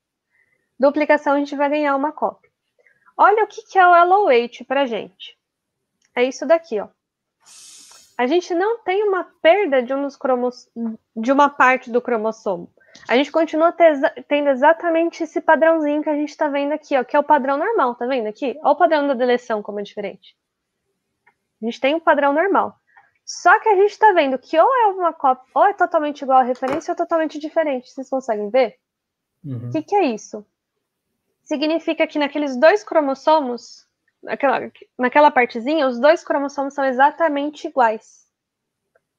Duplicação, a gente vai ganhar uma cópia. Olha o que, que é o hello weight para gente. É isso daqui, ó. A gente não tem uma perda de, um dos cromos... de uma parte do cromossomo. A gente continua tendo exatamente esse padrãozinho que a gente está vendo aqui, ó, que é o padrão normal, tá vendo aqui? Olha o padrão da deleção como é diferente. A gente tem um padrão normal. Só que a gente está vendo que ou é uma cópia, ou é totalmente igual à referência, ou totalmente diferente. Vocês conseguem ver? O uhum. que, que é isso? significa que naqueles dois cromossomos, naquela, naquela partezinha, os dois cromossomos são exatamente iguais.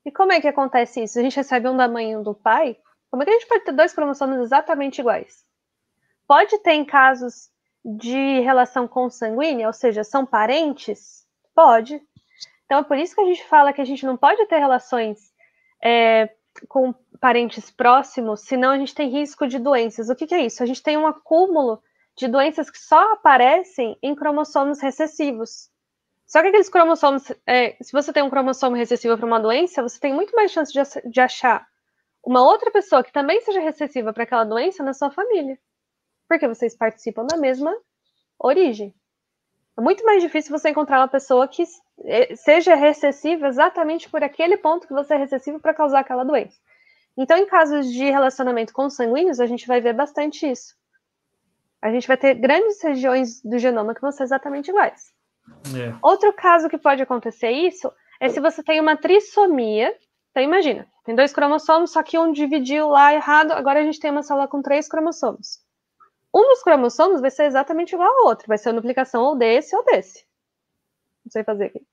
E como é que acontece isso? A gente recebe um da mãe e um do pai? Como é que a gente pode ter dois cromossomos exatamente iguais? Pode ter em casos de relação consanguínea, ou seja, são parentes? Pode. Então é por isso que a gente fala que a gente não pode ter relações é, com parentes próximos, senão a gente tem risco de doenças. O que, que é isso? A gente tem um acúmulo de doenças que só aparecem em cromossomos recessivos. Só que aqueles cromossomos, é, se você tem um cromossomo recessivo para uma doença, você tem muito mais chance de, de achar uma outra pessoa que também seja recessiva para aquela doença na sua família. Porque vocês participam da mesma origem. É muito mais difícil você encontrar uma pessoa que é, seja recessiva exatamente por aquele ponto que você é recessivo para causar aquela doença. Então, em casos de relacionamento consanguíneos, a gente vai ver bastante isso. A gente vai ter grandes regiões do genoma que vão ser exatamente iguais. É. Outro caso que pode acontecer isso é se você tem uma trissomia. Então, imagina, tem dois cromossomos, só que um dividiu lá errado, agora a gente tem uma célula com três cromossomos. Um dos cromossomos vai ser exatamente igual ao outro, vai ser uma duplicação ou desse ou desse. Não sei fazer aqui.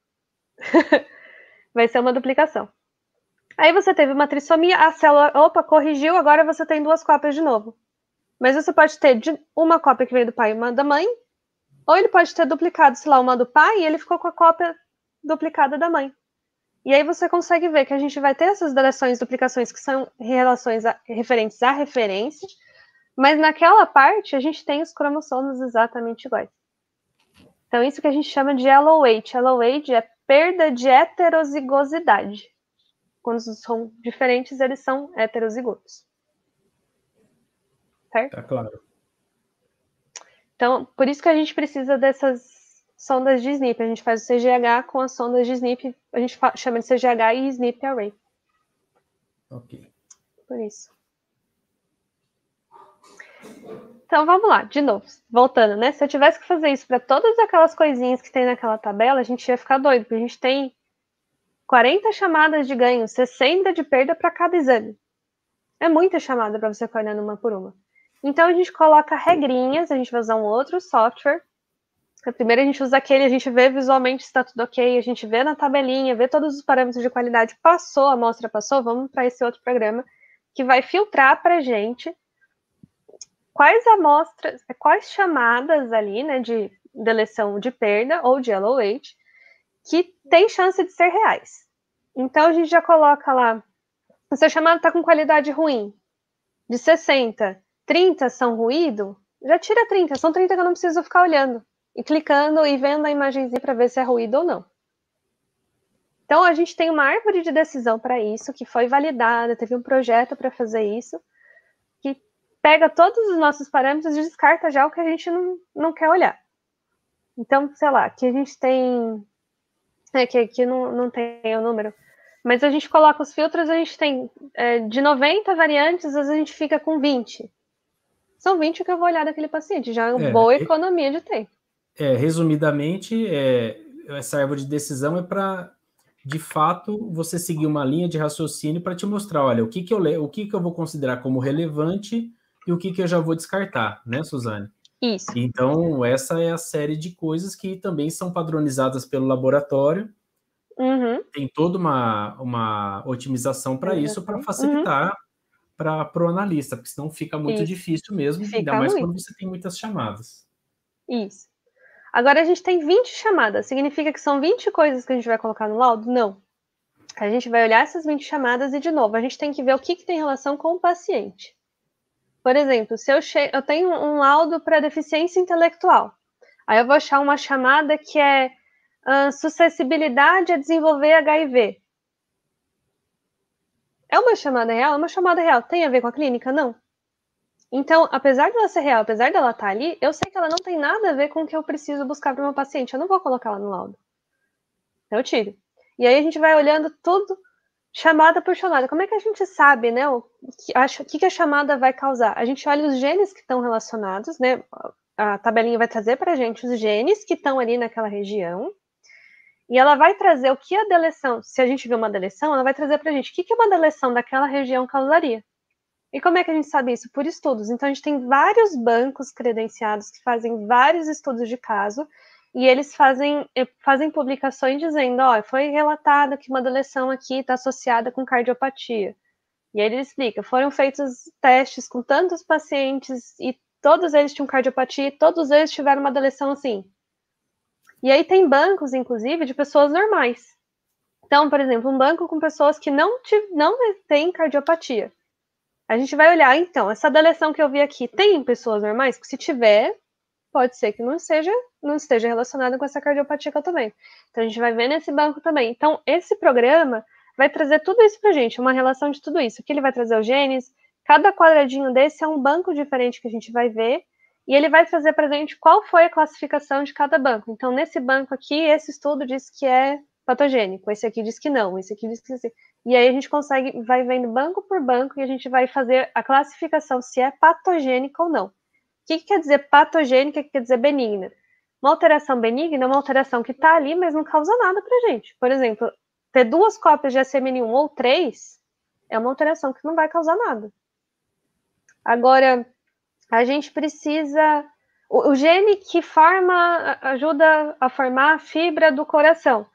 vai ser uma duplicação. Aí você teve uma trissomia, a célula, opa, corrigiu, agora você tem duas cópias de novo. Mas você pode ter uma cópia que veio do pai e uma da mãe, ou ele pode ter duplicado, sei lá, uma do pai e ele ficou com a cópia duplicada da mãe. E aí você consegue ver que a gente vai ter essas deleções, duplicações que são relações a, referentes à referência, mas naquela parte a gente tem os cromossomos exatamente iguais. Então isso que a gente chama de alloweight. Alloweight é perda de heterozigosidade. Quando são diferentes, eles são heterozigotos certo? Tá claro. Então, por isso que a gente precisa dessas sondas de SNP. A gente faz o CGH com as sondas de SNP, a gente chama de CGH e SNP Array. Ok. Por isso. Então vamos lá, de novo, voltando, né? Se eu tivesse que fazer isso para todas aquelas coisinhas que tem naquela tabela, a gente ia ficar doido, porque a gente tem 40 chamadas de ganho, 60 de perda para cada exame. É muita chamada para você ficar olhando uma por uma. Então a gente coloca regrinhas, a gente vai usar um outro software. Primeiro a gente usa aquele, a gente vê visualmente se está tudo ok, a gente vê na tabelinha, vê todos os parâmetros de qualidade, passou, a amostra passou, vamos para esse outro programa que vai filtrar para a gente quais amostras, quais chamadas ali, né, de deleção de perda ou de yellow weight, que tem chance de ser reais. Então a gente já coloca lá, essa chamada está com qualidade ruim, de 60 30 são ruído, já tira 30, são 30 que eu não preciso ficar olhando e clicando e vendo a imagenzinha para ver se é ruído ou não. Então a gente tem uma árvore de decisão para isso que foi validada, teve um projeto para fazer isso, que pega todos os nossos parâmetros e descarta já o que a gente não, não quer olhar. Então, sei lá, que a gente tem. É que aqui não, não tem o número. Mas a gente coloca os filtros, a gente tem é, de 90 variantes, às vezes a gente fica com 20 são 20 que eu vou olhar daquele paciente. Já é uma é, boa economia de tempo. É, resumidamente, é, essa árvore de decisão é para, de fato, você seguir uma linha de raciocínio para te mostrar, olha, o que que eu o que que eu vou considerar como relevante e o que que eu já vou descartar, né, Suzane? Isso. Então, essa é a série de coisas que também são padronizadas pelo laboratório. Uhum. Tem toda uma, uma otimização para isso, para uhum. facilitar uhum para o analista, porque senão fica muito Isso. difícil mesmo, fica ainda mais muito. quando você tem muitas chamadas. Isso. Agora a gente tem 20 chamadas, significa que são 20 coisas que a gente vai colocar no laudo? Não. A gente vai olhar essas 20 chamadas e, de novo, a gente tem que ver o que, que tem relação com o paciente. Por exemplo, se eu, che... eu tenho um laudo para deficiência intelectual, aí eu vou achar uma chamada que é uh, a desenvolver HIV. É uma chamada real? É uma chamada real. Tem a ver com a clínica? Não. Então, apesar dela ser real, apesar dela estar tá ali, eu sei que ela não tem nada a ver com o que eu preciso buscar para meu paciente. Eu não vou colocar ela no laudo. eu tiro. E aí a gente vai olhando tudo, chamada por chamada. Como é que a gente sabe, né, o que a, o que a chamada vai causar? A gente olha os genes que estão relacionados, né? A tabelinha vai trazer para a gente os genes que estão ali naquela região, e ela vai trazer o que a deleção, se a gente vê uma deleção, ela vai trazer para a gente o que, é uma deleção daquela região causaria. E como é que a gente sabe isso? Por estudos. Então, a gente tem vários bancos credenciados que fazem vários estudos de caso e eles fazem, eh, fazem publicações dizendo: ó, foi relatado que uma deleção aqui está associada com cardiopatia. E aí ele explica: foram feitos testes com tantos pacientes e todos eles tinham cardiopatia e todos eles tiveram uma deleção assim. E aí tem bancos, inclusive, de pessoas normais. Então, por exemplo, um banco com pessoas que não, te, não têm cardiopatia. A gente vai olhar, então, essa deleção que eu vi aqui tem pessoas normais? se tiver, pode ser que não seja, não esteja relacionada com essa cardiopatia que eu também. vendo. Então a gente vai ver nesse banco também. Então, esse programa vai trazer tudo isso a gente, uma relação de tudo isso. O que ele vai trazer os genes, cada quadradinho desse é um banco diferente que a gente vai ver e ele vai trazer para gente qual foi a classificação de cada banco. Então, nesse banco aqui, esse estudo diz que é patogênico, esse aqui diz que não, esse aqui diz que sim. E aí a gente consegue, vai vendo banco por banco e a gente vai fazer a classificação se é patogênico ou não. O que, que quer dizer patogênica, o que quer dizer benigna? Uma alteração benigna é uma alteração que está ali, mas não causa nada para gente. Por exemplo, ter duas cópias de SMN1 ou três é uma alteração que não vai causar nada. Agora, a gente precisa. O, o gene que forma ajuda a formar a fibra do coração.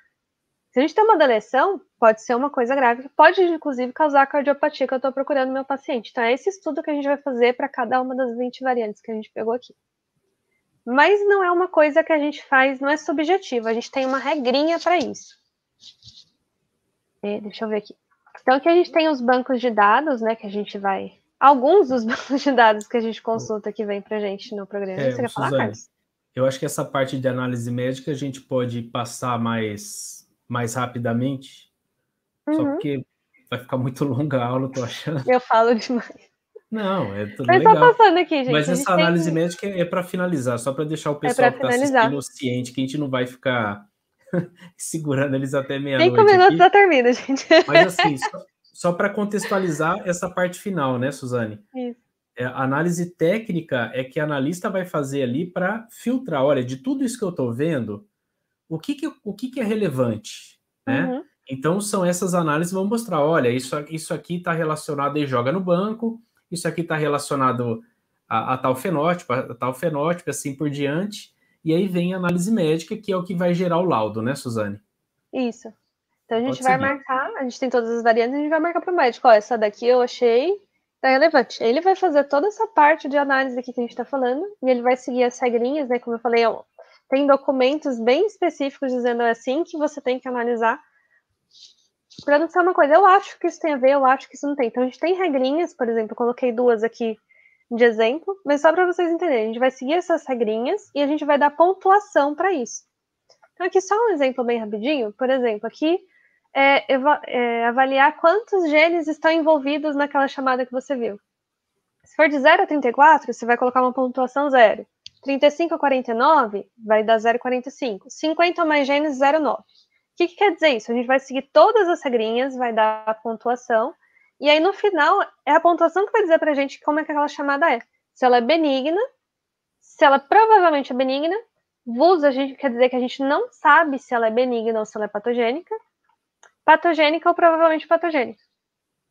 Se a gente tem uma deleção, pode ser uma coisa grave, pode inclusive causar cardiopatia, que eu estou procurando no meu paciente. Então, é esse estudo que a gente vai fazer para cada uma das 20 variantes que a gente pegou aqui. Mas não é uma coisa que a gente faz, não é subjetivo. a gente tem uma regrinha para isso. E, é, deixa eu ver aqui. Então, aqui a gente tem os bancos de dados, né, que a gente vai alguns dos bancos de dados que a gente consulta que vem para a gente no programa. É, Você quer Suzane, falar, Carlos? Eu acho que essa parte de análise médica a gente pode passar mais, mais rapidamente, uhum. só porque vai ficar muito longa a aula, tô achando. Eu falo demais. Não, é tudo Mas legal. Mas passando aqui, gente. Mas essa análise tem... médica é, é para finalizar, só para deixar o é pessoal é que está assistindo ciente, que a gente não vai ficar segurando eles até meia-noite. Cinco minutos já termina, gente. Mas assim, só, só para contextualizar essa parte final, né, Suzane? Isso. É, a análise técnica é que a analista vai fazer ali para filtrar, olha, de tudo isso que eu estou vendo, o que, que, o que, que é relevante, né? Uhum. Então, são essas análises que vão mostrar, olha, isso, isso aqui está relacionado e joga no banco, isso aqui está relacionado a, a, tal fenótipo, a, a, tal fenótipo, assim por diante. E aí vem a análise médica, que é o que vai gerar o laudo, né, Suzane? Isso. Então, a gente Pode vai seguir. marcar a gente tem todas as variantes, a gente vai marcar para o médico, ó, essa daqui eu achei é relevante. Ele vai fazer toda essa parte de análise aqui que a gente está falando, e ele vai seguir as regrinhas, né? Como eu falei, tem documentos bem específicos dizendo é assim que você tem que analisar para não ser uma coisa, eu acho que isso tem a ver, eu acho que isso não tem. Então a gente tem regrinhas, por exemplo, eu coloquei duas aqui de exemplo, mas só para vocês entenderem, a gente vai seguir essas regrinhas e a gente vai dar pontuação para isso. Então aqui só um exemplo bem rapidinho, por exemplo, aqui é, é, avaliar quantos genes estão envolvidos naquela chamada que você viu. Se for de 0 a 34, você vai colocar uma pontuação 0. 35 a 49 vai dar 0,45. 50 ou mais genes, 0,9. O que, que quer dizer isso? A gente vai seguir todas as regrinhas, vai dar a pontuação, e aí no final é a pontuação que vai dizer pra gente como é que aquela chamada é. Se ela é benigna, se ela provavelmente é benigna, VUS a gente quer dizer que a gente não sabe se ela é benigna ou se ela é patogênica, patogênica ou provavelmente patogênica.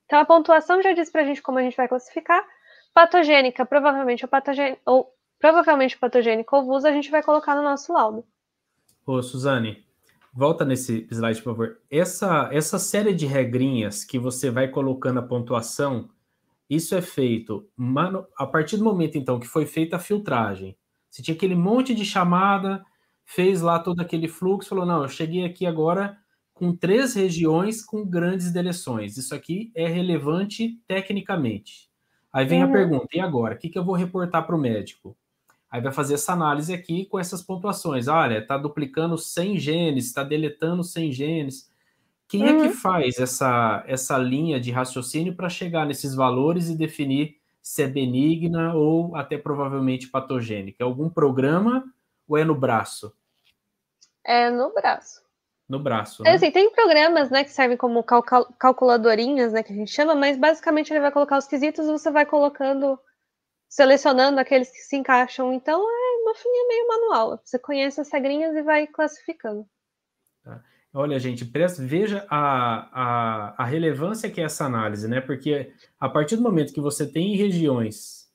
Então a pontuação já diz para a gente como a gente vai classificar. Patogênica, provavelmente ou patogênica, ou provavelmente patogênica ou VUS, a gente vai colocar no nosso laudo. Ô, Suzane, volta nesse slide, por favor. Essa, essa série de regrinhas que você vai colocando a pontuação, isso é feito mano, a partir do momento, então, que foi feita a filtragem. Você tinha aquele monte de chamada, fez lá todo aquele fluxo, falou, não, eu cheguei aqui agora, com três regiões com grandes deleções. Isso aqui é relevante tecnicamente. Aí vem uhum. a pergunta: e agora? O que, que eu vou reportar para o médico? Aí vai fazer essa análise aqui com essas pontuações. Olha, está duplicando 100 genes, está deletando 100 genes. Quem uhum. é que uhum. faz essa, essa linha de raciocínio para chegar nesses valores e definir se é benigna ou até provavelmente patogênica? É algum programa ou é no braço? É no braço no braço. É, né? É assim, tem programas, né, que servem como calcul calculadorinhas, né, que a gente chama, mas basicamente ele vai colocar os quesitos e você vai colocando, selecionando aqueles que se encaixam. Então é uma fininha meio manual. Você conhece as regrinhas e vai classificando. Tá. Olha, gente, veja a, a, a relevância que é essa análise, né? Porque a partir do momento que você tem regiões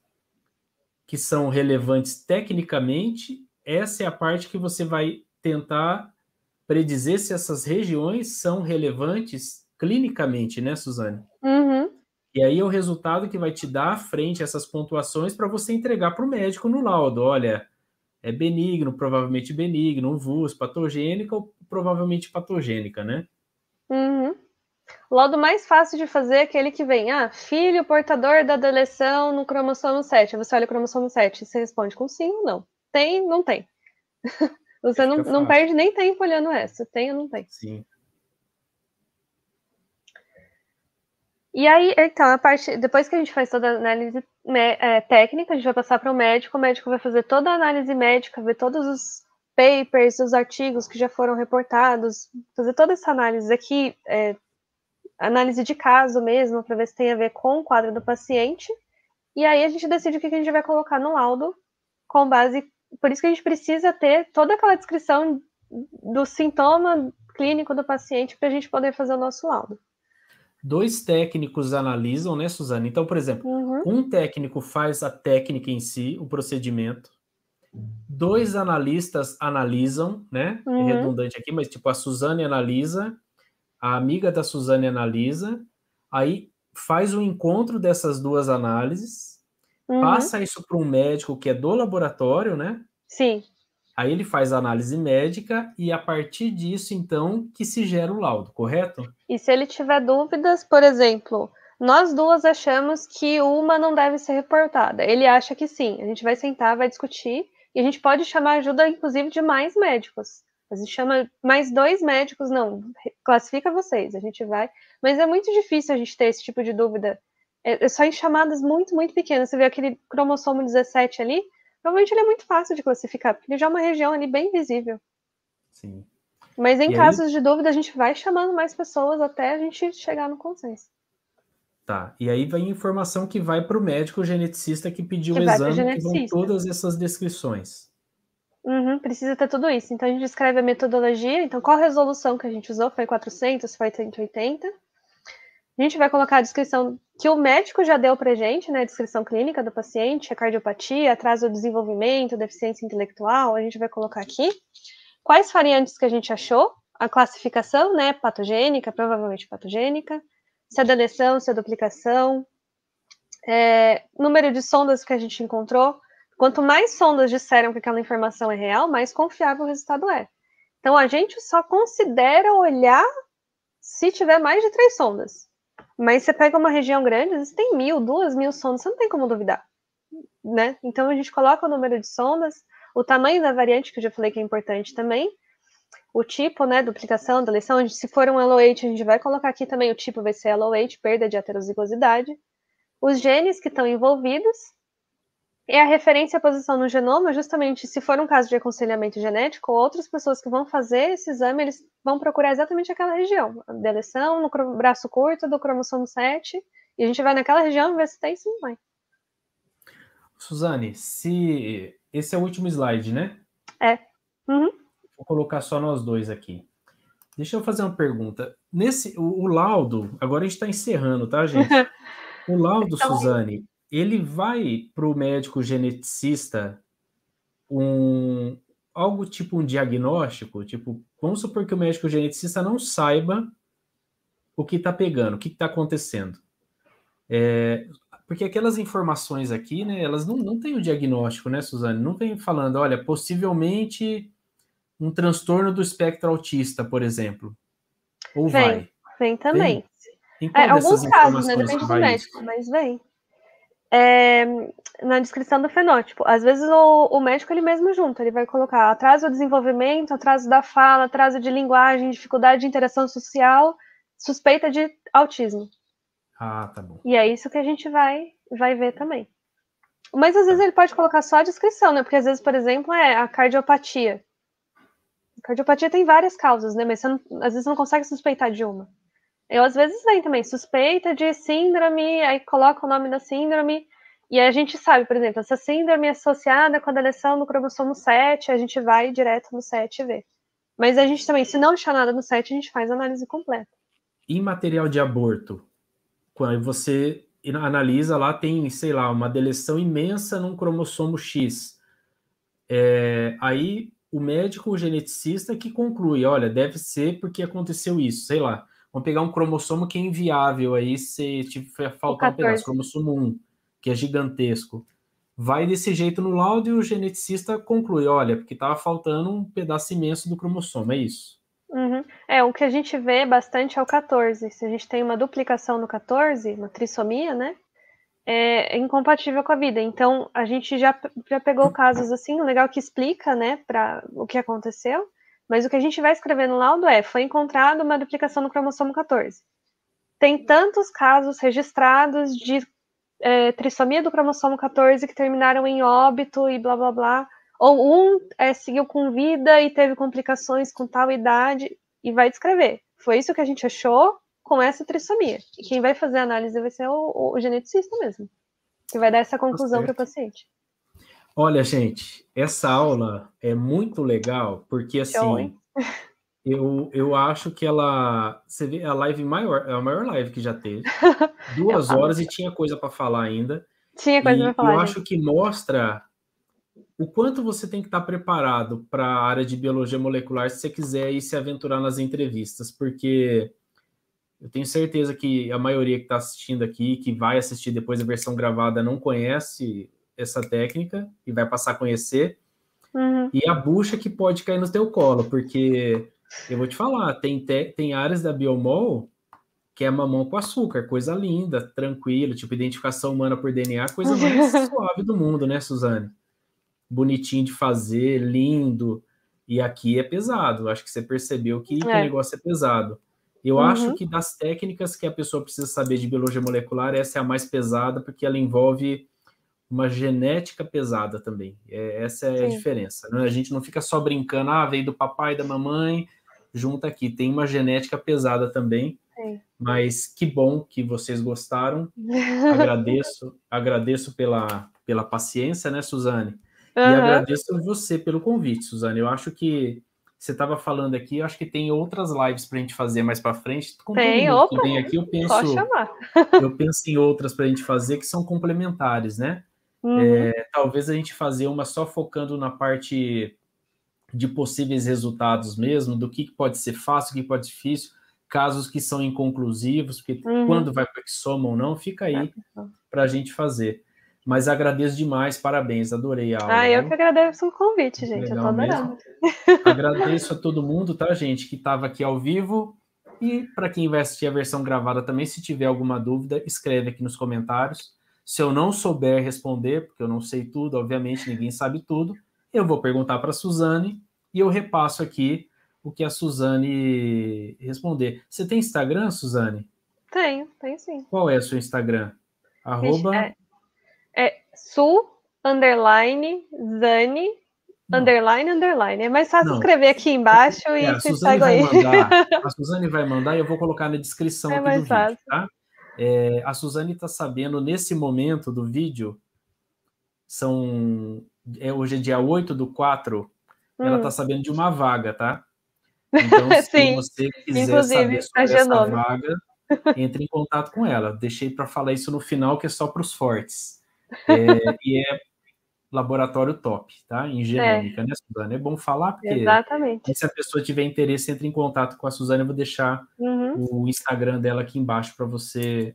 que são relevantes tecnicamente, essa é a parte que você vai tentar predizer se essas regiões são relevantes clinicamente, né, Suzane? Uhum. E aí é o resultado que vai te dar frente essas pontuações para você entregar para o médico no laudo. Olha, é benigno, provavelmente benigno, um VUS, patogênica ou provavelmente patogênica, né? Uhum. O laudo mais fácil de fazer é aquele que vem, ah, filho portador da deleção no cromossomo 7. Você olha o cromossomo 7 e você responde com sim ou não. Tem, não tem. Você não, não perde nem tempo olhando essa. Tem ou não tem? Sim. E aí, então, a parte, depois que a gente faz toda a análise é, técnica, a gente vai passar para o médico, o médico vai fazer toda a análise médica, ver todos os papers, os artigos que já foram reportados, fazer toda essa análise aqui, é, análise de caso mesmo, para ver se tem a ver com o quadro do paciente. E aí a gente decide o que a gente vai colocar no laudo, com base por isso que a gente precisa ter toda aquela descrição do sintoma clínico do paciente para a gente poder fazer o nosso laudo. Dois técnicos analisam, né, Suzana? Então, por exemplo, uhum. um técnico faz a técnica em si, o procedimento. Dois analistas analisam, né? É uhum. É redundante aqui, mas tipo, a Suzane analisa, a amiga da Suzane analisa, aí faz o encontro dessas duas análises, Uhum. Passa isso para um médico que é do laboratório, né? Sim. Aí ele faz a análise médica e a partir disso, então, que se gera o laudo, correto? E se ele tiver dúvidas, por exemplo, nós duas achamos que uma não deve ser reportada. Ele acha que sim. A gente vai sentar, vai discutir e a gente pode chamar ajuda, inclusive, de mais médicos. A gente chama mais dois médicos, não, classifica vocês, a gente vai. Mas é muito difícil a gente ter esse tipo de dúvida é, é, só em chamadas muito, muito pequenas. Você vê aquele cromossomo 17 ali, provavelmente ele é muito fácil de classificar, porque ele já é uma região ali bem visível. Sim. Mas em e casos aí... de dúvida, a gente vai chamando mais pessoas até a gente chegar no consenso. Tá, e aí vem a informação que vai para o médico geneticista que pediu que o exame, que vão todas essas descrições. Uhum, precisa ter tudo isso. Então a gente escreve a metodologia, então qual resolução que a gente usou, foi 400, foi 180, a gente vai colocar a descrição que o médico já deu para gente, né? A descrição clínica do paciente, a cardiopatia, atraso do desenvolvimento, deficiência intelectual, a gente vai colocar aqui. Quais variantes que a gente achou? A classificação, né? Patogênica, provavelmente patogênica. Se a é deleção, se a é duplicação. É, número de sondas que a gente encontrou. Quanto mais sondas disseram que aquela informação é real, mais confiável o resultado é. Então, a gente só considera olhar se tiver mais de três sondas. Mas você pega uma região grande, às vezes tem mil, duas mil sondas, você não tem como duvidar. Né? Então a gente coloca o número de sondas, o tamanho da variante, que eu já falei que é importante também, o tipo, né, duplicação, deleção, gente, se for um LOH, a gente vai colocar aqui também, o tipo vai ser LOH, perda de heterozigosidade, os genes que estão envolvidos, é a referência à posição no genoma, justamente, se for um caso de aconselhamento genético, outras pessoas que vão fazer esse exame, eles vão procurar exatamente aquela região. A deleção no braço curto do cromossomo 7, e a gente vai naquela região e vê se tem, ou não Suzane, se... Esse é o último slide, né? É. Uhum. Vou colocar só nós dois aqui. Deixa eu fazer uma pergunta. Nesse, o, o laudo, agora a gente está encerrando, tá, gente? O laudo, então, Suzane, ele vai para o médico geneticista um algo tipo um diagnóstico, tipo, vamos supor que o médico geneticista não saiba o que está pegando, o que está acontecendo. É, porque aquelas informações aqui, né, elas não, não têm o diagnóstico, né, Suzane? Não tem falando, olha, possivelmente um transtorno do espectro autista, por exemplo. Ou vem, vai. Vem também. Em tem é, alguns casos, né? Depende do médico, mas vem é, na descrição do fenótipo. Às vezes o, o, médico ele mesmo junto, ele vai colocar atraso do desenvolvimento, atraso da fala, atraso de linguagem, dificuldade de interação social, suspeita de autismo. Ah, tá bom. E é isso que a gente vai, vai ver também. Mas às vezes ele pode colocar só a descrição, né? Porque às vezes, por exemplo, é a cardiopatia. A cardiopatia tem várias causas, né? Mas não, às vezes não consegue suspeitar de uma. Eu às vezes vem também suspeita de síndrome, aí coloca o nome da síndrome, e a gente sabe, por exemplo, essa síndrome associada com a deleção do cromossomo 7, a gente vai direto no 7 e vê. Mas a gente também, se não achar nada no 7, a gente faz a análise completa. em material de aborto? Quando você analisa lá, tem, sei lá, uma deleção imensa num cromossomo X. É, aí o médico, o geneticista, que conclui: olha, deve ser porque aconteceu isso, sei lá. Vamos pegar um cromossomo que é inviável aí, se tiver tipo, faltar um pedaço, cromossomo 1, que é gigantesco. Vai desse jeito no laudo e o geneticista conclui: olha, porque estava faltando um pedaço imenso do cromossomo, é isso. Uhum. É, o que a gente vê bastante é o 14. Se a gente tem uma duplicação no 14, uma trissomia, né? É incompatível com a vida. Então, a gente já, já pegou casos assim, legal é que explica, né, para o que aconteceu. Mas o que a gente vai escrever no laudo é: foi encontrada uma duplicação no cromossomo 14. Tem tantos casos registrados de é, trissomia do cromossomo 14 que terminaram em óbito e blá blá blá. Ou um é, seguiu com vida e teve complicações com tal idade e vai descrever. Foi isso que a gente achou com essa trissomia. E quem vai fazer a análise vai ser o, o geneticista mesmo, que vai dar essa conclusão para tá o paciente. Olha, gente, essa aula é muito legal, porque assim, Show, eu, eu acho que ela. Você vê é a live maior, é a maior live que já teve. Duas horas e tinha coisa para falar ainda. Tinha coisa para falar. Eu gente. acho que mostra o quanto você tem que estar tá preparado para a área de biologia molecular se você quiser ir se aventurar nas entrevistas, porque eu tenho certeza que a maioria que está assistindo aqui, que vai assistir depois a versão gravada, não conhece essa técnica e vai passar a conhecer. Uhum. E a bucha que pode cair no teu colo, porque eu vou te falar, tem, te, tem áreas da Biomol que é mamão com açúcar, coisa linda, tranquilo, tipo identificação humana por DNA, coisa mais suave do mundo, né, Suzane? Bonitinho de fazer, lindo. E aqui é pesado. Acho que você percebeu que, é. que o é. negócio é pesado. Eu uhum. acho que das técnicas que a pessoa precisa saber de biologia molecular, essa é a mais pesada, porque ela envolve uma genética pesada também. É, essa é Sim. a diferença. Né? A gente não fica só brincando, ah, veio do papai, da mamãe, junta aqui. Tem uma genética pesada também. Sim. Mas que bom que vocês gostaram. agradeço, agradeço pela, pela paciência, né, Suzane? Uhum. E agradeço você pelo convite, Suzane. Eu acho que você estava falando aqui, eu acho que tem outras lives para a gente fazer mais para frente. Com tem, opa, que vem aqui, eu penso, eu penso em outras para a gente fazer que são complementares, né? Uhum. É, talvez a gente fazer uma só focando na parte de possíveis resultados mesmo, do que pode ser fácil, o que pode ser difícil, casos que são inconclusivos, porque uhum. quando vai para que soma ou não, fica aí tá, tá para a gente fazer. Mas agradeço demais, parabéns, adorei a aula. Ah, eu que agradeço o convite, gente, Legal eu tô adorando. Mesmo. Agradeço a todo mundo, tá, gente, que estava aqui ao vivo. E para quem vai assistir a versão gravada também, se tiver alguma dúvida, escreve aqui nos comentários. Se eu não souber responder, porque eu não sei tudo, obviamente ninguém sabe tudo, eu vou perguntar para a Suzane e eu repasso aqui o que a Suzane responder. Você tem Instagram, Suzane? Tenho, tenho sim. Qual é o seu Instagram? Arroba... É, é underline, zane, não. Underline, underline. É mais fácil não. escrever aqui embaixo é, e se segue aí. Mandar, a Suzane vai mandar e eu vou colocar na descrição é aqui mais do fácil. vídeo, tá? É, a Suzane está sabendo nesse momento do vídeo, são. É, hoje é dia 8 do 4, tá hum. ela está sabendo de uma vaga, tá? Então, se Sim. você quiser Inclusive, saber tá sobre essa vaga, entre em contato com ela. Deixei para falar isso no final, que é só para os fortes. É, e é laboratório top, tá? Em é. genômica, é. né, Suzana? É bom falar, porque Exatamente. se a pessoa tiver interesse, entre em contato com a Suzana, eu vou deixar uhum. o Instagram dela aqui embaixo para você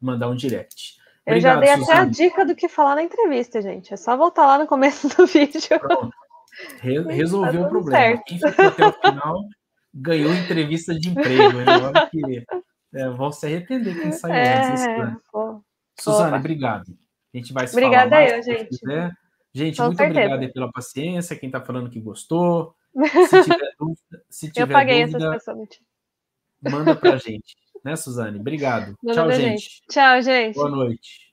mandar um direct. Obrigado, eu já dei até a dica do que falar na entrevista, gente. É só voltar lá no começo do vídeo. Pronto. Re tá resolveu tá o problema. Certo. Quem ficou até o final ganhou entrevista de emprego. Né? Que, é, vão se arrepender quem saiu é, antes desse Suzana, obrigado. A gente vai se Obrigada falar mais, eu, gente. Gente, Com muito obrigada pela paciência, quem está falando que gostou. Se tiver dúvida, se tiver eu paguei dúvida, essas Manda para a gente, né, Suzane? Obrigado. Manda Tchau, gente. gente. Tchau, gente. Boa noite.